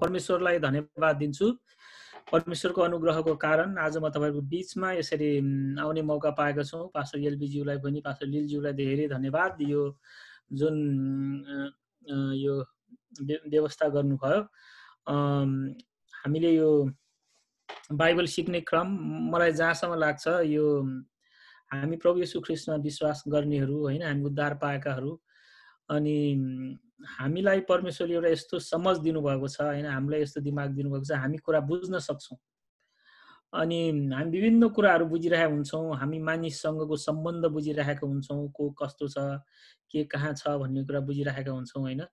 परमेश्वरलाई धन्यवाद दिन्छु परमेश्वरको अनुग्रहको कारण आज म तपाईँहरूको बिचमा यसरी आउने मौका पाएको छु पास्टर एलबीज्यूलाई पनि पास्टर लिलज्यूलाई धेरै धन्यवाद यो जुन यो व्यवस्था गर्नुभयो हामीले यो बाइबल सिक्ने क्रम मलाई जहाँसम्म लाग्छ यो हामी प्रभु यशु ख्रिस्टमा विश्वास गर्नेहरू होइन हामी उद्धार पाएकाहरू अनि हामीलाई परमेश्वरले एउटा यस्तो समझ दिनुभएको छ होइन हामीलाई यस्तो दिमाग दिनुभएको छ हामी कुरा बुझ्न सक्छौँ अनि हामी विभिन्न कुराहरू बुझिरहेका हुन्छौँ हामी मानिससँगको सम्बन्ध बुझिरहेका हुन्छौँ को कस्तो छ के कहाँ छ भन्ने कुरा बुझिरहेका हुन्छौँ होइन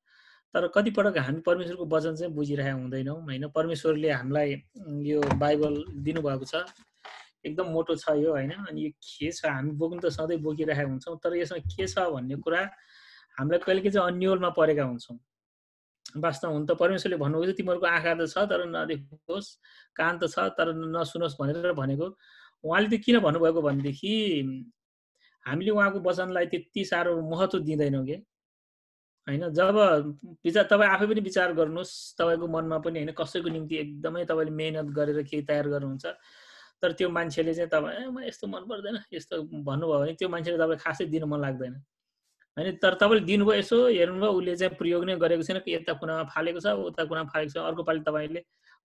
तर कतिपटक हामी परमेश्वरको वचन चाहिँ बुझिरहेका हुँदैनौँ होइन परमेश्वरले हामीलाई यो बाइबल दिनुभएको छ एकदम मोटो छ यो होइन अनि यो के छ हामी बोक्नु त सधैँ बोकिरहेका हुन्छौँ तर यसमा के छ भन्ने कुरा हामीलाई कहिले चाहिँ अन्यलमा परेका हुन्छौँ वास्तव हुन त परमेश्वरले भन्नुभएको छ तिमीहरूको आँखा त छ तर नदेखोस् कान त छ तर नसुनोस् भनेर भनेको उहाँले त किन भन्नुभएको भनेदेखि हामीले उहाँको वचनलाई त्यति साह्रो महत्त्व दिँदैनौँ कि होइन जब विचार तपाईँ आफै पनि विचार गर्नुहोस् तपाईँको मनमा पनि होइन कसैको निम्ति एकदमै तपाईँले मेहनत गरेर केही तयार गर्नुहुन्छ तर त्यो मान्छेले चाहिँ तपाईँ म यस्तो मन पर्दैन यस्तो भन्नुभयो भने त्यो मान्छेले तपाईँ खासै दिनु मन लाग्दैन होइन तर तपाईँले दिनुभयो यसो हेर्नुभयो उसले चाहिँ प्रयोग नै गरेको छैन कि यता कुनामा फालेको छ उता कुनामा फालेको छ अर्को पालि तपाईँले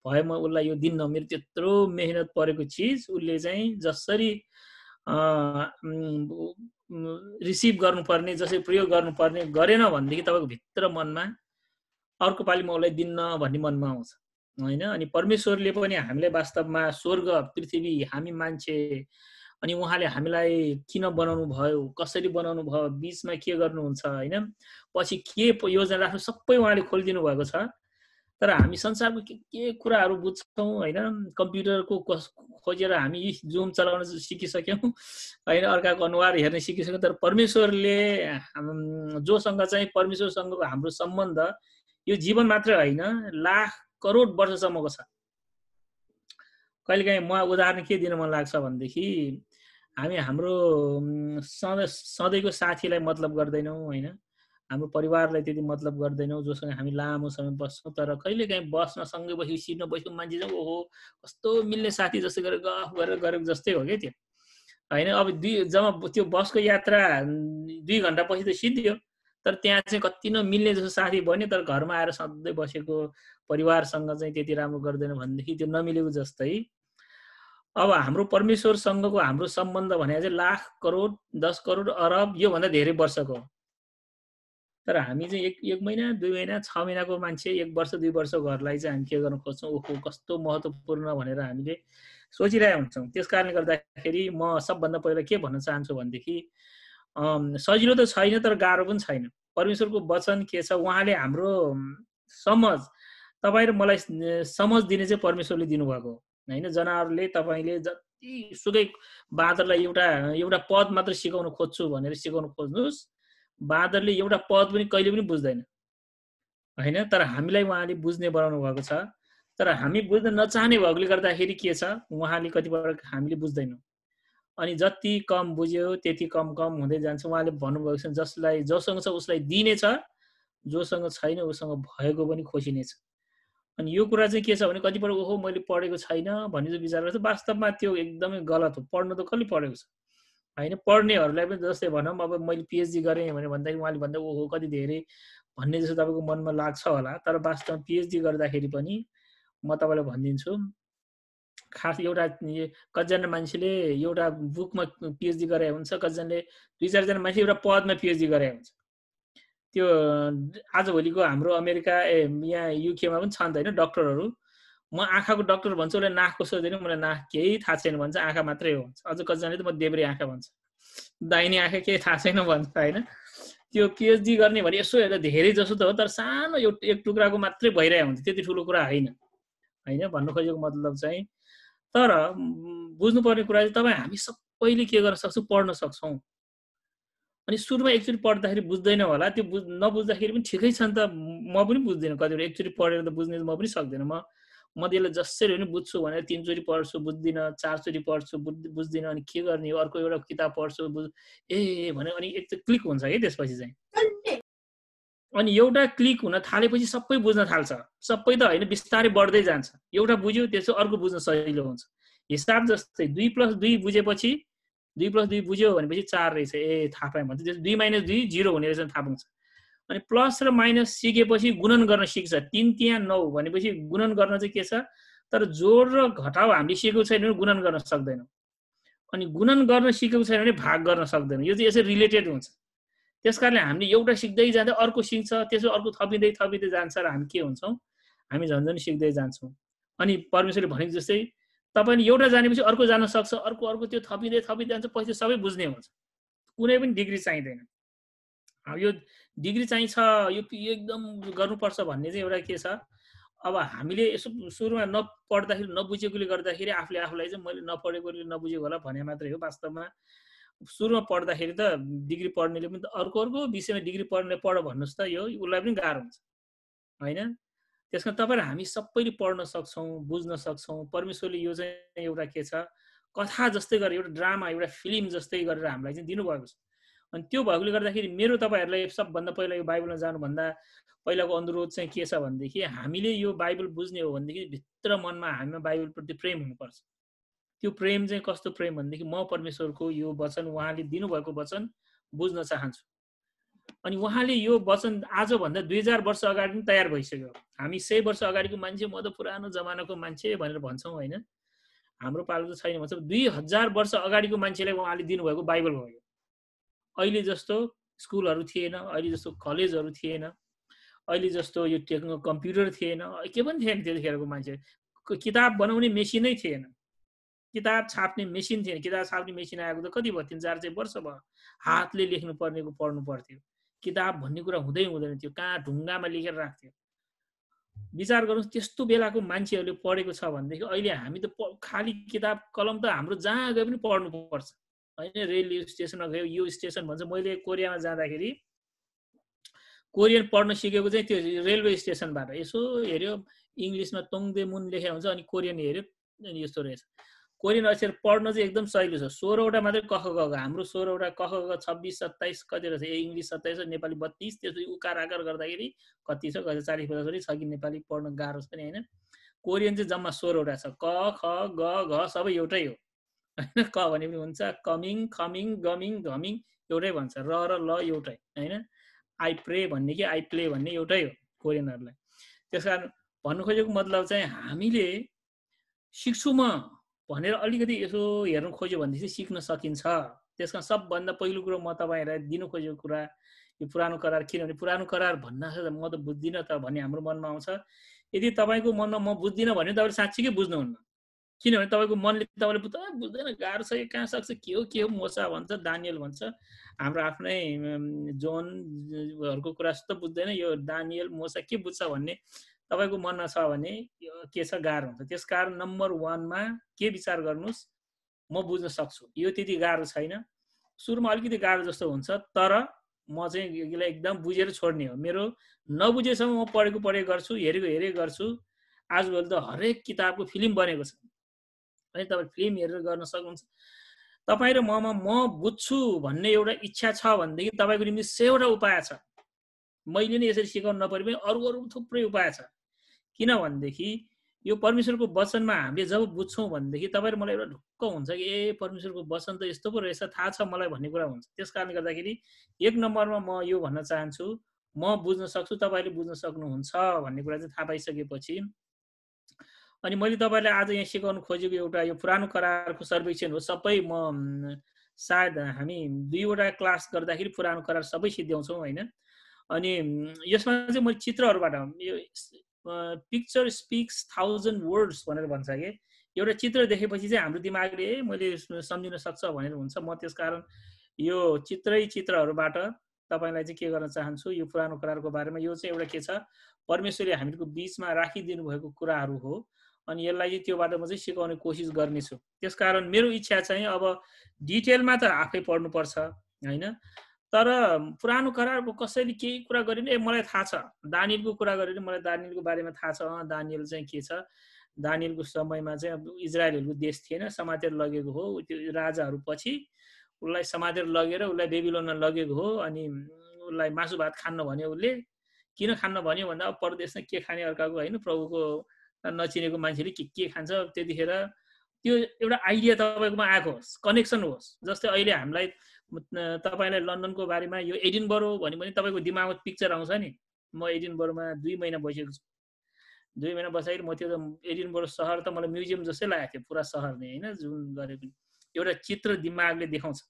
भयो म उसलाई यो दिन्न मेरो त्यत्रो मेहनत परेको चिज उसले चाहिँ जसरी रिसिभ गर्नुपर्ने जसरी प्रयोग गर्नुपर्ने गरेन भनेदेखि तपाईँको भित्र मनमा अर्को पालि म उसलाई दिन्न भन्ने मनमा आउँछ होइन अनि परमेश्वरले पनि हामीलाई वास्तवमा स्वर्ग पृथ्वी हामी मान्छे अनि उहाँले हामीलाई किन बनाउनु भयो कसरी बनाउनु भयो बिचमा के गर्नुहुन्छ होइन पछि के योजना राख्नु सबै उहाँले खोलिदिनु भएको छ तर हामी संसारको के के कुराहरू बुझ्छौँ होइन कम्प्युटरको कस खोजेर हामी जुम चलाउन सिकिसक्यौँ होइन अर्काको अनुहार हेर्न सिकिसक्यौँ तर परमेश्वरले जोसँग चाहिँ परमेश्वरसँगको हाम्रो सम्बन्ध यो जीवन मात्र होइन लाख करोड वर्षसम्मको छ कहिलेकाहीँ म उदाहरण के दिन मन लाग्छ भनेदेखि हामी हाम्रो सधैँ सधैँको साथीलाई मतलब गर्दैनौँ होइन हाम्रो परिवारलाई त्यति मतलब गर्दैनौँ जोसँग हामी लामो समय बस्छौँ तर कहिले काहीँ बस्न सँगै बसेको सिटमा बसेको मान्छे चाहिँ ओहो कस्तो मिल्ने साथी जस्तो गरेर गफ गरेर गरेको जस्तै हो क्या त्यो होइन अब दुई जब त्यो बसको यात्रा दुई घन्टा पछि त सिद्धियो तर त्यहाँ चाहिँ कति न मिल्ने जस्तो साथी बन्यो तर घरमा आएर सधैँ बसेको परिवारसँग चाहिँ त्यति राम्रो गर्दैन भनेदेखि त्यो नमिलेको जस्तै अब हाम्रो परमेश्वरसँगको हाम्रो सम्बन्ध भने चाहिँ लाख करोड दस करोड अरब योभन्दा धेरै वर्षको तर हामी चाहिँ एक एक महिना दुई महिना छ महिनाको मान्छे एक वर्ष दुई वर्ष घरलाई चाहिँ हामी के गर्न खोज्छौँ ओहो कस्तो महत्त्वपूर्ण भनेर हामीले सोचिरहेका हुन्छौँ त्यस कारणले गर्दाखेरि म सबभन्दा पहिला के भन्न चाहन्छु भनेदेखि सजिलो त छैन तर गाह्रो पनि छैन परमेश्वरको वचन के छ उहाँले हाम्रो समझ तपाईँ र मलाई समझ दिने चाहिँ परमेश्वरले दिनुभएको हो होइन जनावरले तपाईँले जति सुकै बाँदरलाई एउटा एउटा पद मात्र सिकाउन खोज्छु भनेर सिकाउनु खोज्नुहोस् बाँदरले एउटा पद पनि कहिले पनि बुझ्दैन होइन तर हामीलाई उहाँले बुझ्ने बनाउनु भएको छ तर हामी बुझ्न नचाहने भएकोले गर्दाखेरि के छ उहाँले कतिपय हामीले बुझ्दैनौँ अनि जति कम बुझ्यो त्यति कम कम हुँदै जान्छ उहाँले भन्नुभएको छ जसलाई जोसँग छ उसलाई दिनेछ जोसँग छैन उसँग भएको पनि खोजिनेछ अनि यो कुरा चाहिँ के छ भने कतिपय ओहो मैले पढेको छैन भन्ने चाहिँ विचार गर्छ वास्तवमा त्यो एकदमै गलत हो पढ्नु त कसले पढेको छ होइन पढ्नेहरूलाई पनि जस्तै भनौँ अब मैले पिएचडी गरेँ भने भन्दाखेरि उहाँले भन्दा ओहो कति धेरै भन्ने जस्तो तपाईँको मनमा लाग्छ होला तर वास्तवमा पिएचडी गर्दाखेरि पनि म तपाईँलाई भनिदिन्छु खास एउटा कतिजना मान्छेले एउटा बुकमा पिएचडी गरे हुन्छ कतिजनाले दुई चारजना मान्छे एउटा पदमा पिएचडी गरे हुन्छ त्यो आजभोलिको हाम्रो अमेरिका ए यहाँ युकेमा पनि छन् त होइन डक्टरहरू म आँखाको डक्टर भन्छु उसले नाकको सोध्दैन मलाई नाक केही थाहा छैन भन्छ आँखा मात्रै हो भन्छ अझ कतिजनाले त म देब्रे आँखा भन्छ दाहिने आँखा केही थाहा छैन भन्छ होइन त्यो पिएचडी गर्ने भने यसो हेर्दा धेरै जसो त हो तर सानो एउटा एक टुक्राको मात्रै भइरहेको हुन्छ त्यति ठुलो कुरा होइन होइन भन्नु खोजेको मतलब चाहिँ तर बुझ्नुपर्ने कुरा चाहिँ तपाईँ हामी सबैले के गर्न सक्छौँ पढ्न सक्छौँ अनि सुरुमा एकचोटि पढ्दाखेरि बुझ्दैन होला त्यो बुझ नबुझ्दाखेरि पनि ठिकै छ नि त म पनि बुझ्दिनँ कतिवटा एकचोटि पढेर त बुझ्ने म पनि सक्दिनँ म म त्यसलाई जसरी पनि बुझ्छु भनेर तिनचोटि पढ्छु बुझ्दिनँ चारचोटि पढ्छु बुझ बुझ्दिनँ अनि के गर्ने अर्को एउटा किताब पढ्छु बुझ ए भने अनि एक क्लिक हुन्छ कि त्यसपछि चाहिँ अनि एउटा क्लिक हुन थालेपछि सबै बुझ्न थाल्छ सबै त होइन बिस्तारै बढ्दै जान्छ एउटा बुझ्यो त्यसो अर्को बुझ्न सजिलो हुन्छ हिसाब जस्तै दुई प्लस दुई बुझेपछि दुई प्लस दुई बुझ्यो भनेपछि चार रहेछ ए थाहा पाएँ भन्छ त्यस दुई माइनस दुई जिरो हुने रहेछ थाहा पाउँछ अनि प्लस र माइनस सिकेपछि गुणन गर्न सिक्छ तिन त्यहाँ नौ भनेपछि गुणन गर्न चाहिँ के छ तर जोड र घटाउ हामीले सिकेको छैन भने गुणन गर्न सक्दैनौँ अनि गुणन गर्न सिकेको छैन भने भाग गर्न सक्दैनौँ यो चाहिँ यसरी रिलेटेड हुन्छ त्यस कारणले हामीले एउटा सिक्दै जाँदा अर्को सिक्छ त्यसो अर्को थपिँदै थपिँदै जान्छ र हामी के हुन्छौँ हामी झन्झन सिक्दै जान्छौँ अनि परमेश्वरले भनेको जस्तै तपाईँले एउटा जानेपछि अर्को जान सक्छ अर्को अर्को त्यो थपिँदै थपिँदै जान्छ पछि सबै बुझ्ने हुन्छ कुनै पनि डिग्री चाहिँदैन अब यो डिग्री चाहिन्छ यो एकदम गर्नुपर्छ भन्ने चाहिँ एउटा के छ अब हामीले यसो सुरुमा नपढ्दाखेरि नबुझेकोले गर्दाखेरि आफूले आफूलाई चाहिँ मैले नपढेकोले नबुझेको होला भने मात्रै हो वास्तवमा सुरुमा पढ्दाखेरि त डिग्री पढ्नेले पनि त अर्को अर्को विषयमा डिग्री पढ्ने पढ भन्नुहोस् त यो उसलाई पनि गाह्रो हुन्छ होइन त्यस कारण हामी सबैले पढ्न सक्छौँ बुझ्न सक्छौँ परमेश्वरले यो चाहिँ एउटा के छ कथा जस्तै गरेर एउटा ड्रामा एउटा फिल्म जस्तै गरेर हामीलाई चाहिँ दिनुभएको छ अनि त्यो भएकोले गर्दाखेरि मेरो तपाईँहरूलाई सबभन्दा पहिला यो बाइबलमा जानुभन्दा पहिलाको अनुरोध चाहिँ के छ भनेदेखि हामीले यो बाइबल बुझ्ने हो भनेदेखि भित्र मनमा हामीमा बाइबलप्रति प्रेम हुनुपर्छ त्यो प्रेम चाहिँ कस्तो प्रेम भनेदेखि म परमेश्वरको यो वचन उहाँले दिनुभएको वचन बुझ्न चाहन्छु अनि उहाँले यो वचन आजभन्दा दुई हजार वर्ष अगाडि पनि तयार भइसक्यो हामी सय वर्ष अगाडिको मान्छे म त पुरानो जमानाको मान्छे भनेर भन्छौँ होइन हाम्रो पालो त छैन भन्छ दुई हजार वर्ष अगाडिको मान्छेलाई उहाँले दिनुभएको बाइबल भयो अहिले जस्तो स्कुलहरू थिएन अहिले जस्तो कलेजहरू थिएन अहिले जस्तो यो टेक्नो कम्प्युटर थिएन के पनि थिएन त्यतिखेरको मान्छे किताब बनाउने मेसिनै थिएन किताब छाप्ने मेसिन थिएन किताब छाप्ने मेसिन आएको त कति भयो तिन चार सय वर्ष भयो हातले लेख्नु पर्नेको पढ्नु पर्थ्यो किताब भन्ने कुरा हुँदै हुँदैन थियो कहाँ ढुङ्गामा लेखेर राख्थ्यो विचार गर्नुहोस् त्यस्तो बेलाको मान्छेहरूले पढेको छ भनेदेखि अहिले हामी त खालि किताब कलम त हाम्रो जहाँ गए पनि पढ्नुपर्छ होइन रेलवे स्टेसनमा गयो यो स्टेसन भन्छ मैले कोरियामा जाँदाखेरि कोरियन पढ्न सिकेको चाहिँ त्यो रेलवे स्टेसनबाट यसो हेऱ्यो इङ्ग्लिसमा तोङ्दे मुन लेखेको हुन्छ अनि कोरियन हेऱ्यो यस्तो रहेछ कोरियन अक्षर पढ्न चाहिँ एकदम सहिलो छ सोह्रवटा मात्रै कख ग हाम्रो सोह्रवटा कख ग छब्बिस सत्ताइस कति रहेछ ए इङ्ग्लिस सत्ताइस छ नेपाली बत्तिस त्यसपछि उकार आकार गर्दाखेरि कति छ कति चालिस पचास छ कि नेपाली पढ्न गाह्रो छ नि होइन कोरियन चाहिँ जम्मा सोह्रवटा छ क ख ग घ सबै एउटै हो होइन क भने पनि हुन्छ कमिङ खमिङ गमिङ घमिङ एउटै भन्छ र र ल एउटै होइन आई प्रे भन्ने कि आई प्ले भन्ने एउटै हो कोरियनहरूलाई त्यस कारण भन्नु खोजेको मतलब चाहिँ हामीले सिक्छु म भनेर अलिकति यसो हेर्नु खोज्यो भने चाहिँ सिक्न सकिन्छ त्यस कारण सबभन्दा पहिलो कुरो म तपाईँहरूलाई दिनु खोजेको कुरा यो पुरानो करार किनभने पुरानो करार भन्न म त बुझ्दिनँ त भन्ने हाम्रो मनमा आउँछ यदि तपाईँको मनमा म बुझ्दिनँ भने तपाईँले साँच्चीकै बुझ्नुहुन्न किनभने तपाईँको मनले तपाईँले बुझ्दैन गाह्रो छ यो कहाँ सक्छ के हो के हो मोसा भन्छ दानियल भन्छ हाम्रो आफ्नै जोनहरूको कुरा जस्तो बुझ्दैन यो दानियल मोसा के बुझ्छ भन्ने तपाईँको मनमा छ भने के छ गाह्रो हुन्छ त्यस कारण नम्बर वानमा के विचार गर्नुहोस् म बुझ्न सक्छु यो त्यति गाह्रो छैन सुरुमा अलिकति गाह्रो जस्तो हुन्छ तर म चाहिँ यसलाई एकदम बुझेर छोड्ने हो मेरो नबुझेसम्म म पढेको पढेको गर्छु हेरेको हेरेको गर्छु आजभोलि त हरेक किताबको फिल्म बनेको छ है तपाईँ फिल्म हेरेर गर्न सक्नुहुन्छ तपाईँ र ममा म बुझ्छु भन्ने एउटा इच्छा छ भनेदेखि तपाईँको निम्ति सेवटा उपाय छ मैले नै यसरी सिकाउनु नपरे पनि अरू अरू थुप्रै उपाय छ किनभनेदेखि यो परमेश्वरको वचनमा हामीले जब बुझ्छौँ भनेदेखि तपाईँ मलाई एउटा ढुक्क हुन्छ कि ए परमेश्वरको वचन त यस्तो पो रहेछ थाहा छ मलाई भन्ने कुरा हुन्छ त्यस कारणले गर्दाखेरि एक नम्बरमा म यो भन्न चाहन्छु म बुझ्न सक्छु तपाईँले बुझ्न सक्नुहुन्छ भन्ने कुरा चाहिँ थाहा पाइसकेपछि अनि मैले तपाईँलाई आज यहाँ सिकाउनु खोजेको एउटा यो पुरानो करारको सर्वेक्षण हो सबै म सायद हामी दुईवटा क्लास गर्दाखेरि पुरानो करार सबै सिद्ध्याउँछौँ होइन अनि यसमा चाहिँ मैले चित्रहरूबाट यो पिक्चर स्पिक्स थाउजन्ड वर्ड्स भनेर भन्छ कि एउटा चित्र देखेपछि चाहिँ हाम्रो दिमागले मैले सम्झिन सक्छ भनेर हुन्छ म त्यसकारण यो चित्रै चित्रहरूबाट तपाईँलाई चाहिँ के गर्न चाहन्छु यो पुरानो कुराहरूको बारेमा यो चाहिँ एउटा के छ परमेश्वरले हामीको बिचमा राखिदिनु भएको कुराहरू हो अनि यसलाई चाहिँ त्योबाट म चाहिँ सिकाउने कोसिस गर्नेछु त्यसकारण मेरो इच्छा चाहिँ अब डिटेलमा त आफै पढ्नुपर्छ होइन तर पुरानो करारको कसैले केही कुरा गऱ्यो भने ए मलाई थाहा छ दानिलको कुरा गऱ्यो भने मलाई दानिलको बारेमा थाहा छ दानियल चाहिँ के छ दानिलको समयमा चाहिँ अब इजरायलहरूको देश थिएन समातेर लगेको हो त्यो राजाहरू पछि उसलाई समातेर लगेर उसलाई बेबिलोनमा लगेको हो अनि उसलाई मासु भात खान्न भन्यो उसले किन खान्न भन्यो भन्दा अब परदेशमा के खाने अर्काको होइन प्रभुको नचिनेको मान्छेले के के खान्छ त्यतिखेर त्यो एउटा आइडिया तपाईँकोमा आएको होस् कनेक्सन होस् जस्तै अहिले हामीलाई तपाईँलाई लन्डनको बारेमा यो एडिन बरो भन्यो भने तपाईँको दिमागमा पिक्चर आउँछ नि म एडिन बरोमा दुई महिना बसेको छु दुई महिना बसेर म त्यो एडिन बरो सहर त मलाई म्युजियम जस्तै लागेको थियो पुरा सहर नै होइन जुन गरे पनि एउटा चित्र दिमागले देखाउँछ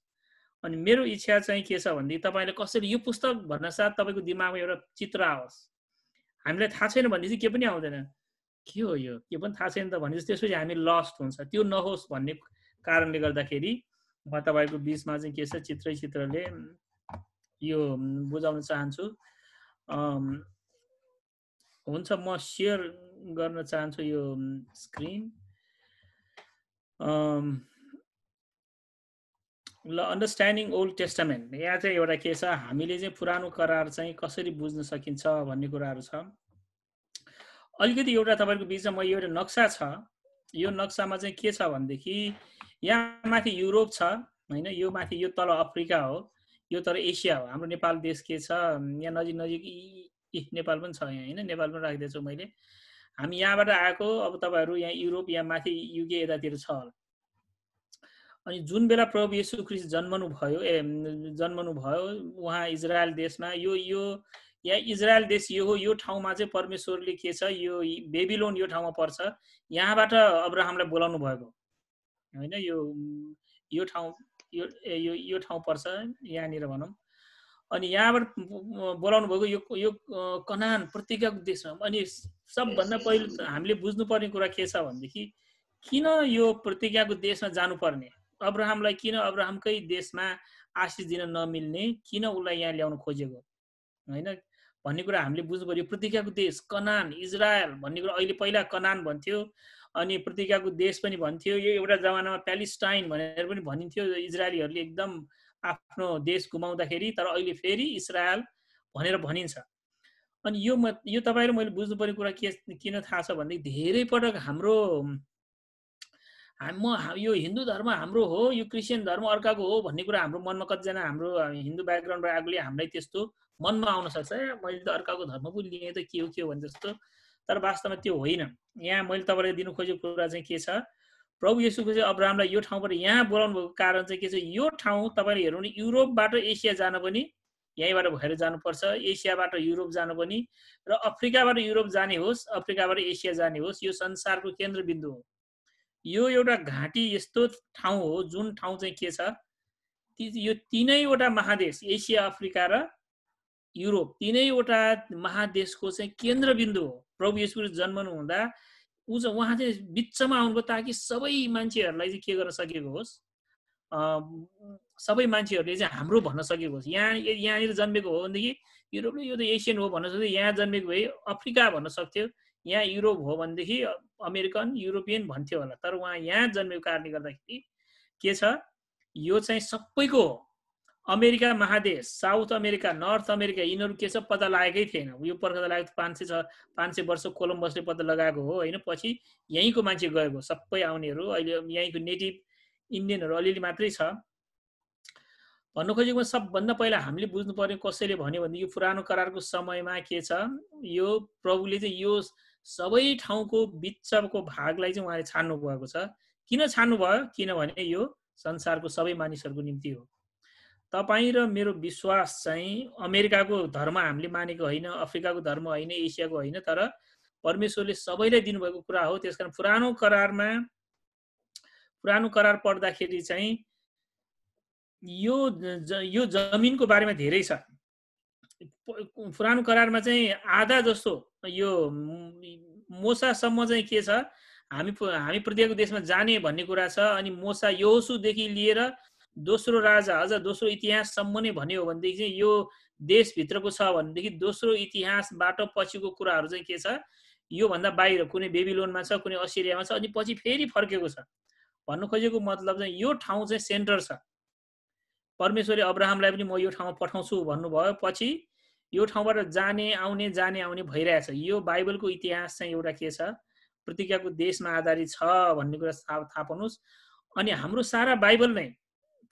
अनि मेरो इच्छा चाहिँ के छ भनेदेखि तपाईँले कसरी यो पुस्तक भन्नासाथ तपाईँको दिमागमा एउटा चित्र आओस् हामीलाई थाहा छैन भने के पनि आउँदैन के हो यो के पनि थाहा छैन त भने त्यसपछि हामी लस्ट हुन्छ त्यो नहोस् भन्ने कारणले गर्दाखेरि म तपाईँको बिचमा चाहिँ के छ चित्रै चित्रले यो बुझाउन चाहन्छु हुन्छ म सेयर गर्न चाहन्छु यो स्क्रिन ल अन्डरस्ट्यान्डिङ ओल्ड टेस्टामेन्ट यहाँ चाहिँ एउटा के छ हामीले चाहिँ पुरानो करार चाहिँ कसरी बुझ्न सकिन्छ भन्ने कुराहरू छ अलिकति एउटा तपाईँको बिचमा म एउटा नक्सा छ यो नक्सामा चाहिँ के छ भनेदेखि यहाँ माथि युरोप छ होइन यो माथि यो तल अफ्रिका हो यो तल एसिया हो हाम्रो नेपाल देश के छ यहाँ नजिक नजिक नेपाल पनि छ यहाँ होइन नेपाल पनि राखिदिएको मैले हामी यहाँबाट आएको अब तपाईँहरू यहाँ युरोप यहाँ माथि युके यतातिर छ होला अनि जुन बेला प्रभु यसु ख्रिस्ट जन्मनु भयो ए जन्मनु भयो उहाँ इजरायल देशमा यो यो यहाँ इजरायल देश यो हो यो ठाउँमा चाहिँ परमेश्वरले के छ यो बेबिलोन यो ठाउँमा पर्छ यहाँबाट अब्राहमलाई बोलाउनु भएको होइन यो यो ठाउँ यो यो ठाउँ पर्छ यहाँनिर भनौँ अनि यहाँबाट बोलाउनु भएको यो यो कनान प्रतिज्ञाको देशमा अनि सबभन्दा पहिलो हामीले बुझ्नुपर्ने कुरा के छ भनेदेखि किन यो प्रतिज्ञाको देशमा जानुपर्ने अब्राहमलाई किन अब्राहमकै देशमा आशिष दिन नमिल्ने किन उसलाई यहाँ ल्याउन खोजेको होइन भन्ने कुरा हामीले बुझ्नु पऱ्यो प्रतिज्ञाको देश कनान इजरायल भन्ने कुरा अहिले पहिला कनान भन्थ्यो अनि प्रतिज्ञाको देश पनि भन्थ्यो यो एउटा जमानामा प्यालिस्टाइन भनेर पनि भनिन्थ्यो इजरायलीहरूले एकदम आफ्नो देश गुमाउँदाखेरि तर अहिले फेरि इसरायल भनेर भनिन्छ अनि यो म यो तपाईँहरू मैले बुझ्नुपर्ने कुरा के किन थाहा छ भनेदेखि धेरै पटक हाम्रो म यो हिन्दू धर्म हाम्रो हो यो क्रिस्चियन धर्म अर्काको हो भन्ने कुरा हाम्रो मनमा कतिजना हाम्रो हिन्दू ब्याकग्राउन्डबाट आएकोले हामीलाई त्यस्तो मनमा आउन सक्छ मैले त अर्काको धर्म पनि लिएँ त के हो के हो भने जस्तो तर वास्तवमा त्यो होइन यहाँ मैले तपाईँलाई दिनु खोजेको कुरा चाहिँ के छ प्रभु यसुको चाहिँ अब्राहमलाई यो ठाउँबाट यहाँ बोलाउनु भएको कारण चाहिँ के छ यो ठाउँ तपाईँले हेर्नु भने युरोपबाट एसिया जान पनि यहीँबाट भएर जानुपर्छ एसियाबाट युरोप जानु पनि र अफ्रिकाबाट युरोप जाने होस् अफ्रिकाबाट एसिया जाने होस् यो संसारको केन्द्रबिन्दु हो यो एउटा घाँटी यस्तो ठाउँ हो जुन ठाउँ चाहिँ के छ ती यो तिनैवटा महादेश एसिया अफ्रिका र युरोप तिनैवटा महादेशको चाहिँ केन्द्रबिन्दु हो प्रभु जन्मनु हुँदा ऊ चाहिँ उहाँ चाहिँ बिचमा आउनुभयो ताकि सबै मान्छेहरूलाई चाहिँ के गर्न सकेको होस् सबै मान्छेहरूले चाहिँ हाम्रो भन्न सकेको होस् यहाँ यहाँनिर जन्मेको हो भनेदेखि युरोपले यो त एसियन हो भन्न सक्थ्यो यहाँ जन्मेको भए अफ्रिका भन्न सक्थ्यो यहाँ युरोप हो भनेदेखि अमेरिकन युरोपियन भन्थ्यो होला तर उहाँ यहाँ जन्मेको कारणले गर्दाखेरि के छ यो चाहिँ सबैको हो अमेरिका महादेश साउथ अमेरिका नर्थ अमेरिका यिनीहरू के छ पत्ता लागेकै थिएन यो पत्ता लागेको पाँच सय छ पाँच सय वर्ष कोलम्बसले पत्ता लगाएको हो होइन पछि यहीँको मान्छे गएको सबै आउनेहरू अहिले यहीँको नेटिभ इन्डियनहरू अलिअलि मात्रै छ भन्नु खोजेको सबभन्दा पहिला हामीले बुझ्नु पर्ने कसैले भन्यो भने यो पुरानो करारको समयमा के छ यो प्रभुले चाहिँ यो सबै ठाउँको बिचको भागलाई चाहिँ उहाँले छान्नु भएको छ किन छान्नु भयो किनभने यो संसारको सबै मानिसहरूको निम्ति हो तपाईँ र मेरो विश्वास चाहिँ अमेरिकाको धर्म हामीले मानेको होइन अफ्रिकाको धर्म होइन एसियाको होइन तर परमेश्वरले सबैलाई दिनुभएको कुरा हो त्यस कारण पुरानो करारमा पुरानो करार पढ्दाखेरि चाहिँ यो यो जमिनको बारेमा धेरै छ पुरानो करारमा चाहिँ आधा जस्तो यो मोसासम्म चाहिँ के छ हामी हामी प्रतिको देशमा जाने भन्ने कुरा छ अनि मोसा योसुदेखि लिएर दोस्रो राजा अझ दोस्रो इतिहाससम्म नै भन्यो भनेदेखि चाहिँ यो देशभित्रको छ भनेदेखि दोस्रो इतिहासबाट पछिको कुराहरू चाहिँ के छ योभन्दा बाहिर कुनै बेबिलोनमा छ कुनै असिरियामा छ अनि पछि फेरि फर्केको छ भन्नु खोजेको मतलब चाहिँ यो ठाउँ चाहिँ सेन्टर छ परमेश्वरले अब्राहमलाई पनि म यो ठाउँमा पठाउँछु भन्नुभयो पछि यो ठाउँबाट जाने आउने जाने आउने भइरहेछ यो बाइबलको इतिहास चाहिँ एउटा के छ प्रतिज्ञाको देशमा आधारित छ भन्ने कुरा थाहा पाउनुहोस् अनि हाम्रो सारा बाइबल नै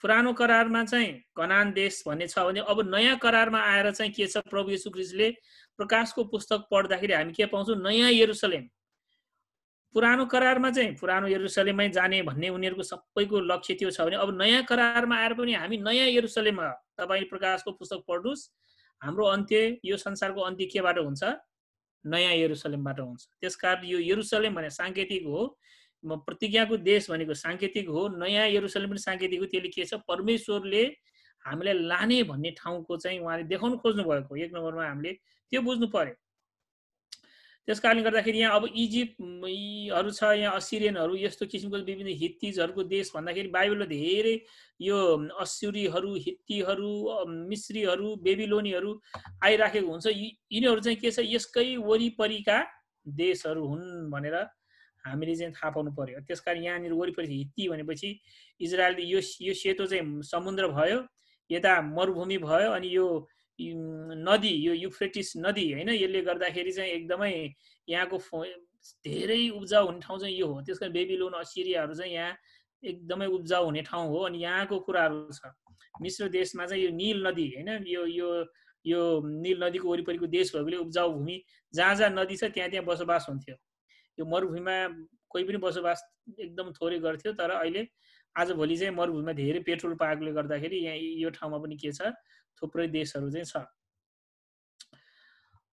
पुरानो करारमा चाहिँ कनान देश भन्ने छ भने अब नयाँ करारमा आएर चाहिँ के छ प्रभु यशु क्रिस्टले प्रकाशको पुस्तक पढ्दाखेरि हामी के पाउँछौँ नयाँ यरुसलेम पुरानो करारमा चाहिँ पुरानो यरुसलेममै जाने भन्ने उनीहरूको सबैको लक्ष्य त्यो छ भने अब नयाँ करारमा आएर पनि हामी नयाँ यरुसलेममा तपाईँ प्रकाशको पुस्तक पढ्नुहोस् हाम्रो अन्त्य यो संसारको अन्त्य केबाट हुन्छ नयाँ यरुसलेमबाट हुन्छ त्यसकारण यो यरुसलेम भने साङ्केतिक हो प्रतिज्ञाको देश भनेको साङ्केतिक हो नयाँ यरुसलम पनि साङ्केतिक हो त्यसले के छ परमेश्वरले हामीलाई लाने भन्ने ठाउँको चाहिँ उहाँले देखाउनु खोज्नु भएको एक नम्बरमा हामीले त्यो बुझ्नु पर्यो त्यस कारणले गर्दाखेरि यहाँ अब इजिप्टहरू छ यहाँ असिरियनहरू यस्तो किसिमको विभिन्न हित्तिजहरूको देश भन्दाखेरि बाइबलमा धेरै यो असुरीहरू हित्तीहरू मिश्रीहरू बेबिलोनीहरू आइराखेको हुन्छ यिनीहरू चाहिँ के छ यसकै वरिपरिका देशहरू हुन् भनेर हामीले चाहिँ थाहा पाउनु पऱ्यो त्यस कारण यहाँनिर वरिपरि हित्ती भनेपछि इजरायलले यो यो सेतो चाहिँ समुद्र भयो यता मरुभूमि भयो अनि यो नदी यो युफ्रेटिस नदी होइन यसले गर्दाखेरि चाहिँ एकदमै यहाँको धेरै उब्जाउ हुने ठाउँ चाहिँ यो हो त्यस कारण बेबी लोन असिरियाहरू चाहिँ यहाँ एकदमै उब्जाउ हुने ठाउँ हो अनि यहाँको कुराहरू छ मिश्र देशमा चाहिँ यो निल नदी होइन यो यो यो निल नदीको वरिपरिको देश भएकोले उब्जाउ भूमि जहाँ जहाँ नदी छ त्यहाँ त्यहाँ बसोबास हुन्थ्यो यो मरुभूमिमा कोही पनि बसोबास एकदम थोरै गर्थ्यो तर अहिले आजभोलि चाहिँ मरुभूमिमा धेरै पेट्रोल पाएकोले गर्दाखेरि यहाँ यो ठाउँमा पनि के छ थुप्रै देशहरू चाहिँ छ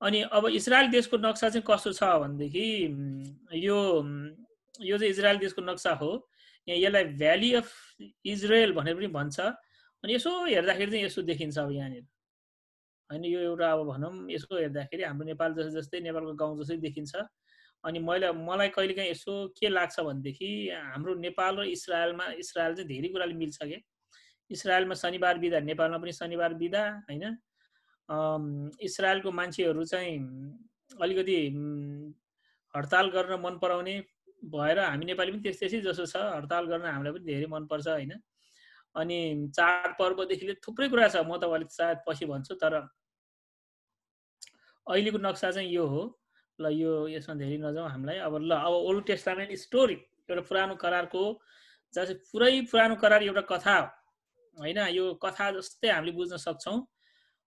अनि अब इजरायल देशको नक्सा चाहिँ कस्तो छ भनेदेखि यो यो चाहिँ इजरायल देशको नक्सा हो यहाँ यसलाई भ्याली अफ इजरायल भनेर पनि भन्छ अनि यसो हेर्दाखेरि चाहिँ यसो देखिन्छ अब यहाँनिर होइन यो एउटा अब भनौँ यसो हेर्दाखेरि हाम्रो नेपाल जस्तै जस्तै नेपालको गाउँ जस्तै देखिन्छ अनि मैले मलाई कहिलेकाहीँ यसो के लाग्छ भनेदेखि हाम्रो नेपाल र इसरायलमा इसरायल चाहिँ धेरै कुराले मिल्छ क्या इसरायलमा शनिबार बिदा नेपालमा पनि शनिबार बिदा होइन इसरायलको मान्छेहरू चाहिँ अलिकति हडताल गर्न मन पराउने भएर हामी नेपाली पनि त्यस्तै त्यसै जसो छ हडताल गर्न हामीलाई पनि धेरै मनपर्छ होइन अनि चाडपर्वदेखि लिएर थुप्रै कुरा छ म त अलिक सायद पछि भन्छु तर अहिलेको नक्सा चाहिँ यो हो ल यो यसमा धेरै नजाउँ हामीलाई अब ल अब ओल्ड टेस्टामेन्ट स्टोरी एउटा पुरानो करारको जहाँ चाहिँ पुरै पुरानो करार एउटा कथा हो होइन यो कथा जस्तै हामीले बुझ्न सक्छौँ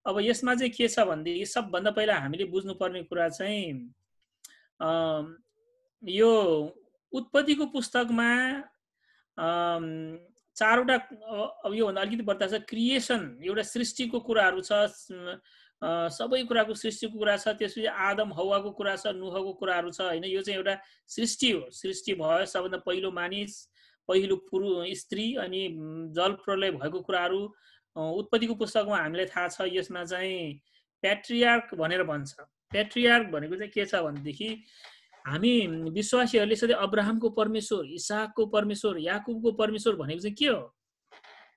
अब यसमा चाहिँ के छ भनेदेखि सबभन्दा पहिला हामीले बुझ्नुपर्ने कुरा चाहिँ यो उत्पत्तिको पुस्तकमा चारवटा अब योभन्दा अलिकति बढ्दा छ क्रिएसन एउटा सृष्टिको कुराहरू छ सबै कुराको सृष्टिको कुरा छ त्यसपछि आदम हौवाको कुरा छ नुहको कुराहरू छ होइन यो चाहिँ एउटा सृष्टि हो सृष्टि भयो सबभन्दा पहिलो मानिस पहिलो पुरु स्त्री अनि जल प्रलय भएको कुराहरू उत्पत्तिको पुस्तकमा हामीलाई थाहा छ यसमा चाहिँ प्याट्रियार्क भनेर भन्छ प्याट्रियार्क भनेको चाहिँ के छ भनेदेखि हामी विश्वासीहरूले सधैँ अब्राहमको परमेश्वर इसाकको परमेश्वर याकुबको परमेश्वर भनेको चाहिँ के हो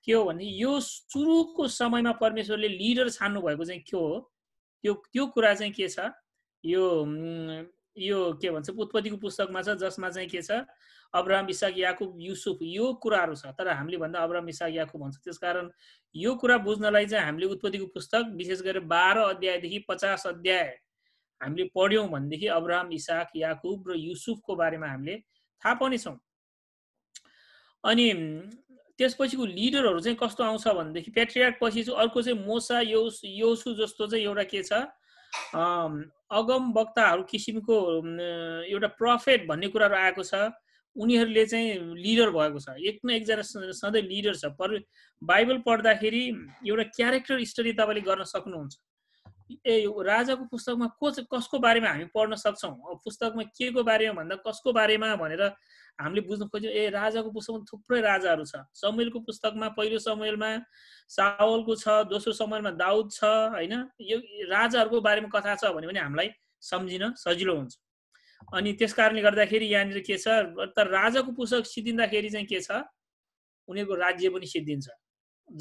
के हो भने यो सुरुको समयमा परमेश्वरले लिडर छान्नु भएको चाहिँ के हो त्यो त्यो कुरा चाहिँ के छ यो यो के भन्छ उत्पत्तिको पुस्तकमा छ जसमा चाहिँ के छ अब्राहम इसाक याकुब युसुफ यो कुराहरू छ तर हामीले भन्दा अब्राहम इसाक याकुब भन्छ त्यसकारण यो कुरा बुझ्नलाई चाहिँ हामीले उत्पत्तिको पुस्तक विशेष गरेर बाह्र अध्यायदेखि पचास अध्याय हामीले पढ्यौँ भनेदेखि अब्राहम इसाक याकुब र युसुफको बारेमा हामीले थाहा पाउनेछौँ अनि त्यसपछिको लिडरहरू चाहिँ कस्तो आउँछ भनेदेखि पेट्रियाक पछि चाहिँ अर्को चाहिँ मोसा यौ योसु जस्तो चाहिँ एउटा के छ अगम वक्ताहरू किसिमको एउटा प्रफेट भन्ने कुराहरू आएको छ उनीहरूले चाहिँ लिडर भएको छ एक न एकजना सधैँ लिडर छ पर बाइबल पढ्दाखेरि एउटा क्यारेक्टर स्टडी तपाईँले गर्न सक्नुहुन्छ ए राजाको पुस्तकमा को कसको बारेमा हामी पढ्न सक्छौँ पुस्तकमा के को बारेमा भन्दा कसको बारेमा भनेर हामीले बुझ्नु खोज्यो ए राजाको पुस्तकमा थुप्रै राजाहरू छ समेलको पुस्तकमा पहिलो समयमा सावलको छ दोस्रो समयमा दाउद छ होइन यो राजाहरूको बारेमा कथा छ भन्यो भने हामीलाई सम्झिन सजिलो हुन्छ अनि त्यस कारणले गर्दाखेरि यहाँनिर के छ तर राजाको पुस्तक सिद्धिँदाखेरि चाहिँ के छ उनीहरूको राज्य पनि सिद्धिन्छ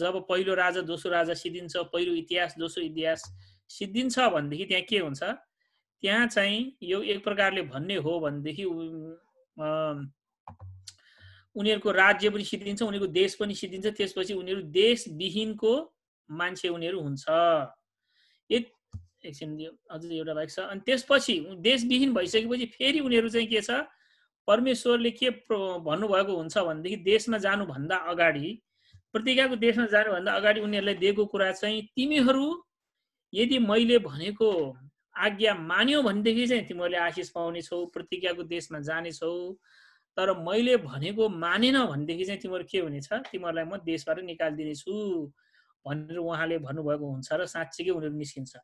जब पहिलो राजा दोस्रो राजा सिद्धिन्छ पहिलो इतिहास दोस्रो इतिहास सिद्धिन्छ भनेदेखि त्यहाँ के हुन्छ त्यहाँ चाहिँ यो एक प्रकारले भन्ने हो भनेदेखि उनीहरूको राज्य पनि सिद्धिन्छ उनीहरूको देश पनि सिद्धिन्छ त्यसपछि उनीहरू देशविहीनको मान्छे उनीहरू हुन्छ एक एकछिन अझ एउटा बाहेक छ अनि त्यसपछि देशविहीन भइसकेपछि फेरि उनीहरू चाहिँ के छ परमेश्वरले के भन्नुभएको हुन्छ भनेदेखि देशमा जानुभन्दा अगाडि प्रतिज्ञाको देशमा जानुभन्दा अगाडि उनीहरूलाई दिएको कुरा चाहिँ तिमीहरू यदि मैले भनेको आज्ञा मान्यौ भनेदेखि चाहिँ तिमीहरूले आशिष पाउने छौ प्रतिज्ञाको देशमा जानेछौ तर मैले भनेको मानेन भनेदेखि चाहिँ तिमीहरू के हुनेछ तिमीहरूलाई म देशबाट निकालिदिनेछु भनेर उहाँले भन्नुभएको हुन्छ र साँच्चीकै उनीहरू निस्किन्छ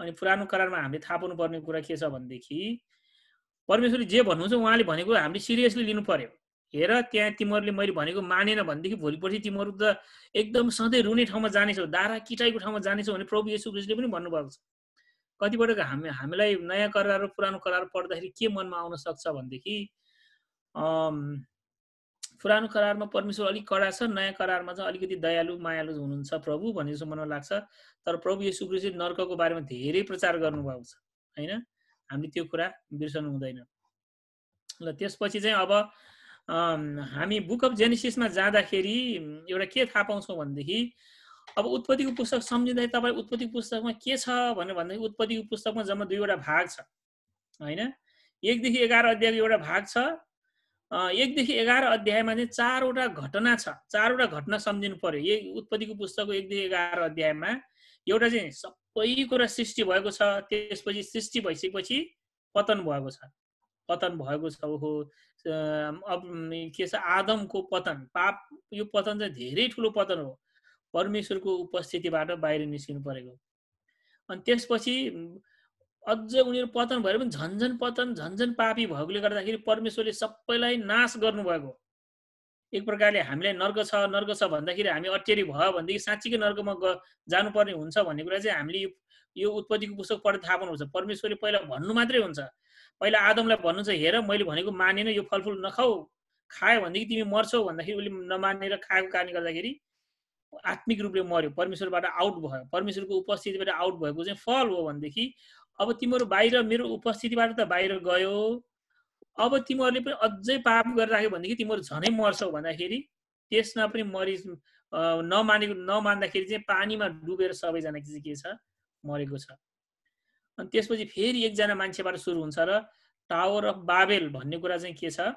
अनि पुरानो करारमा हामीले थाहा पाउनुपर्ने कुरा के छ भनेदेखि परमेश्वरले जे भन्नुहुन्छ उहाँले भनेको हामीले सिरियसली लिनु पर्यो हेर त्यहाँ तिमीहरूले मैले भनेको मानेन भनेदेखि भोलिपल्ट तिमीहरू त एकदम सधैँ रुने ठाउँमा जानेछौ दारा किटाइको ठाउँमा जानेछौ भने प्रभु यसु क्रिस्टले पनि भन्नुभएको छ कतिपटक हामी हामीलाई नयाँ करार र पुरानो करार पढ्दाखेरि के मनमा आउन सक्छ भनेदेखि पुरानो करारमा परमेश्वर अलिक कडा छ नयाँ करारमा चाहिँ अलिकति दयालु मायालु हुनुहुन्छ प्रभु भन्ने जस्तो मलाई लाग्छ तर प्रभु यसो चाहिँ नर्कको बारेमा धेरै प्रचार गर्नुभएको छ होइन हामीले त्यो कुरा बिर्सनु हुँदैन ल त्यसपछि चाहिँ अब हामी बुक अफ जेनेसिसमा जाँदाखेरि एउटा के थाहा पाउँछौँ भनेदेखि अब उत्पत्तिको पुस्तक सम्झिँदै तपाईँ उत्पत्तिको पुस्तकमा के छ भनेर भन्दाखेरि उत्पत्तिको पुस्तकमा जम्मा दुईवटा भाग छ होइन एकदेखि एघार अध्यायको एउटा भाग छ एकदेखि एघार अध्यायमा चाहिँ चारवटा घटना छ चारवटा घटना सम्झिनु पर्यो यही उत्पत्तिको पुस्तकको एकदेखि एघार अध्यायमा एउटा चाहिँ सबै कुरा सृष्टि भएको छ त्यसपछि सृष्टि भइसकेपछि पतन भएको छ पतन भएको छ ओहो अब के छ आदमको पतन पाप यो पतन चाहिँ धेरै ठुलो पतन हो परमेश्वरको उपस्थितिबाट बाहिर निस्किनु परेको अनि त्यसपछि अझ उनीहरू पतन भएर पनि झन्झन पतन झन्झन पापी भएकोले गर्दाखेरि परमेश्वरले सबैलाई नाश गर्नुभएको एक प्रकारले हामीलाई नर्क छ नर्क छ भन्दाखेरि हामी अटेरी भयो भनेदेखि साँच्चीकै नर्कमा ग जानुपर्ने हुन्छ भन्ने कुरा चाहिँ हामीले यो उत्पत्तिको पुस्तक पढेर थाहा पाउनुहुन्छ परमेश्वरले पहिला भन्नु मात्रै हुन्छ पहिला आदमलाई भन्नुहुन्छ हेर मैले भनेको मानेन यो फलफुल नखाऊ खायो भनेदेखि तिमी मर्छौ भन्दाखेरि उसले नमानेर खाएको कारणले गर्दाखेरि आत्मिक रूपले मर्यो परमेश्वरबाट आउट भयो परमेश्वरको उपस्थितिबाट आउट भएको चाहिँ फल हो भनेदेखि अब तिमीहरू बाहिर मेरो उपस्थितिबाट त बाहिर गयो अब तिमीहरूले पनि अझै पाप गरिराख्यो भनेदेखि तिमीहरू झनै मर्छौ भन्दाखेरि त्यसमा पनि मरि नमानेको नमान्दाखेरि चाहिँ पानीमा डुबेर सबैजना चाहिँ के छ मरेको छ अनि त्यसपछि फेरि एकजना मान्छेबाट सुरु हुन्छ र टावर अफ बाबेल भन्ने कुरा चाहिँ के छ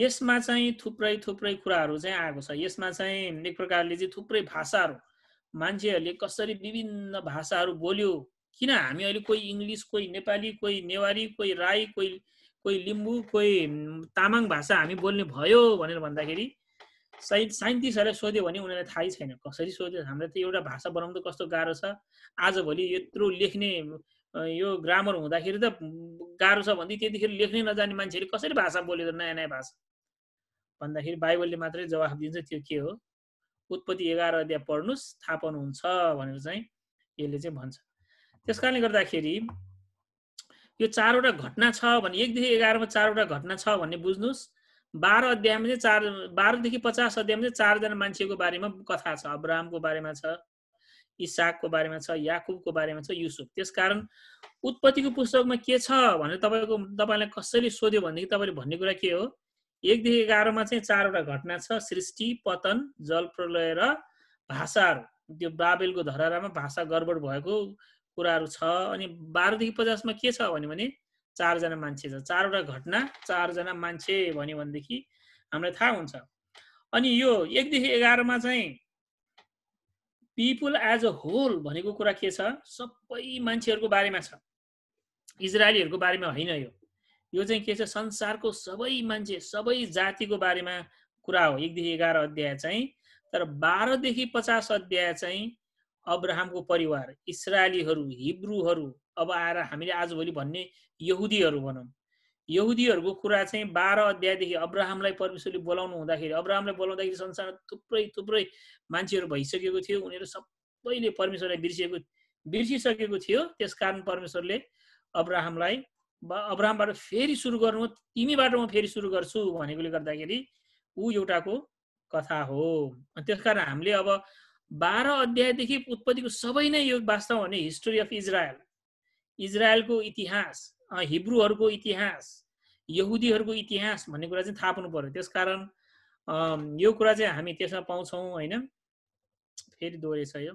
यसमा चाहिँ थुप्रै थुप्रै कुराहरू चाहिँ आएको छ यसमा चाहिँ एक प्रकारले चाहिँ थुप्रै भाषाहरू मान्छेहरूले कसरी विभिन्न भाषाहरू बोल्यो किन हामी अहिले कोही इङ्ग्लिस कोही नेपाली कोही नेवारी कोही राई कोही कोही लिम्बू कोही तामाङ भाषा हामी बोल्ने भयो भनेर भन्दाखेरि साइ साइन्टिस्टहरूलाई सोध्यो भने उनीहरूलाई थाहै छैन कसरी सोध्यो हामीलाई त एउटा भाषा बनाउनु त कस्तो गाह्रो छ आजभोलि यत्रो लेख्ने यो ग्रामर हुँदाखेरि त गाह्रो छ भन्दै त्यतिखेर लेख्नै नजाने मान्छेले कसरी भाषा बोल्यो त नयाँ नयाँ भाषा भन्दाखेरि बाइबलले मात्रै जवाफ दिन्छ त्यो के हो उत्पत्ति एघार अध्याय पढ्नुहोस् थाहा पाउनुहुन्छ भनेर चाहिँ यसले चाहिँ भन्छ त्यस कारणले गर्दाखेरि यो चारवटा घटना छ भने एकदेखि एघारमा चारवटा घटना छ भन्ने बुझ्नुहोस् बाह्र अध्यायमा चाहिँ चार बाह्रदेखि पचास अध्यायमा चाहिँ चारजना मान्छेको बारेमा कथा छ अब्राहमको बारेमा छ इसाकको बारेमा छ याकुबको बारेमा छ युसुफ त्यसकारण उत्पत्तिको पुस्तकमा के छ भनेर तपाईँको तपाईँलाई कसैले सोध्यो भनेदेखि तपाईँले भन्ने कुरा के हो एकदेखि एघारमा चाहिँ चारवटा घटना छ सृष्टि पतन जल प्रलय र भाषाहरू त्यो बाबेलको धरारामा भाषा गडबड भएको कुराहरू छ अनि बाह्रदेखि पचासमा के छ भन्यो भने चारजना मान्छे छ चारवटा घटना चारजना मान्छे भन्यो भनेदेखि हामीलाई थाहा हुन्छ अनि यो एकदेखि एघारमा चाहिँ पिपुल एज अ होल भनेको कुरा के छ सबै मान्छेहरूको बारेमा छ इजरायलीहरूको बारेमा होइन यो यो चाहिँ के छ संसारको सबै मान्छे सबै जातिको बारेमा कुरा हो एकदेखि एघार अध्याय चाहिँ तर बाह्रदेखि पचास अध्याय चाहिँ अब्राहमको परिवार इसरायलीहरू हिब्रूहरू अब आएर हामीले आजभोलि भन्ने यहुदीहरू भनौँ यहुदीहरूको कुरा चाहिँ बाह्र अध्यायदेखि अब्राहमलाई परमेश्वरले बोलाउनु हुँदाखेरि अब्राहमलाई बोलाउँदाखेरि संसारमा थुप्रै थुप्रै मान्छेहरू भइसकेको थियो उनीहरू सबैले परमेश्वरलाई बिर्सिएको बिर्सिसकेको थियो त्यसकारण परमेश्वरले अब्राहमलाई अब्राहमबाट फेरि सुरु गर्नु तिमीबाट म फेरि सुरु गर्छु भनेकोले गर्दाखेरि ऊ एउटाको कथा हो त्यस कारण हामीले अब बाह्र अध्यायदेखि उत्पत्तिको सबै नै यो वास्तव भने हिस्ट्री अफ इजरायल इजरायलको इतिहास हिब्रूहरूको इतिहास यहुदीहरूको इतिहास भन्ने कुरा चाहिँ थाहा पाउनु पऱ्यो कारण यो कुरा चाहिँ हामी त्यसमा पाउँछौँ होइन फेरि दोहोरेछ यो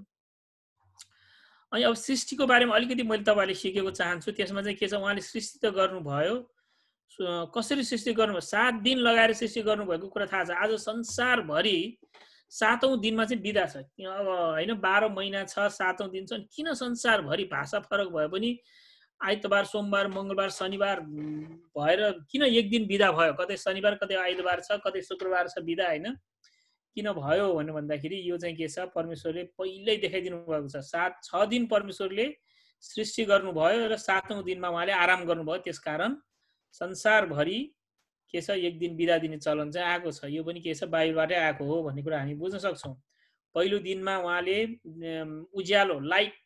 अनि अब सृष्टिको बारेमा अलिकति मैले तपाईँहरूले सिकेको चाहन्छु त्यसमा चाहिँ के छ उहाँले सृष्टि त गर्नुभयो कसरी सृष्टि गर्नुभयो सात दिन लगाएर सृष्टि गर्नुभएको कुरा थाहा छ आज संसारभरि सातौँ दिनमा चाहिँ बिदा छ अब होइन बाह्र महिना छ सातौँ दिन छ किन संसारभरि भाषा फरक भए पनि आइतबार सोमबार मङ्गलबार शनिबार भएर किन एक दिन बिदा भयो कतै शनिबार कतै आइतबार छ कतै शुक्रबार छ बिदा होइन किन भयो भन्नु भन्दाखेरि यो चाहिँ के छ परमेश्वरले पहिल्यै देखाइदिनु भएको छ सात छ दिन परमेश्वरले सृष्टि गर्नुभयो र सातौँ दिनमा उहाँले आराम गर्नुभयो त्यस कारण संसारभरि के छ एक दिन बिदा दिने चलन चाहिँ आएको छ यो पनि के छ बाइबलबाटै आएको हो भन्ने कुरा हामी बुझ्न सक्छौँ पहिलो दिनमा उहाँले उज्यालो लाइट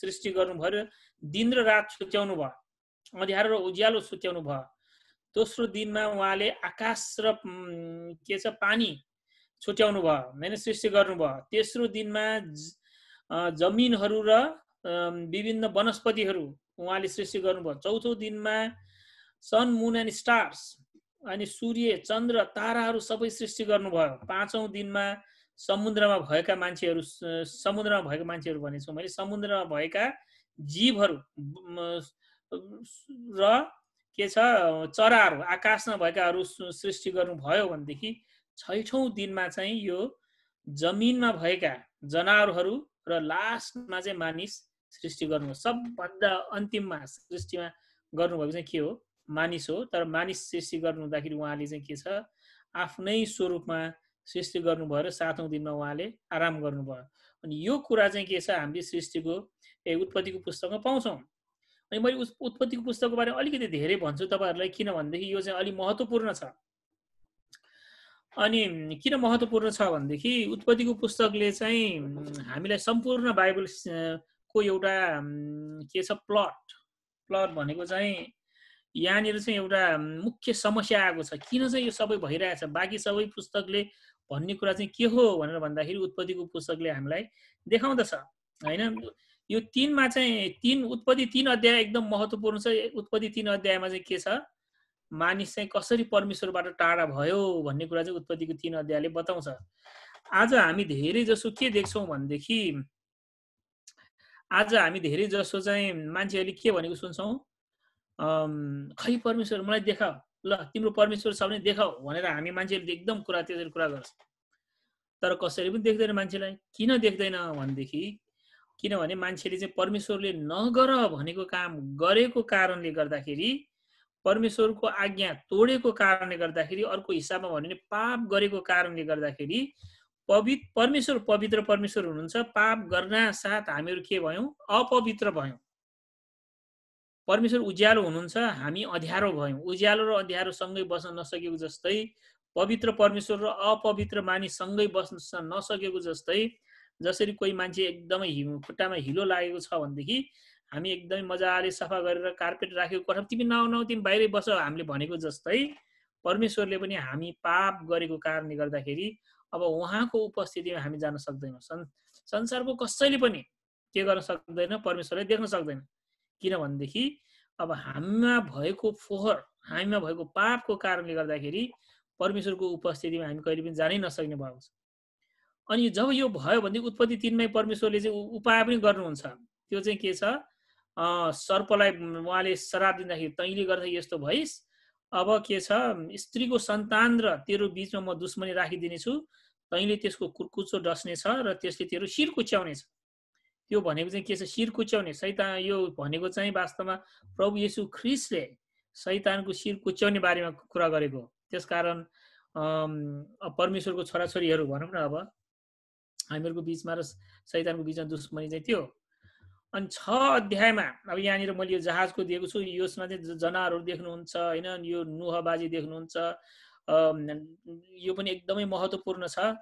सृष्टि गर्नुभयो दिन र रात छुट्याउनु भयो अँध्यारो र उज्यालो छुट्याउनु भयो दोस्रो दिनमा उहाँले आकाश र के छ पानी छुट्याउनु भयो होइन सृष्टि गर्नुभयो तेस्रो दिनमा जमिनहरू र विभिन्न वनस्पतिहरू उहाँले सृष्टि गर्नुभयो चौथो दिनमा सन मुन एन्ड स्टार्स अनि सूर्य चन्द्र ताराहरू सबै सृष्टि गर्नुभयो पाँचौँ दिनमा समुद्रमा भएका मान्छेहरू समुद्रमा भएका मान्छेहरू भनेको मैले समुद्रमा भएका जीवहरू र के छ चराहरू आकाशमा भएकाहरू सृष्टि गर्नुभयो भनेदेखि छैठौँ दिनमा चाहिँ यो जमिनमा भएका जनावरहरू र लास्टमा चाहिँ मानिस सृष्टि गर्नु सबभन्दा अन्तिममा सृष्टिमा गर्नुभएको चाहिँ के हो मानिस हो तर मानिस सृष्टि गर्नु उहाँले चाहिँ के छ आफ्नै स्वरूपमा सृष्टि गर्नुभयो र सातौँ दिनमा उहाँले आराम गर्नुभयो अनि यो कुरा चाहिँ के छ हामीले सृष्टिको ए उत्पत्तिको पुस्तकमा पाउँछौँ अनि मैले उस उत्पत्तिको पुस्तकको बारेमा अलिकति धेरै भन्छु तपाईँहरूलाई किनभनेदेखि यो चाहिँ अलिक महत्त्वपूर्ण छ अनि किन महत्त्वपूर्ण छ भनेदेखि उत्पत्तिको पुस्तकले चाहिँ हामीलाई सम्पूर्ण बाइबल को एउटा के छ प्लट प्लट भनेको चाहिँ यहाँनिर चाहिँ एउटा मुख्य समस्या आएको छ किन चाहिँ यो सबै भइरहेछ बाँकी सबै पुस्तकले भन्ने कुरा चाहिँ के हो भनेर भन्दाखेरि उत्पत्तिको पुस्तकले हामीलाई देखाउँदछ होइन यो तिनमा चाहिँ तिन उत्पत्ति तिन अध्याय एकदम महत्त्वपूर्ण छ उत्पत्ति तिन अध्यायमा चाहिँ के छ मानिस चाहिँ कसरी परमेश्वरबाट टाढा भयो भन्ने कुरा चाहिँ उत्पत्तिको तिन अध्यायले बताउँछ आज हामी धेरै जसो के देख्छौँ भनेदेखि आज हामी धेरै जसो चाहिँ मान्छेहरूले के भनेको सुन्छौँ खै परमेश्वर मलाई देखा ल तिम्रो परमेश्वर छ भने देखाऊ भनेर हामी मान्छेहरूले एकदम कुरा त्यसरी कुरा गर्छ तर कसैले पनि देख्दैन मान्छेलाई किन देख्दैन भनेदेखि किनभने मान्छेले चाहिँ परमेश्वरले नगर भनेको काम गरेको कारणले गर्दाखेरि परमेश्वरको आज्ञा तोडेको कारणले गर्दाखेरि अर्को हिसाबमा भन्यो भने पाप गरेको कारणले गर्दाखेरि पवित्र परमेश्वर पवित्र परमेश्वर हुनुहुन्छ पाप गर्न साथ हामीहरू के भयौँ अपवित्र भयौँ परमेश्वर उज्यालो हुनुहुन्छ हामी अध्यारो भयौँ उज्यालो र अध्ययारोसँगै सँगै बस्न नसकेको जस्तै पवित्र परमेश्वर र अपवित्र मानिससँगै बस्न नसकेको जस्तै जसरी कोही मान्छे एकदमै हि खुट्टामा हिलो लागेको छ भनेदेखि हामी एकदमै मजाले सफा गरेर कार्पेट राखेको कोठा तिमी नआउ तिमी बाहिरै बस हामीले भनेको जस्तै परमेश्वरले पनि हामी पाप गरेको कारणले गर्दाखेरि अब उहाँको उपस्थितिमा हामी जान सक्दैनौँ संसारको कसैले पनि के गर्न सक्दैन परमेश्वरले देख्न सक्दैन किनभनेदेखि अब हामीमा भएको फोहोर हामीमा भएको पापको कारणले गर्दाखेरि परमेश्वरको उपस्थितिमा हामी कहिले पनि जानै नसक्ने भएको छ अनि जब यो भयो भनेदेखि उत्पत्ति तिनमै परमेश्वरले चाहिँ उपाय पनि गर्नुहुन्छ त्यो चाहिँ के छ सर्पलाई उहाँले श्राप दिँदाखेरि तैँले गर्दा यस्तो भइस् अब के छ स्त्रीको सन्तान र तेरो बिचमा म दुश्मनी राखिदिनेछु तैँले त्यसको कुर्कुचो डस्नेछ र त्यसले तेरो शिर कुच्याउनेछ त्यो भनेको चाहिँ के छ शिर कुच्याउने सैतान यो भनेको चाहिँ वास्तवमा प्रभु येसु ख्रिसले सैतानको शिर कुच्याउने बारेमा कुरा गरेको त्यसकारण परमेश्वरको छोराछोरीहरू भनौँ न अब हामीहरूको बिचमा र सैतानको बिचमा दुश्मनी चाहिँ त्यो अनि छ अध्यायमा अब यहाँनिर मैले यो जहाजको दिएको छु यसमा चाहिँ जनावरहरू देख्नुहुन्छ होइन यो नुहबाजी देख्नुहुन्छ यो पनि एकदमै महत्त्वपूर्ण छ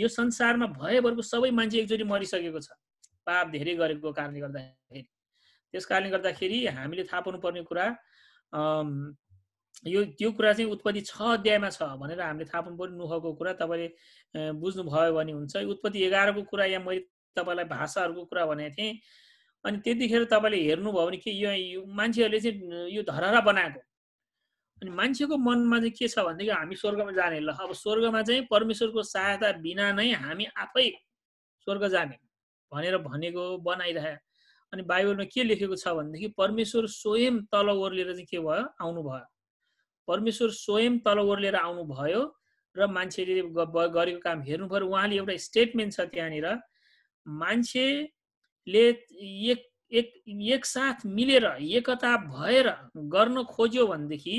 यो संसारमा भएभरको सबै मान्छे एकचोटि मरिसकेको छ पाप धेरै गरेको कारणले गर्दाखेरि त्यस कारणले गर्दाखेरि हामीले थाहा पाउनुपर्ने कुरा यो त्यो कुरा चाहिँ उत्पत्ति छ अध्यायमा छ भनेर हामीले थाहा पाउनु पर्ने नुहको कुरा तपाईँले बुझ्नुभयो भने हुन्छ उत्पत्ति एघारको कुरा या मैले तपाईँलाई भाषाहरूको कुरा भनेको थिएँ अनि त्यतिखेर तपाईँले हेर्नुभयो भने के यो मान्छेहरूले चाहिँ यो धरहरा बनाएको अनि मान्छेको मनमा चाहिँ के छ भनेदेखि हामी स्वर्गमा जाने ल अब स्वर्गमा चाहिँ परमेश्वरको सहायता बिना नै हामी आफै स्वर्ग जाने भनेर भनेको बनाइरहे अनि बाइबलमा के लेखेको छ भनेदेखि परमेश्वर स्वयं तल ओर्लिएर चाहिँ के भयो आउनुभयो परमेश्वर स्वयं तल ओर्लिएर आउनुभयो र मान्छेले गरेको काम हेर्नु पऱ्यो उहाँले एउटा स्टेटमेन्ट छ त्यहाँनिर मान्छेले एक एक एकसाथ मिलेर एकता भएर गर्न खोज्यो भनेदेखि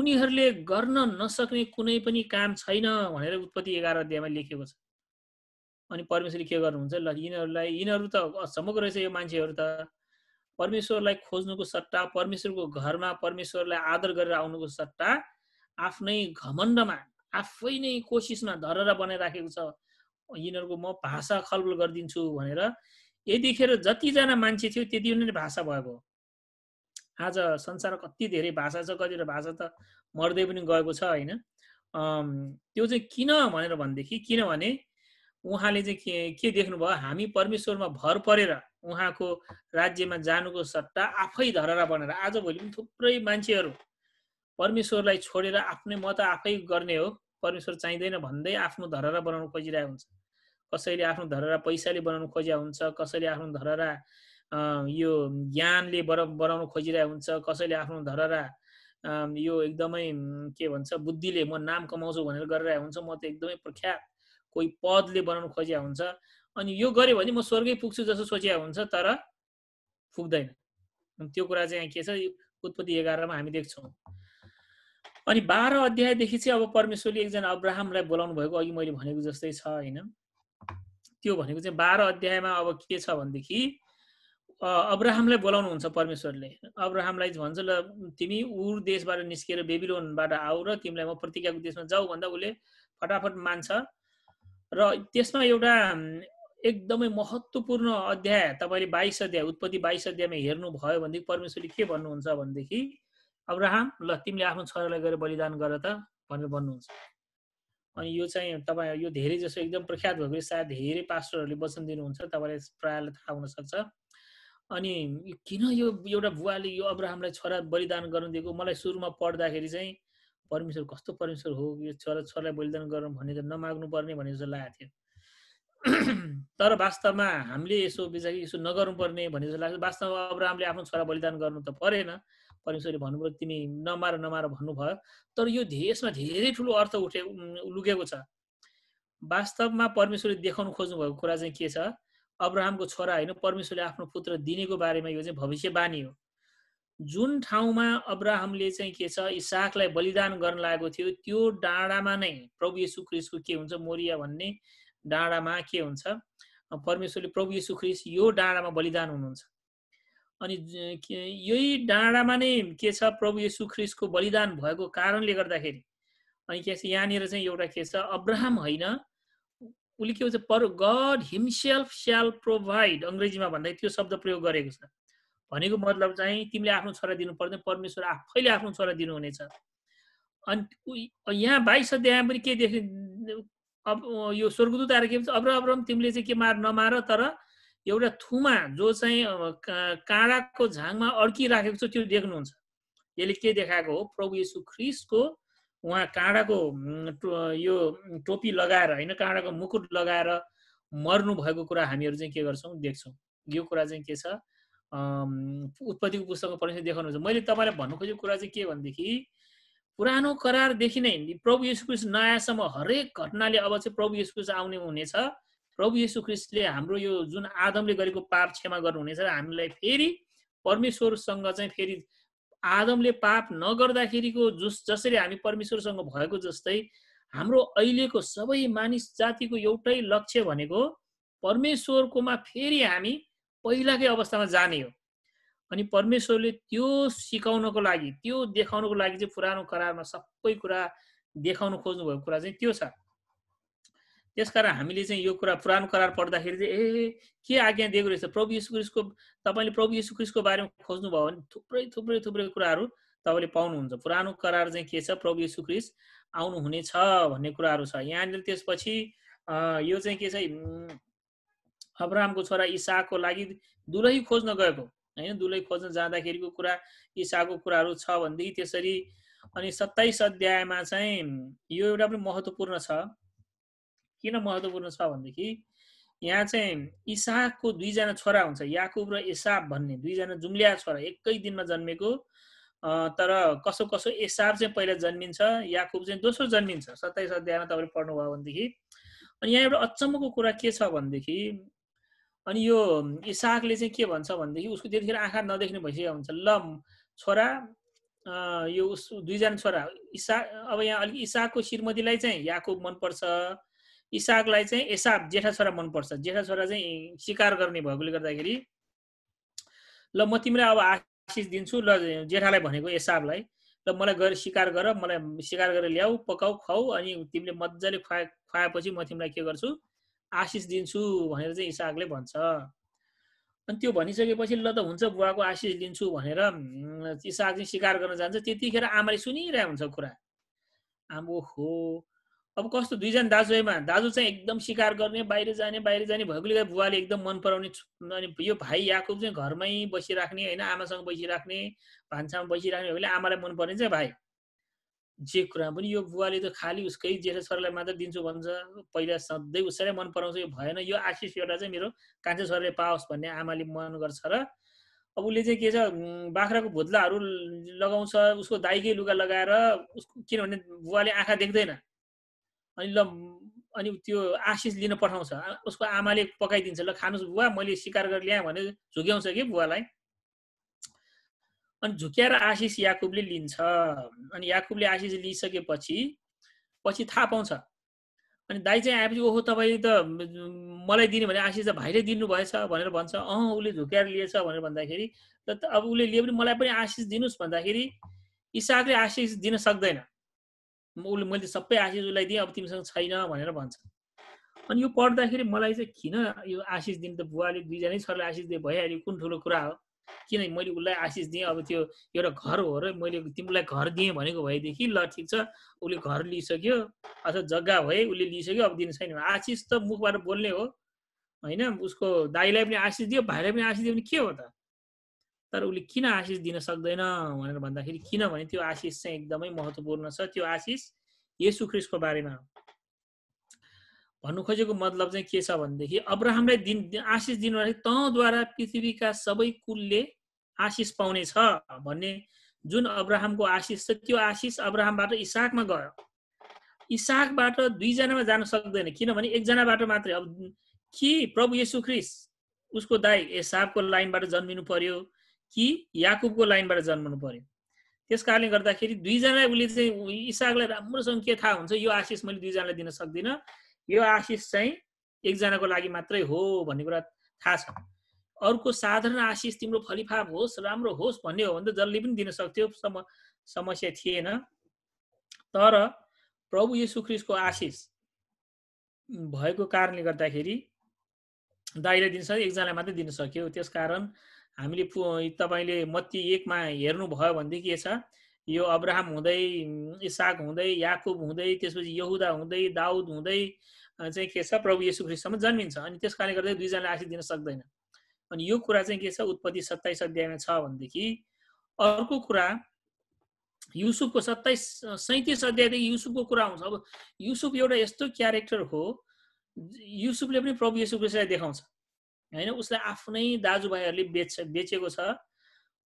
उनीहरूले गर्न नसक्ने कुनै पनि काम छैन भनेर उत्पत्ति एघार अध्यायमा लेखेको छ अनि परमेश्वरले के गर्नुहुन्छ ल यिनीहरूलाई यिनीहरू त असम्मको रहेछ यो मान्छेहरू त परमेश्वरलाई खोज्नुको सट्टा परमेश्वरको घरमा परमेश्वरलाई आदर गरेर आउनुको सट्टा आफ्नै घमण्डमा आफै नै कोसिसमा धरेर बनाइराखेको छ यिनीहरूको म भाषा खलबल गरिदिन्छु भनेर यतिखेर जतिजना मान्छे थियो त्यति नै भाषा भएको आज संसार कति धेरै भाषा छ कतिवटा भाषा त मर्दै पनि गएको छ होइन त्यो चाहिँ किन भनेर भनेदेखि किनभने उहाँले चाहिँ के के देख्नुभयो हामी परमेश्वरमा भर परेर उहाँको राज्यमा जानुको सट्टा आफै धरहरा बनेर आजभोलि पनि थुप्रै मान्छेहरू परमेश्वरलाई छोडेर आफ्नै म त आफै गर्ने हो परमेश्वर चाहिँदैन भन्दै आफ्नो धरहरा बनाउनु खोजिरहेको हुन्छ कसैले आफ्नो धरहरा पैसाले बनाउनु खोजिरहेको हुन्छ कसैले आफ्नो धरहरा यो ज्ञानले बर बनाउनु खोजिरहेको हुन्छ कसैले आफ्नो धरहरा यो एकदमै के भन्छ बुद्धिले म नाम कमाउँछु भनेर गरिरहेको हुन्छ म त एकदमै प्रख्यात कोही पदले बनाउनु खोजिया हुन्छ अनि यो गऱ्यो भने म स्वर्गै पुग्छु जस्तो सोचिया हुन्छ तर पुग्दैन त्यो कुरा चाहिँ के छ उत्पत्ति एघारमा हामी देख्छौँ अनि बाह्र अध्यायदेखि चाहिँ अब परमेश्वरले एकजना अब्राहमलाई बोलाउनु भएको अघि मैले भनेको जस्तै छ होइन त्यो भनेको चाहिँ बाह्र अध्यायमा अब के छ भनेदेखि अब्राहमलाई बोलाउनु हुन्छ परमेश्वरले अब्राहमलाई भन्छ ल तिमी उर देशबाट निस्केर बेबिलोनबाट आऊ र तिमीलाई म प्रतिज्ञाको देशमा जाऊ भन्दा उसले फटाफट मान्छ र त्यसमा एउटा एकदमै महत्त्वपूर्ण अध्याय तपाईँले बाइस अध्याय उत्पत्ति बाइस अध्यायमा हेर्नुभयो भनेदेखि परमेश्वरले के भन्नुहुन्छ भनेदेखि अब्राहम ल तिमीले आफ्नो छोरालाई गएर बलिदान गर त भनेर भन्नुहुन्छ अनि यो चाहिँ तपाईँ यो धेरै जसो एकदम प्रख्यात भएको सायद धेरै पास्टरहरूले वचन दिनुहुन्छ तपाईँलाई प्रायःले थाहा हुनसक्छ अनि किन यो एउटा बुवाले यो अब्राहमलाई छोरा बलिदान गर्नु दिएको मलाई सुरुमा पढ्दाखेरि चाहिँ परमेश्वर कस्तो परमेश्वर हो यो छोरा छोरालाई बलिदान गरौँ भन्ने त नमाग्नु पर्ने भने जस्तो लागेको थियो तर वास्तवमा हामीले यसो बिच यसो नगर्नुपर्ने भन्ने जस्तो लाग्छ वास्तवमा अब्राहमले आफ्नो छोरा बलिदान गर्नु त परेन परमेश्वरले भन्नुभयो तिमी नमार नमार भन्नुभयो तर यो यसमा धेरै ठुलो अर्थ उठे लुकेको छ वास्तवमा परमेश्वरले देखाउनु खोज्नु भएको कुरा चाहिँ के छ अब्राहमको छोरा होइन परमेश्वरले आफ्नो पुत्र दिनेको बारेमा यो चाहिँ भविष्यवाणी हो जुन ठाउँमा अब्राहमले चाहिँ के छ इसाकलाई बलिदान गर्न लागेको थियो त्यो डाँडामा नै प्रभु यशु ख्रिसको के हुन्छ मोरिया भन्ने डाँडामा के हुन्छ परमेश्वरले प्रभु यशु ख्रिस यो डाँडामा बलिदान हुनुहुन्छ अनि यही डाँडामा नै के छ प्रभु यशु ख्रिसको बलिदान भएको कारणले गर्दाखेरि अनि के छ यहाँनिर चाहिँ एउटा के छ अब्राहम होइन उसले के भन्छ पर गड हिमसेल्फ स्याल प्रोभाइड अङ्ग्रेजीमा भन्दा त्यो शब्द प्रयोग गरेको छ भनेको मतलब चाहिँ तिमीले आफ्नो छोरा दिनु पर्दैन परमेश्वर आफैले आफ्नो छोरा दिनुहुनेछ अनि यहाँ बाइस अध्यायमा पनि के देखे अब यो स्वर्गदूत आएर के भन्छ अब्र अब्रम तिमीले चाहिँ के मार नमार तर एउटा थुमा जो चाहिँ काँडाको झाङमा अड्किराखेको छ त्यो देख्नुहुन्छ यसले के देखाएको हो प्रभु यशु ख्रिस्टको उहाँ काँडाको यो टोपी लगाएर होइन काँडाको मुकुट लगाएर मर्नु भएको कुरा हामीहरू चाहिँ के गर्छौँ देख्छौँ यो कुरा चाहिँ के छ उत्पत्तिको पुस्तकमा परमेश्वर देखाउनुहुन्छ मैले तपाईँलाई भन्नु खोजेको कुरा चाहिँ के भनेदेखि पुरानो करारदेखि नै प्रभु यशुकृष्ण नयाँसम्म हरेक घटनाले अब चाहिँ प्रभु यशुकृष्ण आउने हुनेछ प्रभु यशु ख्रिस्टले हाम्रो यो जुन आदमले गरेको पाप क्षमा गर्नुहुनेछ र हामीलाई फेरि परमेश्वरसँग चाहिँ फेरि आदमले पाप नगर्दाखेरिको जुस जसरी हामी परमेश्वरसँग भएको जस्तै हाम्रो अहिलेको सबै मानिस जातिको एउटै लक्ष्य भनेको परमेश्वरकोमा फेरि हामी पहिलाकै अवस्थामा जाने हो अनि परमेश्वरले त्यो सिकाउनको लागि त्यो देखाउनको लागि चाहिँ पुरानो करारमा सबै कुरा देखाउनु खोज्नुभएको कुरा चाहिँ त्यो छ त्यसकारण हामीले चाहिँ यो कुरा पुरानो करार पढ्दाखेरि चाहिँ ए के आज्ञा दिएको रहेछ प्रभु यीशु क्रिस्टको तपाईँले प्रभु यीशु क्रिस्टको बारेमा खोज्नुभयो भने थुप्रै थुप्रै थुप्रै कुराहरू तपाईँले पाउनुहुन्छ पुरानो करार चाहिँ के छ प्रभु यीशु क्रिस्ट आउनुहुनेछ भन्ने कुराहरू छ यहाँनिर त्यसपछि यो चाहिँ के छ अब्राहमको छोरा इसाको लागि दुलै खोज्न गएको होइन दुलै खोज्न जाँदाखेरिको कुरा इसाको कुराहरू छ भनेदेखि त्यसरी अनि सत्ताइस अध्यायमा चाहिँ यो एउटा पनि महत्त्वपूर्ण छ किन महत्त्वपूर्ण छ भनेदेखि यहाँ चाहिँ इसाको दुईजना छोरा हुन्छ याकुब र इसाब भन्ने दुईजना जुम्लिया छोरा एकै दिनमा जन्मेको तर कसो कसो एसाब चाहिँ पहिला जन्मिन्छ याकुब चाहिँ दोस्रो जन्मिन्छ सत्ताइस अध्यायमा तपाईँले पढ्नुभयो भनेदेखि अनि यहाँ एउटा अचम्मको कुरा के छ भनेदेखि अनि यो इसाकले चाहिँ के भन्छ भनेदेखि उसको त्यतिखेर आँखा नदेख्ने भइसकेको हुन्छ ल छोरा यो उस दुईजना छोरा इसा अब यहाँ अलिक इसाकको श्रीमतीलाई चाहिँ याकुब मनपर्छ इसाकलाई चाहिँ एसाब जेठा छोरा मनपर्छ जेठा छोरा चाहिँ सिकार गर्ने भएकोले गर्दाखेरि ल म तिमीलाई अब आशिष दिन्छु ल जेठालाई भनेको एसाबलाई ल मलाई गएर सिकार गर मलाई सिकार गरेर ल्याऊ पकाऊ खुवाऊ अनि तिमीले मजाले खुवा खुवाएपछि म तिमीलाई के गर्छु आशिष दिन्छु भनेर चाहिँ इसाकले भन्छ अनि त्यो भनिसकेपछि ल त हुन्छ बुवाको आशिष लिन्छु भनेर इसाक चाहिँ स्वीकार गर्न जान्छ त्यतिखेर आमाले सुनिरहेको हुन्छ कुरा आम्बो हो अब कस्तो दुईजना दाजुभाइमा दाजु चाहिँ एकदम सिकार गर्ने बाहिर जाने बाहिर जाने भएकोले गर्दा बुवाले एकदम मन पराउने अनि यो भाइ याकुब चाहिँ घरमै बसिराख्ने होइन आमासँग बसिराख्ने भान्सामा बसिराख्ने भएकोले आमालाई मन पर्ने चाहिँ भाइ जे कुरा पनि यो बुवाले त खालि उसकै जेठा छोरालाई मात्र दिन्छु भन्छ पहिला सधैँ उसैलाई मन पराउँछ यो भएन यो आशिष एउटा चाहिँ मेरो कान्छे छोराले पाओस् भन्ने आमाले मन गर्छ र अब उसले चाहिँ के छ बाख्राको भुत्लाहरू लगाउँछ उसको दाइकै लुगा लगाएर उसको किनभने बुवाले आँखा देख्दैन अनि ल अनि त्यो आशिष लिन पठाउँछ उसको आमाले पकाइदिन्छ ल खानुहोस् बुवा मैले सिकार गरेर ल्याएँ भने झुक्याउँछ कि बुवालाई अनि झुक्याएर आशिष याकुबले लिन्छ अनि याकुबले आशिष लिइसकेपछि पछि थाहा पाउँछ अनि दाइ चाहिँ आएपछि ओहो तपाईँ त मलाई दिने भने आशिष त भाइले दिनुभएछ भनेर भन्छ अँ उसले झुक्याएर लिएछ भनेर भन्दाखेरि त अब उसले लिए पनि मलाई पनि आशिष दिनुहोस् भन्दाखेरि इसाकले आशिष दिन सक्दैन उसले मैले सबै आशिष उसलाई दिएँ अब तिमीसँग छैन भनेर भन्छ अनि यो पढ्दाखेरि मलाई चाहिँ किन यो आशिष दिन त बुवाले दुईजनै छोरालाई आशिष दिए भइहाल्यो कुन ठुलो कुरा हो किन मैले उसलाई आशिष दिएँ अब त्यो एउटा घर हो र मैले तिमीलाई घर दिएँ भनेको भएदेखि ल ठिक छ उसले घर लिइसक्यो अथवा जग्गा भए उसले लिइसक्यो अब दिनु छैन आशिष त मुखबाट बोल्ने हो होइन उसको दाईलाई पनि आशिष दियो भाइलाई पनि आशिष दियो भने के हो त तर उसले किन आशिष दिन सक्दैन भनेर भन्दाखेरि किनभने त्यो आशिष चाहिँ एकदमै महत्त्वपूर्ण छ त्यो आशिष यसु ख्रिसको बारेमा हो भन्नु खोजेको मतलब चाहिँ के छ भनेदेखि अब्राहमलाई दिन, आशिष दिनु तँद्वारा पृथ्वीका सबै कुलले आशिष पाउने छ भन्ने जुन अब्राहमको आशिष छ त्यो आशिष अब्राहमबाट इसाकमा गयो इसाकबाट दुईजनामा जान सक्दैन किनभने एकजनाबाट मात्रै अब कि प्रभु यसु ख्रिस उसको दाई एसाबको लाइनबाट जन्मिनु पर्यो कि याकुबको लाइनबाट जन्मनु पर्यो त्यस कारणले गर्दाखेरि दुईजनालाई उसले चाहिँ इसाकलाई राम्रोसँग के थाहा हुन्छ यो आशिष मैले दुईजनालाई दिन सक्दिनँ यो आशिष चाहिँ एकजनाको लागि मात्रै हो भन्ने कुरा थाहा छ अर्को साधारण आशिष तिम्रो फलिफाप होस् राम्रो होस् भन्ने हो भने त जसले पनि दिन सक्थ्यो समस्या थिएन तर प्रभु यीशु ख्रिसको आशिष भएको कारणले गर्दाखेरि दाइले सक्यो एकजनालाई मात्रै दिन सक्यो त्यस कारण हामीले तपाईँले मत्ती एकमा हेर्नुभयो भनेदेखि के छ यो अब्राहम हुँदै इसाक हुँदै याकुब हुँदै त्यसपछि यहुदा हुँदै दाउद हुँदै चाहिँ के छ प्रभु येसु ख्रिस्टसम्म जन्मिन्छ अनि त्यस कारणले गर्दा दुईजनाले आशिष दिन सक्दैन अनि यो कुरा चाहिँ के छ उत्पत्ति सत्ताइस अध्यायमा छ भनेदेखि अर्को कुरा युसुफको सत्ताइस सैतिस अध्यायदेखि युसुफको कुरा आउँछ अब युसुफ एउटा यस्तो क्यारेक्टर हो युसुफले पनि प्रभु यसु ख्रिस्टलाई देखाउँछ होइन उसलाई आफ्नै दाजुभाइहरूले बेच बेचेको छ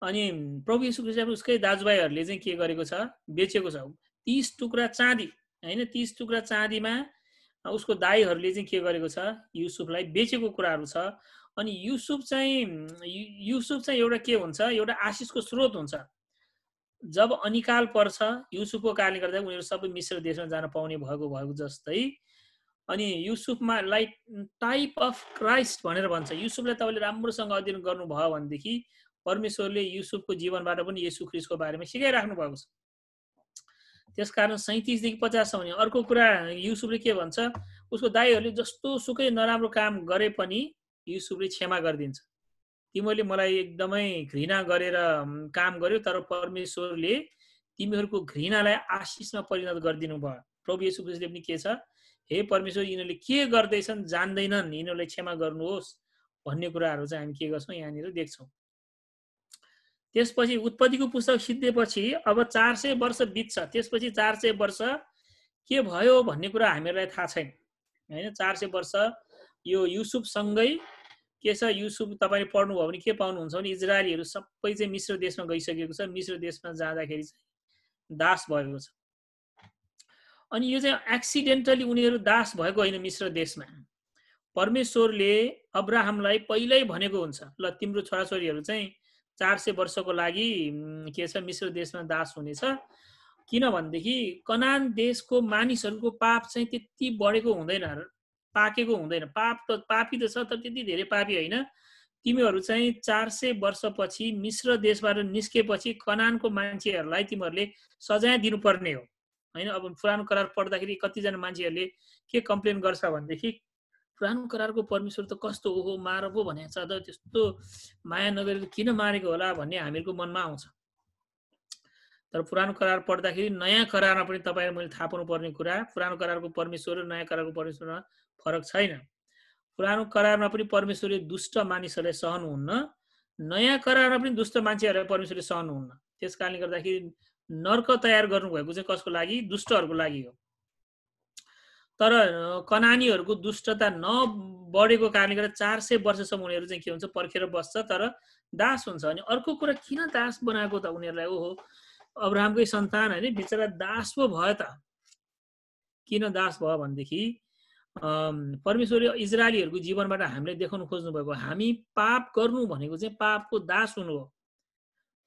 अनि प्रभु यीशु ख्रिस्टको उसकै दाजुभाइहरूले चाहिँ के गरेको छ बेचेको छ तिस टुक्रा चाँदी होइन तिस टुक्रा चाँदीमा उसको दाईहरूले चाहिँ के गरेको छ युसुफलाई बेचेको कुराहरू छ अनि युसुफ चाहिँ युसुफ चाहिँ एउटा के हुन्छ एउटा आशिषको स्रोत हुन्छ जब अनिकाल पर्छ युसुफको कारणले गर्दा उनीहरू सबै मिश्र देशमा जान पाउने भएको भएको जस्तै अनि युसुफमा लाइक टाइप अफ क्राइस्ट भनेर भन्छ युसुफलाई तपाईँले राम्रोसँग अध्ययन गर्नुभयो भनेदेखि परमेश्वरले युसुफको जीवनबाट पनि यसु ख्रिसको बारेमा सिकाइराख्नु भएको छ त्यसकारण सैतिसदेखि पचाससम्म भने अर्को कुरा युसुफले के भन्छ उसको दाईहरूले जस्तो सुकै नराम्रो काम गरे पनि युसुफले क्षमा गरिदिन्छ तिमीहरूले मलाई एकदमै घृणा गरेर काम गर्यो तर परमेश्वरले तिमीहरूको घृणालाई आशिषमा परिणत गरिदिनु भयो प्रभु यसु पनि के छ हे परमेश्वर यिनीहरूले के गर्दैछन् जान्दैनन् यिनीहरूलाई क्षमा गर्नुहोस् भन्ने कुराहरू चाहिँ हामी के गर्छौँ यहाँनिर देख्छौँ त्यसपछि उत्पत्तिको पुस्तक सिद्धिएपछि अब चार सय वर्ष बित्छ त्यसपछि चार सय वर्ष के भयो भन्ने कुरा हामीहरूलाई थाहा छैन होइन चार सय वर्ष यो युसुफसँगै के छ युसुफ तपाईँले पढ्नुभयो भने के पाउनुहुन्छ भने इजरायलीहरू सबै चाहिँ मिश्र देशमा गइसकेको छ मिश्र देशमा जाँदाखेरि चाहिँ दास भएको छ अनि यो चाहिँ एक्सिडेन्टली उनीहरू दास भएको होइन मिश्र देशमा परमेश्वरले अब्राहमलाई पहिल्यै भनेको हुन्छ ल तिम्रो छोराछोरीहरू चाहिँ चार सय वर्षको लागि के छ मिश्र देशमा दास हुनेछ किनभनेदेखि कनान देशको मानिसहरूको पाप चाहिँ त्यति बढेको हुँदैन पाकेको हुँदैन पाप त पापी त छ तर त्यति धेरै पापी होइन तिमीहरू चाहिँ चार सय वर्षपछि मिश्र देशबाट निस्केपछि कनानको मान्छेहरूलाई तिमीहरूले सजाय दिनुपर्ने हो होइन अब पुरानो करार पढ्दाखेरि कतिजना मान्छेहरूले के कम्प्लेन गर्छ भनेदेखि पुरानो करारको परमेश्वर त कस्तो ओहो मार पो भने त त्यस्तो माया नगरेर किन मारेको होला भन्ने हामीहरूको मनमा आउँछ तर पुरानो करार पढ्दाखेरि नयाँ करारमा पनि तपाईँले मैले थाहा पाउनुपर्ने कुरा पुरानो करारको परमेश्वर र नयाँ करारको परमेश्वरमा फरक छैन पुरानो करारमा पनि परमेश्वरले दुष्ट मानिसहरूलाई सहनुहुन्न नयाँ करारमा पनि दुष्ट मान्छेहरूलाई परमेश्वरले सहनुहुन्न त्यस कारणले गर्दाखेरि नर्क तयार गर्नुभएको चाहिँ कसको लागि दुष्टहरूको लागि हो तर कनानीहरूको दुष्टता नबढेको कारणले गर्दा चार सय वर्षसम्म उनीहरू चाहिँ के हुन्छ पर्खेर बस्छ तर दास हुन्छ अनि अर्को कुरा किन दास बनाएको त उनीहरूलाई ओहो अब्राहमकै सन्तान होइन बिचरा दास पो भयो त किन दास भयो भनेदेखि परमेश्वरले इजरायलीहरूको जीवनबाट हामीले देखाउनु खोज्नुभएको हामी पाप गर्नु भनेको चाहिँ पापको दास हुनु हो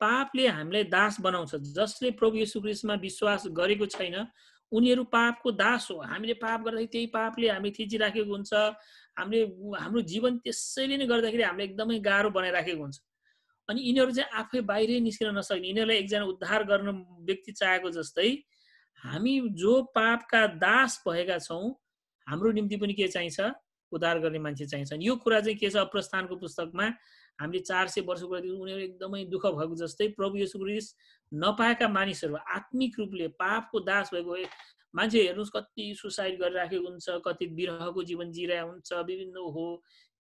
पापले हामीलाई दास बनाउँछ जसले प्रभु यशु क्रिस्टमा विश्वास गरेको छैन उनीहरू पापको दास हो हामीले पाप गर्दाखेरि त्यही पापले हामी थिचिराखेको हुन्छ हामीले हाम्रो जीवन त्यसैले नै गर्दाखेरि हामीले एकदमै गाह्रो बनाइराखेको हुन्छ अनि यिनीहरू चाहिँ आफै बाहिरै निस्किन नसक्ने यिनीहरूलाई एकजना उद्धार गर्न व्यक्ति चाहेको जस्तै हामी जो पापका दास भएका छौँ हाम्रो निम्ति पनि के चाहिन्छ उद्धार गर्ने मान्छे चाहिन्छ यो कुरा चाहिँ के छ प्रस्थानको पुस्तकमा हामीले चार सय वर्षको उनीहरू एकदमै दुःख भएको जस्तै प्रभु यसु नपाएका मानिसहरू आत्मिक रूपले पापको दास भएको मान्छे हेर्नुहोस् कति सुसाइड गरिराखेको हुन्छ कति विरहको जीवन जिरहेको हुन्छ विभिन्न हो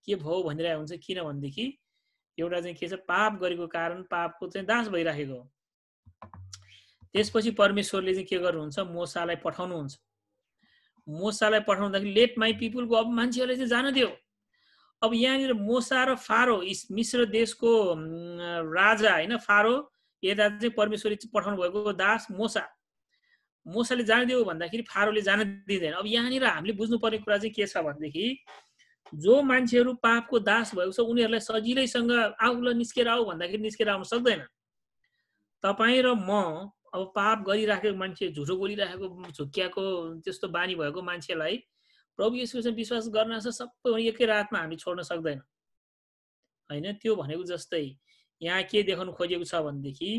के भयो भनिरहेको हुन्छ किनभनेदेखि एउटा चाहिँ के छ पाप गरेको कारण पापको चाहिँ दास भइराखेको त्यसपछि परमेश्वरले चाहिँ के गर्नुहुन्छ मोसालाई पठाउनुहुन्छ मोसालाई पठाउँदाखेरि लेट माई पिपुलको अब मान्छेहरूले चाहिँ जान दियो अब यहाँनिर मोसा र फारो इस मिश्र देशको राजा होइन फारो यता चाहिँ परमेश्वरले पठाउनु भएको दास मोसा मोसाले जान दियो भन्दाखेरि फारोले जान दिँदैन अब यहाँनिर हामीले बुझ्नुपर्ने कुरा चाहिँ के छ भनेदेखि जो मान्छेहरू पापको दास भएको छ उनीहरूलाई सजिलैसँग आउल निस्केर आऊ भन्दाखेरि निस्केर आउन सक्दैन तपाईँ र म अब पाप गरिराखेको मान्छे झुटो बोलिराखेको झुक्कियाको त्यस्तो बानी भएको मान्छेलाई प्रभु यीशुसँग विश्वास गर्न सबै एकै रातमा हामी छोड्न सक्दैन होइन त्यो भनेको जस्तै यहाँ के देखाउनु खोजेको छ भनेदेखि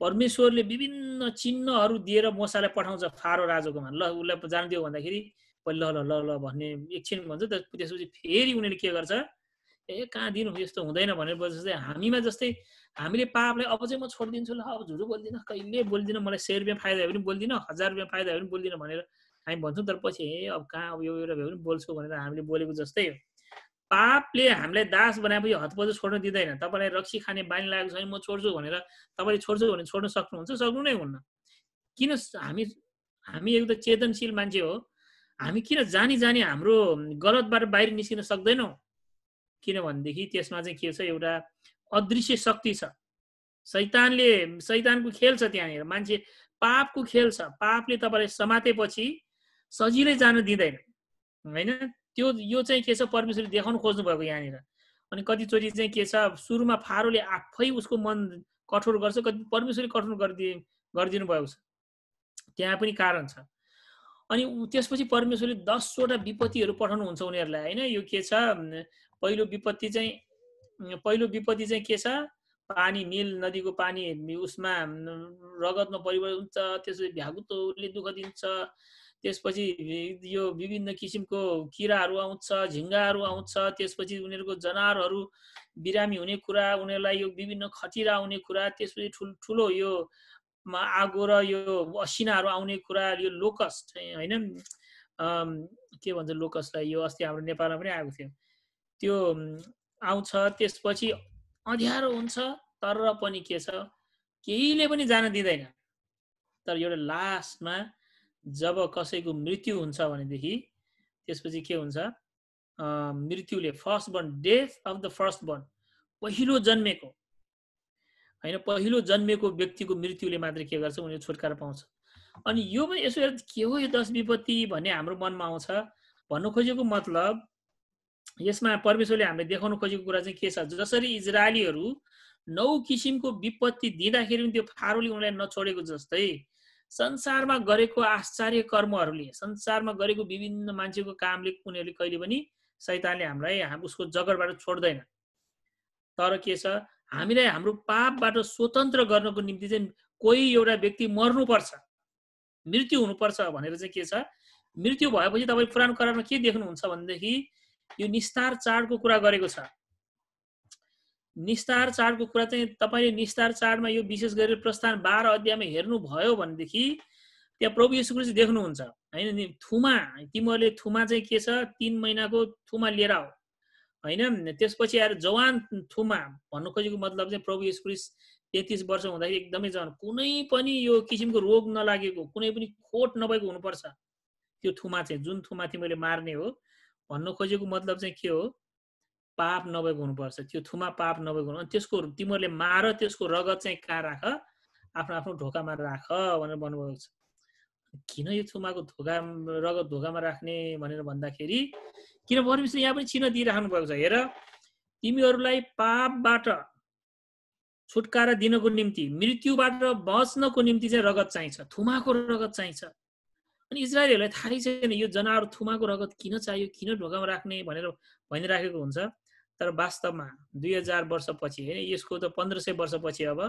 परमेश्वरले विभिन्न चिन्हहरू दिएर मसालाई पठाउँछ फारो राजोकोमा ल उसलाई जान दियो भन्दाखेरि पहिला ल ल ल भन्ने एकछिन भन्छ त्यसपछि फेरि उनीहरूले के गर्छ ए कहाँ दिनु यस्तो हुँदैन भनेर जस्तै हामीमा जस्तै हामीले पापलाई अब चाहिँ म छोडिदिन्छु ल अब झुटो बोल्दिनँ कहिले बोल्दिनँ मलाई सय रुपियाँ फाइदा भयो भने बोल्दिनँ हजार रुपियाँ फाइदा भयो भने बोल्दिनँ भनेर हामी भन्छौँ तर पछि ए अब कहाँ अब यो एउटा भयो भने बोल्छु भनेर हामीले बोलेको जस्तै पापले हामीलाई दास बनाएपछि हतपत छोड्न दिँदैन तपाईँलाई रक्सी खाने बानी लागेको छ भने म छोड्छु भनेर तपाईँले छोड्छु भने छोड्न सक्नुहुन्छ सक्नु नै हुन्न किन हामी हामी एकदम चेतनशील मान्छे हो हामी किन जानी जानी हाम्रो गलतबाट बाहिर निस्किन सक्दैनौँ किनभनेदेखि त्यसमा चाहिँ के छ एउटा अदृश्य शक्ति छ सैतानले सैतानको खेल छ त्यहाँनिर मान्छे पापको खेल छ पापले तपाईँलाई समातेपछि सजिलै जान दिँदैन होइन त्यो यो चाहिँ के छ परमेश्वरले देखाउनु खोज्नु भएको यहाँनिर अनि कतिचोटि चाहिँ के छ सुरुमा फारोले आफै उसको मन कठोर गर्छ कति परमेश्वरले कठोर गरिदिए गरिदिनु भएको छ त्यहाँ पनि कारण छ अनि त्यसपछि परमेश्वरले दसवटा विपत्तिहरू पठाउनुहुन्छ उनीहरूलाई होइन यो के छ पहिलो विपत्ति चाहिँ पहिलो विपत्ति चाहिँ के छ पानी निल नदीको पानी उसमा रगतमा परिवर्तन हुन्छ त्यसपछि भ्यागुतोले दुःख दिन्छ त्यसपछि यो विभिन्न किसिमको किराहरू आउँछ झिङ्गाहरू आउँछ त्यसपछि उनीहरूको जनावरहरू बिरामी हुने कुरा उनीहरूलाई यो विभिन्न खटिरा आउने कुरा त्यसपछि ठुलो यो आगो र यो असिनाहरू आउने कुरा यो लोकस्ट होइन के भन्छ लोकसलाई यो अस्ति हाम्रो नेपालमा पनि आएको थियो त्यो आउँछ त्यसपछि अँध्यारो हुन्छ तर पनि के छ केहीले पनि जान दिँदैन तर एउटा लास्टमा जब कसैको मृत्यु हुन्छ भनेदेखि त्यसपछि के हुन्छ मृत्युले first born death of the first born पहिलो जन्मेको होइन पहिलो जन्मेको व्यक्तिको मृत्युले मात्र के गर्छ उनीहरू छुटकारा पाउँछ अनि यो पनि यसो के हो यो दस विपत्ति भन्ने हाम्रो मनमा आउँछ भन्नु खोजेको मतलब यसमा परमेश्वरले हामीले देखाउनु खोजेको कुरा चाहिँ के छ जसरी इजरायलीहरू नौ किसिमको विपत्ति दिँदाखेरि पनि त्यो फारोले उनलाई नछोडेको जस्तै संसारमा गरेको आश्चर्य कर्महरूले संसारमा गरेको विभिन्न मान्छेको कामले उनीहरूले कहिले पनि सैतानले हामीलाई उसको जगरबाट छोड्दैन तर के छ हामीलाई हाम्रो पापबाट स्वतन्त्र गर्नको निम्ति चाहिँ कोही एउटा व्यक्ति मर्नुपर्छ मृत्यु हुनुपर्छ भनेर चाहिँ के छ मृत्यु भएपछि तपाईँ पुरानो करारमा के देख्नुहुन्छ भनेदेखि यो निस्तार चाडको कुरा गरेको छ निस्तार चाडको कुरा चाहिँ तपाईँले निस्तार चाडमा यो विशेष गरेर प्रस्थान बाह्र अध्यायमा हेर्नुभयो भनेदेखि त्यहाँ प्रभु यीशु चाहिँ देख्नुहुन्छ होइन नि थुमा तिमीहरूले थुमा चाहिँ के छ तिन महिनाको थुमा लिएर आऊ होइन त्यसपछि आएर जवान थुमा भन्नु खोजेको मतलब चाहिँ प्रभु यीशु तेत्तिस वर्ष हुँदाखेरि एकदमै जवान कुनै पनि यो किसिमको रोग नलागेको कुनै पनि खोट नभएको हुनुपर्छ त्यो थुमा चाहिँ जुन थुमा तिमीले मार्ने हो भन्नु खोजेको मतलब चाहिँ के हो पाप नभएको हुनुपर्छ त्यो थुमा पाप नभएको हुनु अनि त्यसको तिमीहरूले मार त्यसको रगत चाहिँ कहाँ राख आफ्नो आफ्नो ढोकामा राख भनेर भन्नुभएको छ किन यो थुमाको धोका रगत धोकामा राख्ने भनेर भन्दाखेरि किन परमेश्वर यहाँ पनि चिन्ह दिइराख्नु भएको छ हेर तिमीहरूलाई पापबाट छुटकारा दिनको निम्ति मृत्युबाट बच्नको निम्ति चाहिँ रगत चाहिन्छ थुमाको रगत चाहिन्छ अनि इजरायलीहरूलाई थाहै छैन यो जनावर थुमाको रगत किन चाहियो किन ढोकामा राख्ने भनेर भनिराखेको हुन्छ तर वास्तवमा दुई हजार वर्षपछि होइन यसको त पन्ध्र सय वर्षपछि अब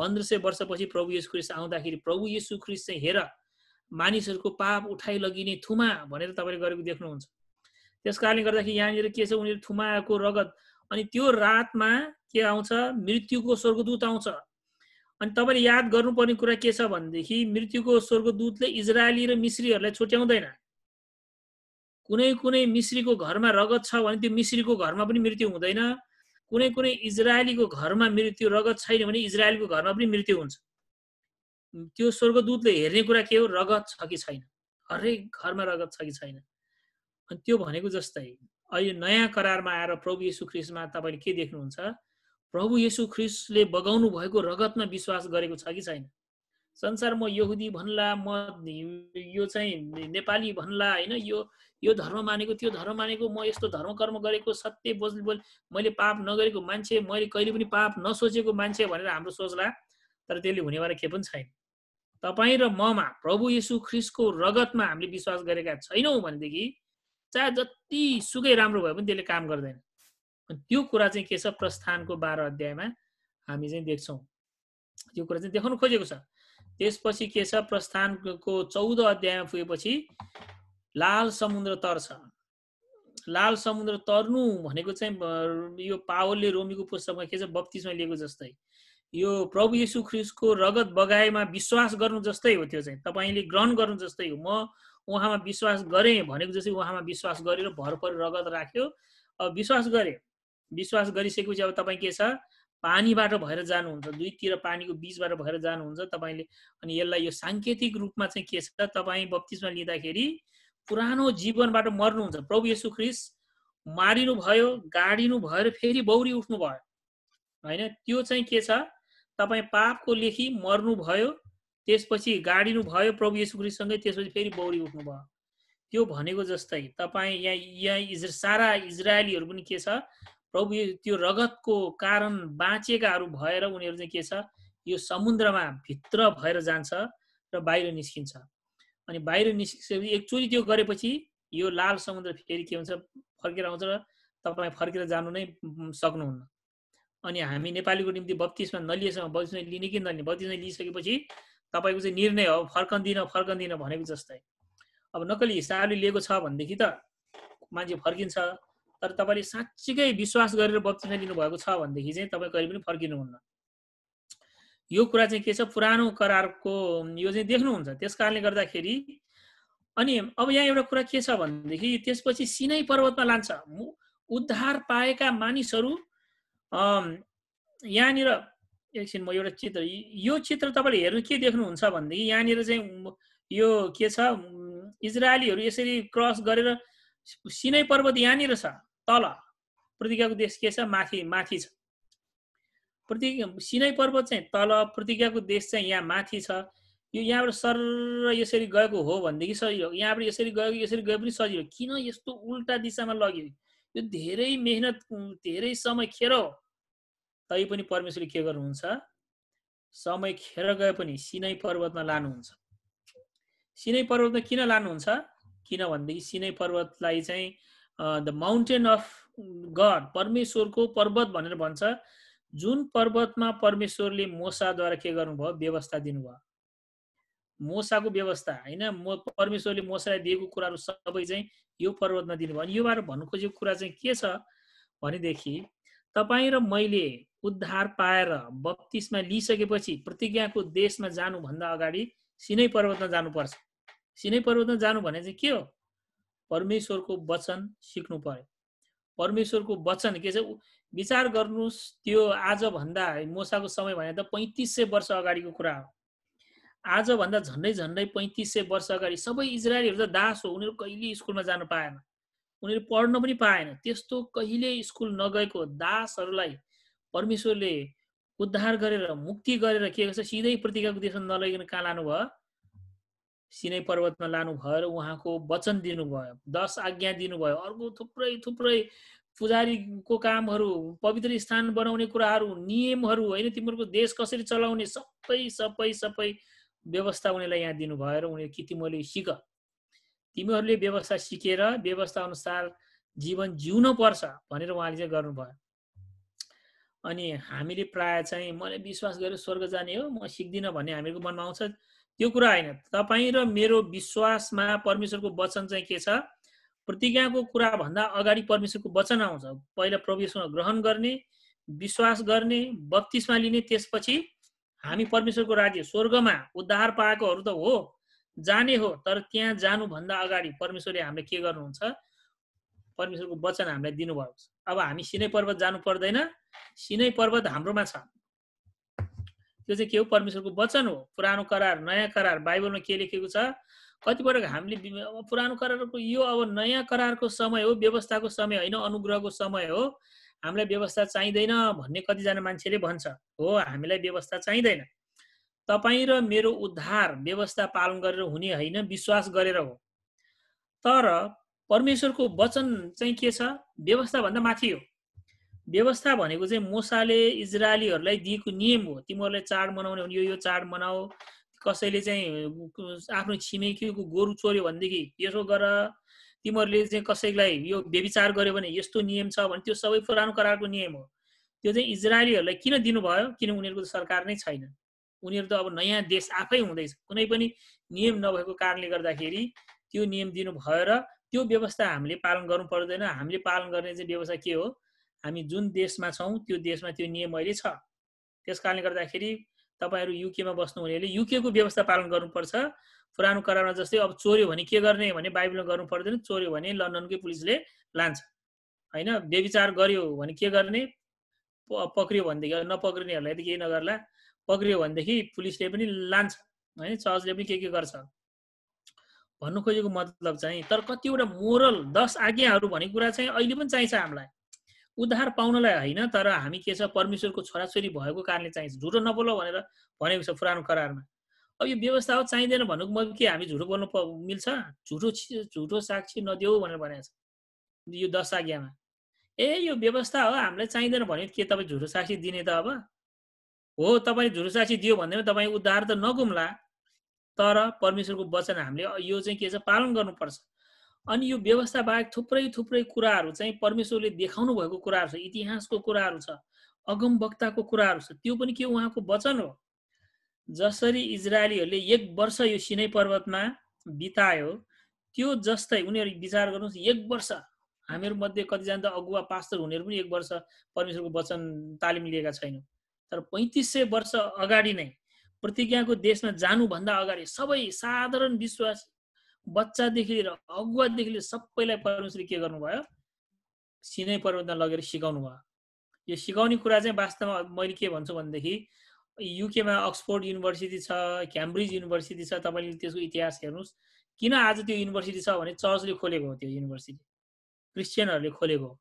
पन्ध्र सय वर्षपछि प्रभु यसु ख्रिस्ट आउँदाखेरि प्रभु यशु ख्रिस्ट चाहिँ हेर मानिसहरूको पाप उठाइ लगिने थुमा भनेर तपाईँले गरेको देख्नुहुन्छ त्यस कारणले गर्दाखेरि यहाँनिर के छ उनीहरू थुमाको रगत अनि त्यो रातमा के आउँछ मृत्युको स्वर्गदूत आउँछ अनि तपाईँले याद गर्नुपर्ने कुरा के छ भनेदेखि मृत्युको स्वर्गदूतले इजरायली र मिश्रीहरूलाई छुट्याउँदैन कुनै कुनै मिश्रीको घरमा रगत छ भने त्यो मिश्रीको घरमा पनि मृत्यु हुँदैन कुनै कुनै इजरायलीको घरमा मृत्यु रगत छैन भने इजरायलको घरमा पनि मृत्यु हुन्छ त्यो स्वर्गदूतले हेर्ने कुरा के हो रगत छ कि छैन हरेक घरमा रगत छ कि छैन अनि त्यो भनेको जस्तै अहिले नयाँ करारमा आएर प्रभु येसु ख्रिसमा तपाईँले के देख्नुहुन्छ प्रभु येसु ख्रिसले बगाउनु भएको रगतमा विश्वास गरेको छ कि छैन संसार म यहुदी भन्ला म यो चाहिँ नेपाली भन्ला होइन यो यो धर्म मानेको त्यो धर्म मानेको म यस्तो धर्म कर्म गरेको सत्य बोझ बोल मैले पाप नगरेको मान्छे मैले कहिले पनि पाप नसोचेको मान्छे भनेर हाम्रो सोचला तर त्यसले हुनेवाला के पनि छैन तपाईँ र ममा प्रभु यीशु ख्रिस्टको रगतमा हामीले विश्वास गरेका छैनौँ भनेदेखि चाहे जति सुकै राम्रो भए पनि त्यसले काम गर्दैन त्यो कुरा चाहिँ के छ प्रस्थानको बाह्र अध्यायमा हामी चाहिँ देख्छौँ त्यो कुरा चाहिँ देखाउनु खोजेको छ त्यसपछि के छ प्रस्थानको चौध अध्यायमा पुगेपछि लाल समुद्र तर्छ लाल समुद्र तर्नु भनेको चाहिँ यो पावलले रोमीको पुस्तकमा के छ बत्तिसमा लिएको जस्तै यो प्रभु यीशु ख्रिस्टको रगत बगाएमा विश्वास गर्नु जस्तै हो त्यो चाहिँ तपाईँले ग्रहण गर्नु जस्तै हो म उहाँमा विश्वास गरेँ भनेको जस्तै उहाँमा विश्वास गरेर भर परेर रगत राख्यो अब विश्वास गरे विश्वास गरिसकेपछि अब तपाईँ के छ पानीबाट भएर जानुहुन्छ दुईतिर पानीको बिचबाट भएर जानुहुन्छ तपाईँले अनि यसलाई यो साङ्केतिक रूपमा चाहिँ के छ तपाईँ बत्तिसमा लिँदाखेरि पुरानो जीवनबाट मर्नुहुन्छ प्रभु यसु ख्रिस मारिनु भयो गाडिनु भयो र फेरि बौरी उठ्नु भयो होइन त्यो चाहिँ के छ तपाईँ पापको लेखी मर्नु भयो त्यसपछि गाडिनु भयो प्रभु यसु ख्रिससँगै त्यसपछि फेरि बौरी उठ्नु भयो त्यो भनेको जस्तै तपाईँ यहाँ यहाँ इज सारा इजरायलीहरू पनि के छ प्रभु त्यो रगतको कारण बाँचेकाहरू भएर उनीहरू चाहिँ के छ यो समुद्रमा भित्र भएर जान्छ र बाहिर निस्किन्छ अनि बाहिर निस्किसकेपछि एकचोटि त्यो गरेपछि यो लाल समुद्र फेरि के हुन्छ फर्केर आउँछ र तपाईँ फर्केर जानु नै सक्नुहुन्न अनि हामी नेपालीको निम्ति बत्तिसमा नलिएसम्म बत्तिसमा लिने कि नलिने बत्तिसमा लिइसकेपछि तपाईँको चाहिँ निर्णय हो फर्कन्दिनँ फर्कन्दिनँ भनेको जस्तै अब नक्कली हिसाबले लिएको छ भनेदेखि त मान्छे फर्किन्छ तर तपाईँले साँच्चीकै विश्वास गरेर बत्तिसमा लिनुभएको छ भनेदेखि चाहिँ तपाईँ कहिले पनि फर्किनुहुन्न यो कुरा चाहिँ के छ पुरानो करारको यो चाहिँ देख्नुहुन्छ त्यस कारणले गर्दाखेरि अनि अब यहाँ एउटा कुरा के छ भनेदेखि त्यसपछि सिनै पर्वतमा लान्छ उद्धार पाएका मानिसहरू यहाँनिर एकछिन म एउटा चित्र यो चित्र तपाईँले हेर्नु के देख्नुहुन्छ भनेदेखि यहाँनिर चाहिँ यो के छ इजरायलीहरू यसरी क्रस गरेर सिनै पर्वत यहाँनिर छ तल पृथ्वीको देश के छ माथि माथि छ प्रति सिनै पर्वत चाहिँ तल प्रतिज्ञाको देश चाहिँ यहाँ माथि छ यो यहाँबाट सर यसरी गएको हो भनेदेखि सजिलो यहाँबाट यसरी गएको यसरी गए पनि सजिलो किन यस्तो उल्टा दिशामा लग्यो यो धेरै मेहनत धेरै समय खेर हो तै पनि परमेश्वरले के गर्नुहुन्छ समय खेर गए पनि सिनै पर्वतमा लानुहुन्छ सिनै पर्वतमा किन लानुहुन्छ किनभनेदेखि सिनै पर्वतलाई चाहिँ द माउन्टेन अफ गड परमेश्वरको पर्वत भनेर भन्छ जुन पर्वतमा परमेश्वरले मोसाद्वारा के गर्नुभयो व्यवस्था दिनुभयो मोसाको व्यवस्था होइन म परमेश्वरले मोसालाई दिएको कुराहरू सबै चाहिँ यो पर्वतमा दिनुभयो अनि बाह्र भन्नु खोजेको कुरा चाहिँ के छ भनेदेखि तपाईँ र मैले उद्धार पाएर बत्तिसमा लिइसकेपछि प्रतिज्ञाको देशमा जानुभन्दा अगाडि सिनै पर्वतमा जानुपर्छ सिनै पर्वतमा जानु भने चाहिँ के हो परमेश्वरको वचन सिक्नु पर्यो परमेश्वरको वचन के छ विचार गर्नुहोस् त्यो आजभन्दा मोसाको समय भने त पैँतिस सय वर्ष अगाडिको कुरा हो आजभन्दा झन्डै झन्डै पैँतिस सय वर्ष अगाडि सबै इजरायलीहरू त दास हो उनीहरू कहिले स्कुलमा जान पाएन उनीहरू पढ्न पनि पाएन त्यस्तो कहिले स्कुल नगएको दासहरूलाई परमेश्वरले उद्धार गरेर मुक्ति गरेर के गर्छ सिधै प्रतिज्ञाको देशमा नलैकन कहाँ भयो सिनै पर्वतमा लानुभयो र उहाँको वचन दिनुभयो दस आज्ञा दिनुभयो अर्को थुप्रै थुप्रै पुजारीको कामहरू पवित्र स्थान बनाउने कुराहरू नियमहरू होइन तिमीहरूको देश कसरी चलाउने सबै सबै सबै व्यवस्था उनीहरूलाई यहाँ दिनुभयो र उनीहरू कि तिमीहरूले सिक तिमीहरूले व्यवस्था सिकेर व्यवस्था अनुसार जीवन जिउनु पर्छ भनेर उहाँले चाहिँ गर्नुभयो अनि हामीले प्रायः चाहिँ मैले विश्वास गरेर स्वर्ग जाने हो म सिक्दिनँ भन्ने हामीहरूको मनमा आउँछ त्यो कुरा होइन तपाईँ र मेरो विश्वासमा परमेश्वरको वचन चाहिँ के छ प्रतिज्ञाको कुराभन्दा अगाडि परमेश्वरको वचन आउँछ पहिला प्रवेशमा ग्रहण गर्ने विश्वास गर्ने बत्तिसमा लिने त्यसपछि हामी परमेश्वरको राज्य स्वर्गमा उद्धार पाएकोहरू त हो जाने हो तर त्यहाँ जानुभन्दा अगाडि परमेश्वरले हामीलाई के गर्नुहुन्छ परमेश्वरको वचन हामीलाई दिनुभएको अब हामी सिनै पर्वत जानु पर्दैन सिनै पर्वत हाम्रोमा छ त्यो चाहिँ के हो परमेश्वरको वचन हो पुरानो करार नयाँ करार बाइबलमा के लेखेको छ कतिपटक हामीले पुरानो करारको यो अब नयाँ करारको समय हो व्यवस्थाको समय होइन अनुग्रहको समय हो हामीलाई व्यवस्था चाहिँदैन भन्ने कतिजना मान्छेले भन्छ हो हामीलाई व्यवस्था चाहिँदैन तपाईँ र मेरो उद्धार व्यवस्था पालन गरेर हुने होइन विश्वास गरेर हो तर परमेश्वरको वचन चाहिँ के छ व्यवस्थाभन्दा माथि हो व्यवस्था भनेको चाहिँ मोसाले इजरायलीहरूलाई दिएको नियम हो तिमीहरूलाई चाड मनाउने हो यो यो चाड मनाऊ कसैले चाहिँ आफ्नो छिमेकीको गोरु चोर्यो भनेदेखि यसो गर तिमीहरूले चाहिँ कसैलाई यो व्यविचार गर्यो भने यस्तो नियम छ भने त्यो सबै पुरानो करारको नियम हो त्यो चाहिँ इजरायलीहरूलाई किन दिनुभयो किन उनीहरूको सरकार नै छैन उनीहरू त अब नयाँ देश आफै हुँदैछ कुनै पनि नियम नभएको कारणले गर्दाखेरि त्यो नियम दिनुभयो र त्यो व्यवस्था हामीले पालन गर्नु पर्दैन हामीले पालन गर्ने चाहिँ व्यवस्था के हो हामी जुन देशमा छौँ त्यो देशमा त्यो नियम अहिले छ त्यस कारणले गर्दाखेरि तपाईँहरू युकेमा बस्नु हुनेले युकेको व्यवस्था पालन गर्नुपर्छ पुरानो करारमा जस्तै अब चोर्यो भने के गर्ने भने बाइबलमा गर्नु पर्दैन चोर्यो भने लन्डनकै पुलिसले लान्छ होइन बेविचार गर्यो भने के गर्ने पक्रियो भनेदेखि नपक्रिनेहरूलाई त केही नगर्ला पक्रियो भनेदेखि पुलिसले पनि लान्छ होइन चर्चले पनि के के गर्छ भन्नु खोजेको मतलब चाहिँ तर कतिवटा मोरल दस आज्ञाहरू भन्ने कुरा चाहिँ अहिले पनि चाहिन्छ हामीलाई उद्धार पाउनलाई होइन तर हामी के छ परमेश्वरको छोराछोरी भएको कारणले चाहिन्छ झुटो नबोल भनेर भनेको छ पुरानो करारमा अब यो व्यवस्था हो चाहिँदैन भन्नुको म के हामी झुटो बोल्नु मिल्छ झुटो झुटो साक्षी नदेऊ भनेर भनेको छ यो दश आज्ञामा ए यो व्यवस्था हो हामीलाई चाहिँदैन भने के तपाईँ झुटो साक्षी दिने त अब हो तपाईँले झुटो साक्षी दियो भन्दै तपाईँ उद्धार त नगुम्ला तर परमेश्वरको वचन हामीले यो चाहिँ के छ पालन गर्नुपर्छ अनि यो व्यवस्था बाहेक थुप्रै थुप्रै कुराहरू चाहिँ परमेश्वरले देखाउनु भएको कुराहरू छ इतिहासको कुराहरू छ अगम वक्ताको कुराहरू छ त्यो पनि के उहाँको वचन हो जसरी इजरायलीहरूले एक वर्ष यो सिनै पर्वतमा बितायो त्यो जस्तै उनीहरू विचार गर्नुहोस् एक वर्ष हामीहरू मध्ये कतिजना त अगुवा पास्टर हुनेहरू पनि एक वर्ष परमेश्वरको वचन तालिम लिएका छैनौँ तर पैँतिस सय वर्ष अगाडि नै प्रतिज्ञाको देशमा जानुभन्दा अगाडि सबै साधारण विश्वास बच्चादेखि लिएर अगुवादेखि लिएर सबैलाई परमेश्वरले के गर्नुभयो सिनै पर्वतमा लगेर सिकाउनु भयो यो सिकाउने कुरा चाहिँ वास्तवमा मैले के भन्छु भनेदेखि युकेमा अक्सफोर्ड युनिभर्सिटी छ क्याम्ब्रिज युनिभर्सिटी छ तपाईँले त्यसको इतिहास हेर्नुहोस् किन आज त्यो युनिभर्सिटी छ भने चर्चले खोलेको हो त्यो युनिभर्सिटी क्रिस्चियनहरूले खोलेको हो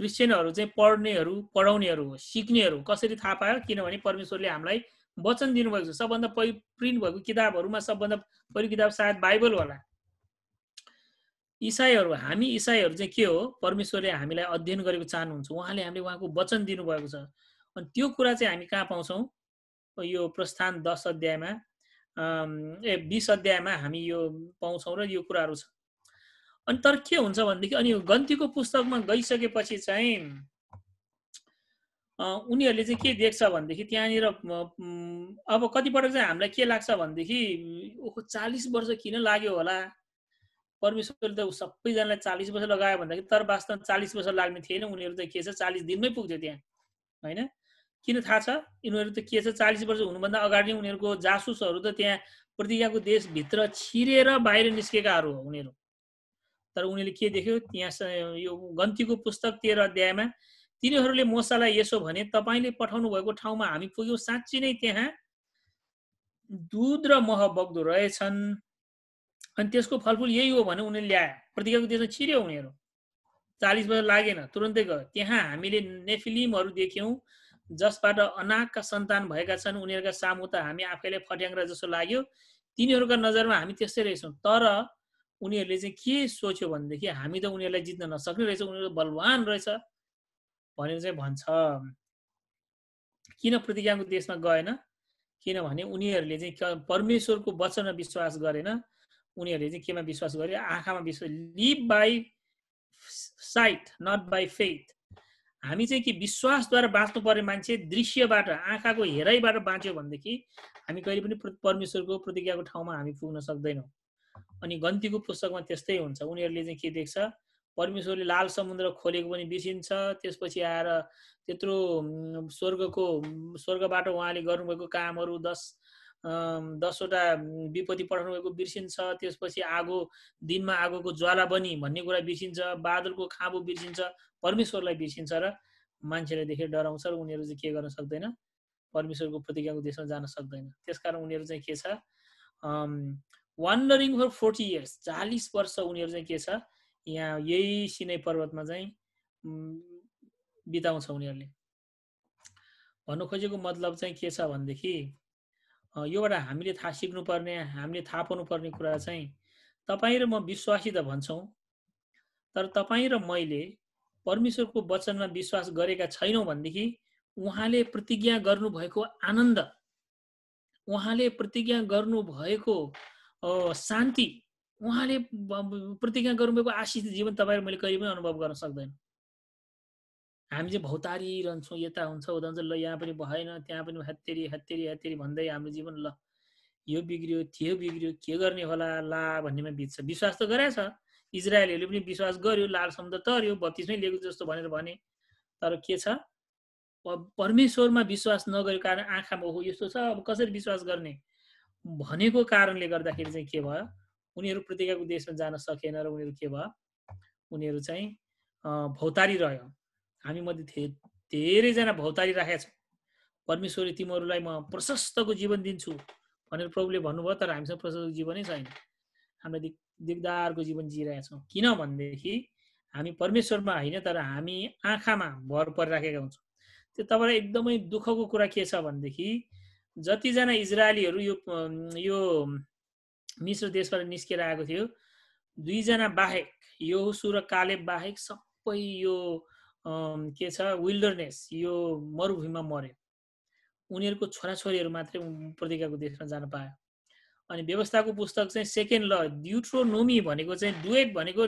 क्रिस्चियनहरू चाहिँ पढ्नेहरू पढाउनेहरू हो सिक्नेहरू कसरी थाहा पायो किनभने परमेश्वरले हामीलाई वचन दिनुभएको छ सबभन्दा पहि प्रिन्ट भएको किताबहरूमा सबभन्दा पहिलो किताब सायद बाइबल होला इसाईहरू हामी इसाईहरू चाहिँ के हो परमेश्वरले हामीलाई अध्ययन गरेको चाहनुहुन्छ उहाँले हामीले उहाँको वचन दिनुभएको छ अनि त्यो कुरा चाहिँ हामी कहाँ पाउँछौँ यो प्रस्थान दस अध्यायमा ए बिस अध्यायमा हामी यो पाउँछौँ र यो कुराहरू छ अनि तर के हुन्छ भनेदेखि अनि गन्तीको पुस्तकमा गइसकेपछि चाहिँ उनीहरूले चाहिँ के देख्छ भनेदेखि त्यहाँनिर अब कतिपटक चाहिँ हामीलाई के लाग्छ भनेदेखि ओहो चालिस वर्ष किन लाग्यो होला परमेश्वरले त सबैजनालाई चालिस वर्ष लगायो भन्दाखेरि तर वास्तवमा चालिस वर्ष लाग्ने थिएन उनीहरू त के छ चालिस दिनमै पुग्थ्यो त्यहाँ होइन किन थाहा छ यिनीहरू त के छ चालिस वर्ष हुनुभन्दा अगाडि उनीहरूको जासुसहरू त त्यहाँ प्रतिज्ञाको देशभित्र छिरेर बाहिर निस्केकाहरू हो उनीहरू तर उनीहरूले के देख्यो त्यहाँ यो गन्तीको पुस्तक तेह्र अध्यायमा तिनीहरूले मसालाई यसो भने तपाईँले पठाउनु भएको ठाउँमा हामी पुग्यौँ साँच्ची नै त्यहाँ दुध र मह बग्दो रहेछन् अनि त्यसको फलफुल यही हो भने उनीहरूले ल्याए प्रतिज्ञाको देशमा छिर्यो उनीहरू चालिस वर्ष लागेन तुरन्तै गयो त्यहाँ हामीले नेफिलिमहरू देख्यौँ जसबाट अनाकका सन्तान भएका छन् उनीहरूका सामु त हामी आफैलाई फट्याङ्ग्रा जस्तो लाग्यो तिनीहरूका नजरमा हामी त्यस्तै रहेछौँ तर उनीहरूले चाहिँ के सोच्यो भनेदेखि हामी त उनीहरूलाई जित्न नसक्ने रहेछ उनीहरू बलवान रहेछ भनेर चाहिँ भन्छ किन प्रतिज्ञाको देशमा गएन किनभने उनीहरूले चाहिँ परमेश्वरको वचनमा विश्वास गरेन उनीहरूले चाहिँ केमा विश्वास गरे आँखामा विश्वास live by sight not by faith हामी चाहिँ कि विश्वासद्वारा बाँच्नु पर्ने मान्छे दृश्यबाट आँखाको हेराइबाट बाँच्यो भनेदेखि हामी कहिले पनि परमेश्वरको प्रतिज्ञाको ठाउँमा हामी पुग्न सक्दैनौँ अनि गन्तीको पुस्तकमा त्यस्तै हुन्छ उनीहरूले चाहिँ के देख्छ परमेश्वरले लाल समुद्र खोलेको पनि बिर्सिन्छ त्यसपछि आएर त्यत्रो स्वर्गको स्वर्गबाट उहाँले गर्नुभएको कामहरू दस दसवटा विपत्ति पठाउनु भएको बिर्सिन्छ त्यसपछि आगो दिनमा आगोको ज्वाला बनी भन्ने कुरा बिर्सिन्छ बादलको खाँबो बिर्सिन्छ परमेश्वरलाई बिर्सिन्छ र मान्छेले देखेर डराउँछ र उनीहरू चाहिँ के गर्न सक्दैन परमेश्वरको प्रतिज्ञाको देशमा जान सक्दैन त्यसकारण उनीहरू चाहिँ के छ वान्डरिङ फर फोर्टी इयर्स चालिस वर्ष उनीहरू चाहिँ के छ यहाँ यही सिनै पर्वतमा चाहिँ बिताउँछ उनीहरूले भन्नु खोजेको मतलब चाहिँ के छ भनेदेखि योबाट हामीले थाहा सिक्नुपर्ने हामीले थाहा पाउनुपर्ने कुरा चाहिँ तपाईँ र म विश्वासी त भन्छौँ तर तपाईँ र मैले परमेश्वरको वचनमा विश्वास गरेका छैनौँ भनेदेखि उहाँले प्रतिज्ञा गर्नुभएको आनन्द उहाँले प्रतिज्ञा गर्नुभएको शान्ति उहाँले प्रतिज्ञा गर्नुभएको आशिष जीवन तपाईँले मैले कहिले पनि अनुभव गर्न सक्दैन हामी चाहिँ भौतारी रहन्छौँ यता हुन्छ उता हुन्छ ल यहाँ पनि भएन त्यहाँ पनि हत्तेरी हत्तेरी हत्तेरी भन्दै हाम्रो जीवन ल यो बिग्रियो त्यो बिग्रियो के गर्ने होला ला भन्नेमा बित्छ विश्वास त गरेछ इजरायलहरूले पनि विश्वास गर्यो लाल समुद्र तर्यो बत्तिसमै लिएको जस्तो भनेर भने तर के छ परमेश्वरमा विश्वास नगरेको कारण आँखामा हो यस्तो छ अब कसरी विश्वास गर्ने भनेको कारणले गर्दाखेरि चाहिँ के भयो उनीहरू प्रतिज्ञाको देशमा जान सकेन र उनीहरू के भयो उनीहरू चाहिँ भौतारी रह्यो हामी मध्ये धेरैजना भौतारी राखेका छौँ परमेश्वरी तिमीहरूलाई म प्रशस्तको जीवन दिन्छु भनेर प्रभुले भन्नुभयो तर हामीसँग प्रशस्तको जीवनै छैन हामीले दिग दिगदारको जीवन जिइरहेका छौँ किनभनेदेखि हामी परमेश्वरमा होइन तर हामी आँखामा भर परिराखेका हुन्छौँ त्यो तपाईँलाई एकदमै दुःखको कुरा के छ भनेदेखि जतिजना इजरायलीहरू यो यो मिश्र देशबाट निस्केर आएको थियो दुईजना बाहेक यो र कालेब बाहेक सबै यो के छ विल्डरनेस यो मरुभूमिमा मर्यो उनीहरूको छोराछोरीहरू मात्रै प्रतिज्ञाको देशमा जान पायो अनि व्यवस्थाको पुस्तक चाहिँ सेकेन्ड ल ड्युट्रोनोमी भनेको चाहिँ डुएट भनेको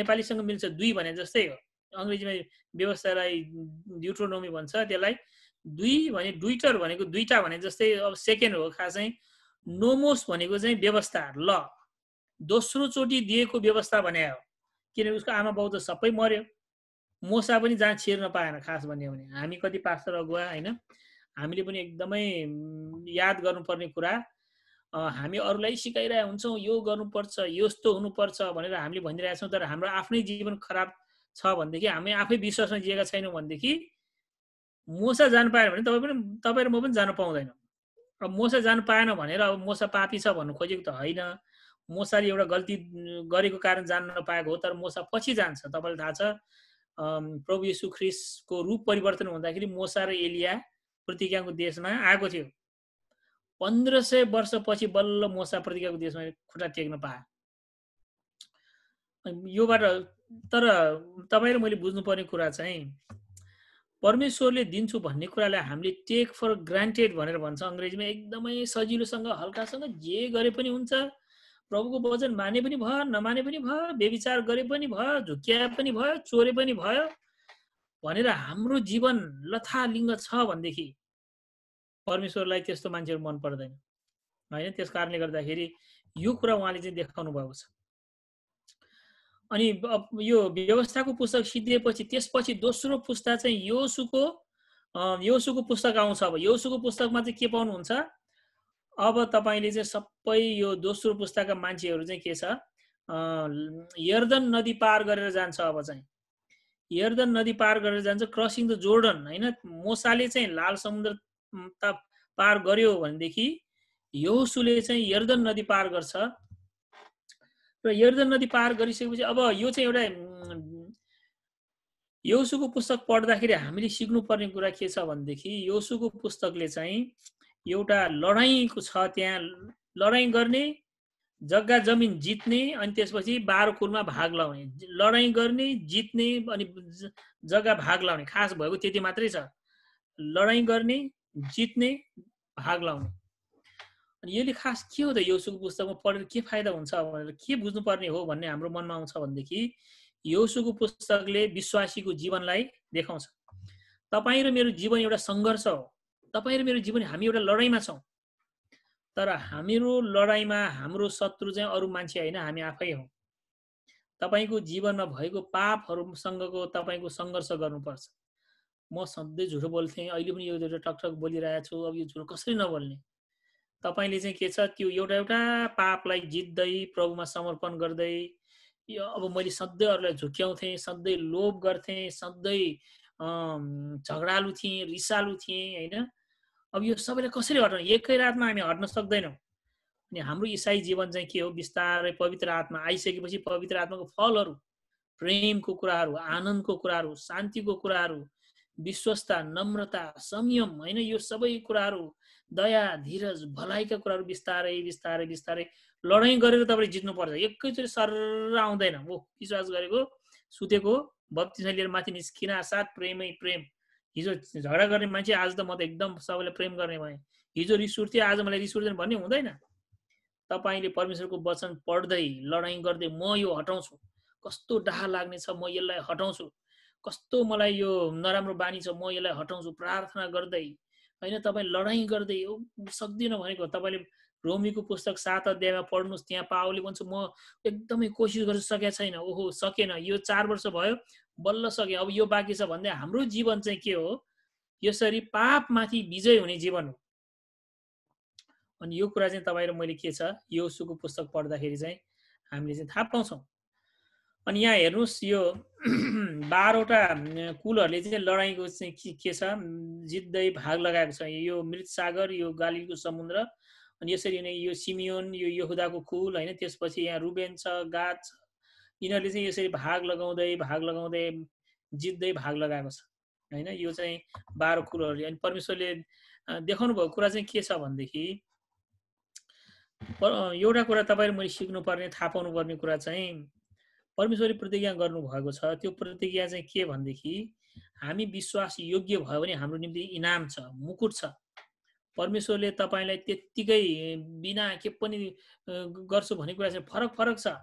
नेपालीसँग मिल्छ दुई भने जस्तै हो अङ्ग्रेजीमा व्यवस्थालाई ड्युट्रोनोमी भन्छ त्यसलाई दुई भने दुइटर भनेको दुईवटा भने जस्तै अब सेकेन्ड हो खासै नोमोस भनेको चाहिँ व्यवस्था ल दोस्रो चोटि दिएको व्यवस्था भने हो किनभने उसको आमा बाउ त सबै मर्यो मोसा पनि जहाँ छिर्न पाएन खास भन्यो भने हामी कति पास्टर अगुवा होइन हामीले पनि एकदमै याद गर्नुपर्ने कुरा हामी अरूलाई सिकाइरहेको हुन्छौँ यो गर्नुपर्छ यस्तो हुनुपर्छ भनेर हामीले भनिरहेछौँ तर हाम्रो आफ्नै जीवन खराब छ भनेदेखि हामी आफै विश्वासमा जिएका छैनौँ भनेदेखि मोसा जानु पायो भने तपाईँ पनि तपाईँ र म पनि जानु पाउँदैन र मोसा जानु पाएन भनेर अब मोसा पापी छ भन्नु खोजेको त होइन मोसाले एउटा गल्ती गरेको कारण जान नपाएको हो तर मोसा पछि जान्छ तपाईँलाई थाहा छ प्रभु यीशु ख्रिसको रूप परिवर्तन हुँदाखेरि मोसा र एलिया प्रतिज्ञाको देशमा आएको थियो पन्ध्र सय वर्षपछि बल्ल मोसा प्रतिज्ञाको देशमा खुट्टा टेक्न पाए योबाट तर तपाईँले मैले बुझ्नुपर्ने कुरा चाहिँ परमेश्वरले दिन्छु भन्ने कुरालाई हामीले टेक फर ग्रान्टेड भनेर भन्छ अङ्ग्रेजीमा एकदमै सजिलोसँग हल्कासँग जे गरे पनि हुन्छ प्रभुको वचन माने पनि भयो नमाने पनि भयो बेविचार गरे पनि भयो झुक्क्या पनि भयो चोरे पनि भयो भनेर हाम्रो जीवन लथालिङ्ग छ भनेदेखि परमेश्वरलाई त्यस्तो मान्छेहरू मन पर्दैन होइन त्यस कारणले गर्दाखेरि यो कुरा उहाँले चाहिँ देखाउनु भएको छ अनि यो व्यवस्थाको पुस्तक सिद्धिएपछि त्यसपछि दोस्रो पुस्ता चाहिँ योसुको योसुको पुस्तक आउँछ अब योसुको पुस्तकमा चाहिँ के पाउनुहुन्छ अब तपाईँले चाहिँ सबै यो दोस्रो पुस्ताका मान्छेहरू चाहिँ के छ यर्दन नदी पार गरेर जान्छ अब चाहिँ यर्दन नदी पार गरेर जान्छ क्रसिङ द जोर्डन होइन मोसाले चाहिँ लाल समुद्र पार गर्यो भनेदेखि योसुले चाहिँ यर्दन नदी पार गर्छ र यर्दन नदी पार गरिसकेपछि अब यो चाहिँ एउटा योसुको पुस्तक पढ्दाखेरि हामीले सिक्नुपर्ने कुरा के छ भनेदेखि योसुको पुस्तकले चाहिँ एउटा लडाइँको छ त्यहाँ लडाइँ गर्ने जग्गा जमिन जित्ने अनि त्यसपछि बाह्र कुलमा भाग लाउने लडाइँ गर्ने जित्ने अनि जग्गा भाग लाउने खास भएको त्यति मात्रै छ लडाइँ गर्ने जित्ने भाग लाउने अनि यसले खास के हो त यो यौसुको पुस्तकमा पढेर के फाइदा हुन्छ भनेर के बुझ्नुपर्ने हो भन्ने हाम्रो मनमा आउँछ भनेदेखि यौसुको पुस्तकले विश्वासीको जीवनलाई देखाउँछ तपाईँ र मेरो जीवन एउटा सङ्घर्ष हो तपाईँ र मेरो जीवन हामी एउटा लडाइँमा छौँ तर हाम्रो लडाइँमा हाम्रो शत्रु चाहिँ अरू मान्छे होइन हामी आफै हौँ तपाईँको जीवनमा भएको पापहरूसँगको तपाईँको सङ्घर्ष गर्नुपर्छ म सधैँ झुटो बोल्थेँ अहिले पनि यो झुटो टकटक बोलिरहेको छु अब यो झुटो कसरी नबोल्ने तपाईँले चाहिँ के छ त्यो एउटा एउटा पापलाई जित्दै प्रभुमा समर्पण गर्दै यो अब मैले सधैँ अरूलाई झुक्याउँथेँ सधैँ लोभ गर्थेँ सधैँ झगडालु थिएँ रिसालु थिएँ होइन अब यो सबैलाई कसरी हटाउने एकै रातमा हामी हट्न सक्दैनौँ अनि हाम्रो इसाई जीवन चाहिँ के हो बिस्तारै पवित्र आत्मा आइसकेपछि पवित्र आत्माको फलहरू प्रेमको कुराहरू आनन्दको कुराहरू शान्तिको कुराहरू विश्वस्ता नम्रता संयम होइन यो सबै कुराहरू दया धीरज भलाइका कुराहरू बिस्तारै बिस्तारै बिस्तारै लडाइँ गरेर तपाईँले जित्नुपर्छ एकैचोटि सर आउँदैन हो विश्वास गरेको सुतेको बत्तीसँग लिएर माथि निस्किन साथ प्रेमै प्रेम हिजो झगडा गर्ने मान्छे आज त म त एकदम सबैलाई प्रेम गर्ने भएँ हिजो रिस उठ्थ्यो आज मलाई रिस उठ्दैन भन्ने हुँदैन तपाईँले परमेश्वरको वचन पढ्दै लडाइँ गर्दै म यो हटाउँछु कस्तो डाह लाग्ने छ म यसलाई हटाउँछु कस्तो मलाई यो नराम्रो बानी छ म यसलाई हटाउँछु प्रार्थना गर्दै होइन तपाईँ लडाइँ गर्दै हो सक्दिनँ भनेको तपाईँले रोमीको पुस्तक सात अध्यायमा पढ्नुहोस् त्यहाँ पाओले भन्छ म एकदमै कोसिस गर्छु सकेको छैन ओहो सकेन यो चार वर्ष भयो बल्ल सके अब यो बाँकी छ भन्दै हाम्रो जीवन चाहिँ के हो यसरी पापमाथि विजय हुने जीवन हो अनि यो कुरा चाहिँ तपाईँ र मैले के छ यो सुको पुस्तक पढ्दाखेरि चाहिँ हामीले चाहिँ थाहा पाउँछौँ अनि यहाँ हेर्नुहोस् यो बाह्रवटा कुलहरूले चाहिँ लडाइँको चाहिँ के के छ जित्दै भाग लगाएको छ यो मृत सागर यो गालिलको समुद्र अनि यसरी नै यो सिमियोन यो यहुदाको कुल होइन त्यसपछि यहाँ रुबेन छ गाज छ यिनीहरूले चाहिँ यसरी भाग लगाउँदै भाग लगाउँदै जित्दै भाग लगाएको छ होइन यो चाहिँ बाह्र कुलहरूले अनि परमेश्वरले देखाउनु भएको कुरा चाहिँ के छ भनेदेखि एउटा कुरा तपाईँले मैले सिक्नुपर्ने थाहा पाउनु पर्ने कुरा चाहिँ परमेश्वरले प्रतिज्ञा गर्नुभएको छ त्यो प्रतिज्ञा चाहिँ के भनेदेखि हामी विश्वास योग्य भयो भने हाम्रो निम्ति इनाम छ मुकुट छ परमेश्वरले तपाईँलाई त्यत्तिकै बिना के पनि गर्छु भन्ने कुरा चाहिँ फरक फरक छ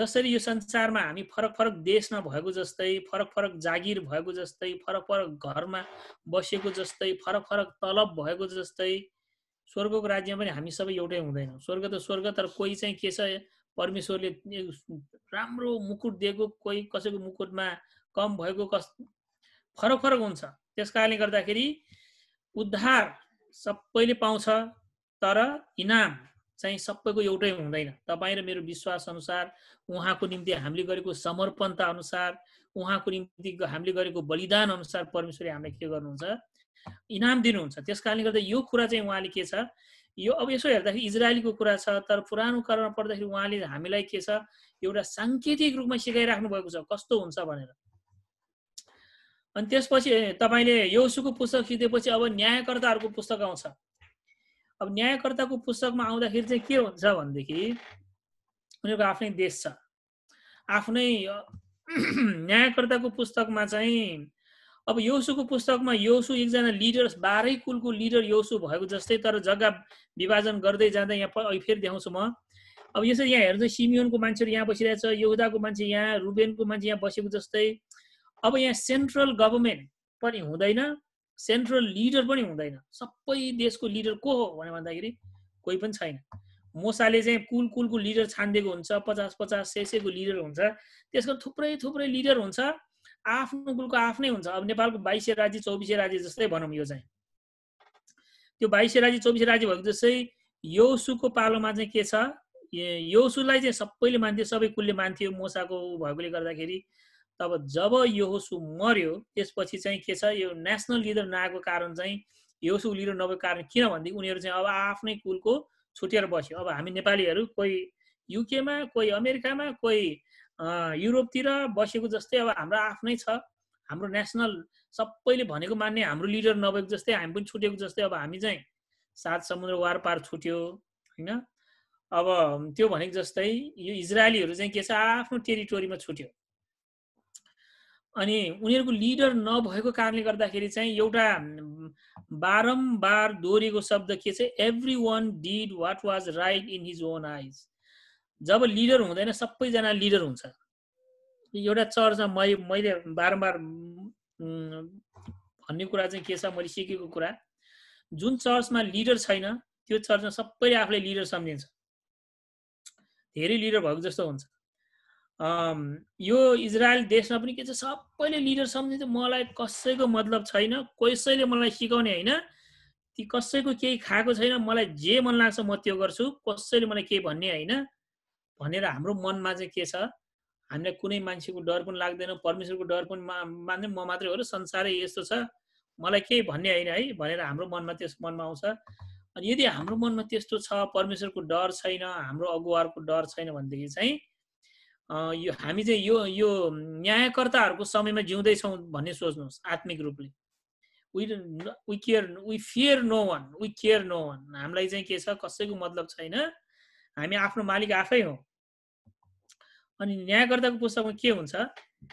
जसरी यो संसारमा हामी फरक फरक देशमा भएको जस्तै फरक फरक जागिर भएको जस्तै फरक फरक घरमा बसेको जस्तै फरक फरक तलब भएको जस्तै स्वर्गको राज्यमा पनि हामी सबै एउटै हुँदैनौँ स्वर्ग त स्वर्ग तर कोही चाहिँ के छ परमेश्वरले राम्रो मुकुट दिएको कोही कसैको मुकुटमा कम भएको कस फरक फरक हुन्छ त्यस कारणले गर्दाखेरि उद्धार सबैले पाउँछ तर इनाम चाहिँ सबैको एउटै हुँदैन तपाईँ र मेरो विश्वास अनुसार उहाँको निम्ति हामीले गरेको समर्पणता अनुसार उहाँको निम्ति हामीले गरेको बलिदान अनुसार परमेश्वरले हामीलाई के गर्नुहुन्छ इनाम दिनुहुन्छ त्यस कारणले गर्दा यो कुरा चाहिँ उहाँले के छ यो अब यसो हेर्दाखेरि इजरायलीको कुरा छ तर पुरानो कारण पढ्दाखेरि उहाँले हामीलाई के छ एउटा साङ्केतिक रूपमा सिकाइराख्नु भएको छ कस्तो हुन्छ भनेर अनि त्यसपछि तपाईँले यौसुको पुस्तक सिधेपछि अब न्यायकर्ताहरूको पुस्तक आउँछ अब न्यायकर्ताको पुस्तकमा आउँदाखेरि चाहिँ के हुन्छ भनेदेखि उनीहरूको आफ्नै देश छ आफ्नै न्यायकर्ताको पुस्तकमा चाहिँ अब योसुको पुस्तकमा योसु एकजना लिडर बाह्रै कुलको लिडर योसु भएको जस्तै तर जग्गा विभाजन गर्दै जाँदा यहाँ फेरि देखाउँछु म अब यसरी यहाँ हेर्नु सिमियोनको मान्छेहरू यहाँ बसिरहेछ यहुदाको मान्छे यहाँ रुबेनको मान्छे यहाँ बसेको जस्तै अब यहाँ सेन्ट्रल गभर्मेन्ट पनि हुँदैन सेन्ट्रल लिडर पनि हुँदैन सबै देशको लिडर को हो भने भन्दाखेरि कोही पनि छैन मोसाले चाहिँ कुल कुलको लिडर छानिदिएको हुन्छ पचास पचास सय सयको लिडर हुन्छ त्यसको थुप्रै थुप्रै लिडर हुन्छ आफ्नो कुलको आफ्नै हुन्छ अब नेपालको बाइसे राज्य चौबिसे राज्य जस्तै भनौँ यो चाहिँ त्यो बाइसे राज्य चौबिसे राज्य भएको जस्तै यौसुको पालोमा चाहिँ के छ यौसुलाई चाहिँ सबैले मान्थ्यो सबै कुलले मान्थ्यो मोसाको भएकोले गर्दाखेरि तब जब योहोसु मर्यो त्यसपछि चाहिँ के छ यो नेसनल लिडर नआएको कारण चाहिँ योसु लिडर नभएको कारण किन भनेदेखि उनीहरू चाहिँ अब आफ्नै कुलको छुटेर बस्यो अब हामी नेपालीहरू कोही युकेमा कोही अमेरिकामा कोही युरोपतिर बसेको जस्तै अब हाम्रो आफ्नै छ हाम्रो नेसनल सबैले भनेको मान्ने हाम्रो लिडर नभएको जस्तै हामी पनि छुटेको जस्तै अब हामी चाहिँ सात समुद्र वार पार छुट्यो होइन अब त्यो भनेको जस्तै यो इजरायलीहरू चाहिँ के छ आफ्नो टेरिटोरीमा छुट्यो अनि उनीहरूको लिडर नभएको कारणले गर्दाखेरि चाहिँ एउटा बारम्बार दोहोरिएको शब्द के छ every one did what was right in his own eyes जब लिडर हुँदैन सबैजना लिडर हुन्छ एउटा चर्चमा मै मैले बारम्बार भन्ने कुरा चाहिँ के छ मैले सिकेको कुरा जुन चर्चमा लिडर छैन त्यो चर्चमा सबैले आफूलाई लिडर सम्झिन्छ धेरै लिडर भएको जस्तो हुन्छ यो इजरायल देशमा पनि के छ सबैले लिडर सम्झिन्छ मलाई कसैको मतलब छैन कसैले मलाई सिकाउने होइन ती कसैको केही खाएको छैन मलाई जे मन लाग्छ म त्यो गर्छु कसैले मलाई केही भन्ने होइन भनेर हाम्रो मनमा चाहिँ के छ हामीलाई कुनै मान्छेको डर पनि लाग्दैन परमेश्वरको डर पनि मान्ने म मात्रै हो र संसारै यस्तो छ मलाई केही भन्ने होइन है भनेर हाम्रो मनमा त्यस मनमा आउँछ अनि यदि हाम्रो मनमा त्यस्तो छ परमेश्वरको डर छैन हाम्रो अगुवाहरूको डर छैन भनेदेखि चाहिँ यो हामी चाहिँ यो यो न्यायकर्ताहरूको समयमा जिउँदैछौँ भन्ने सोच्नुहोस् आत्मिक रूपले we we care we fear no one we care no one हामीलाई चाहिँ के छ कसैको मतलब छैन हामी आफ्नो मालिक आफै हौ अनि न्यायकर्ताको पुस्तकमा के हुन्छ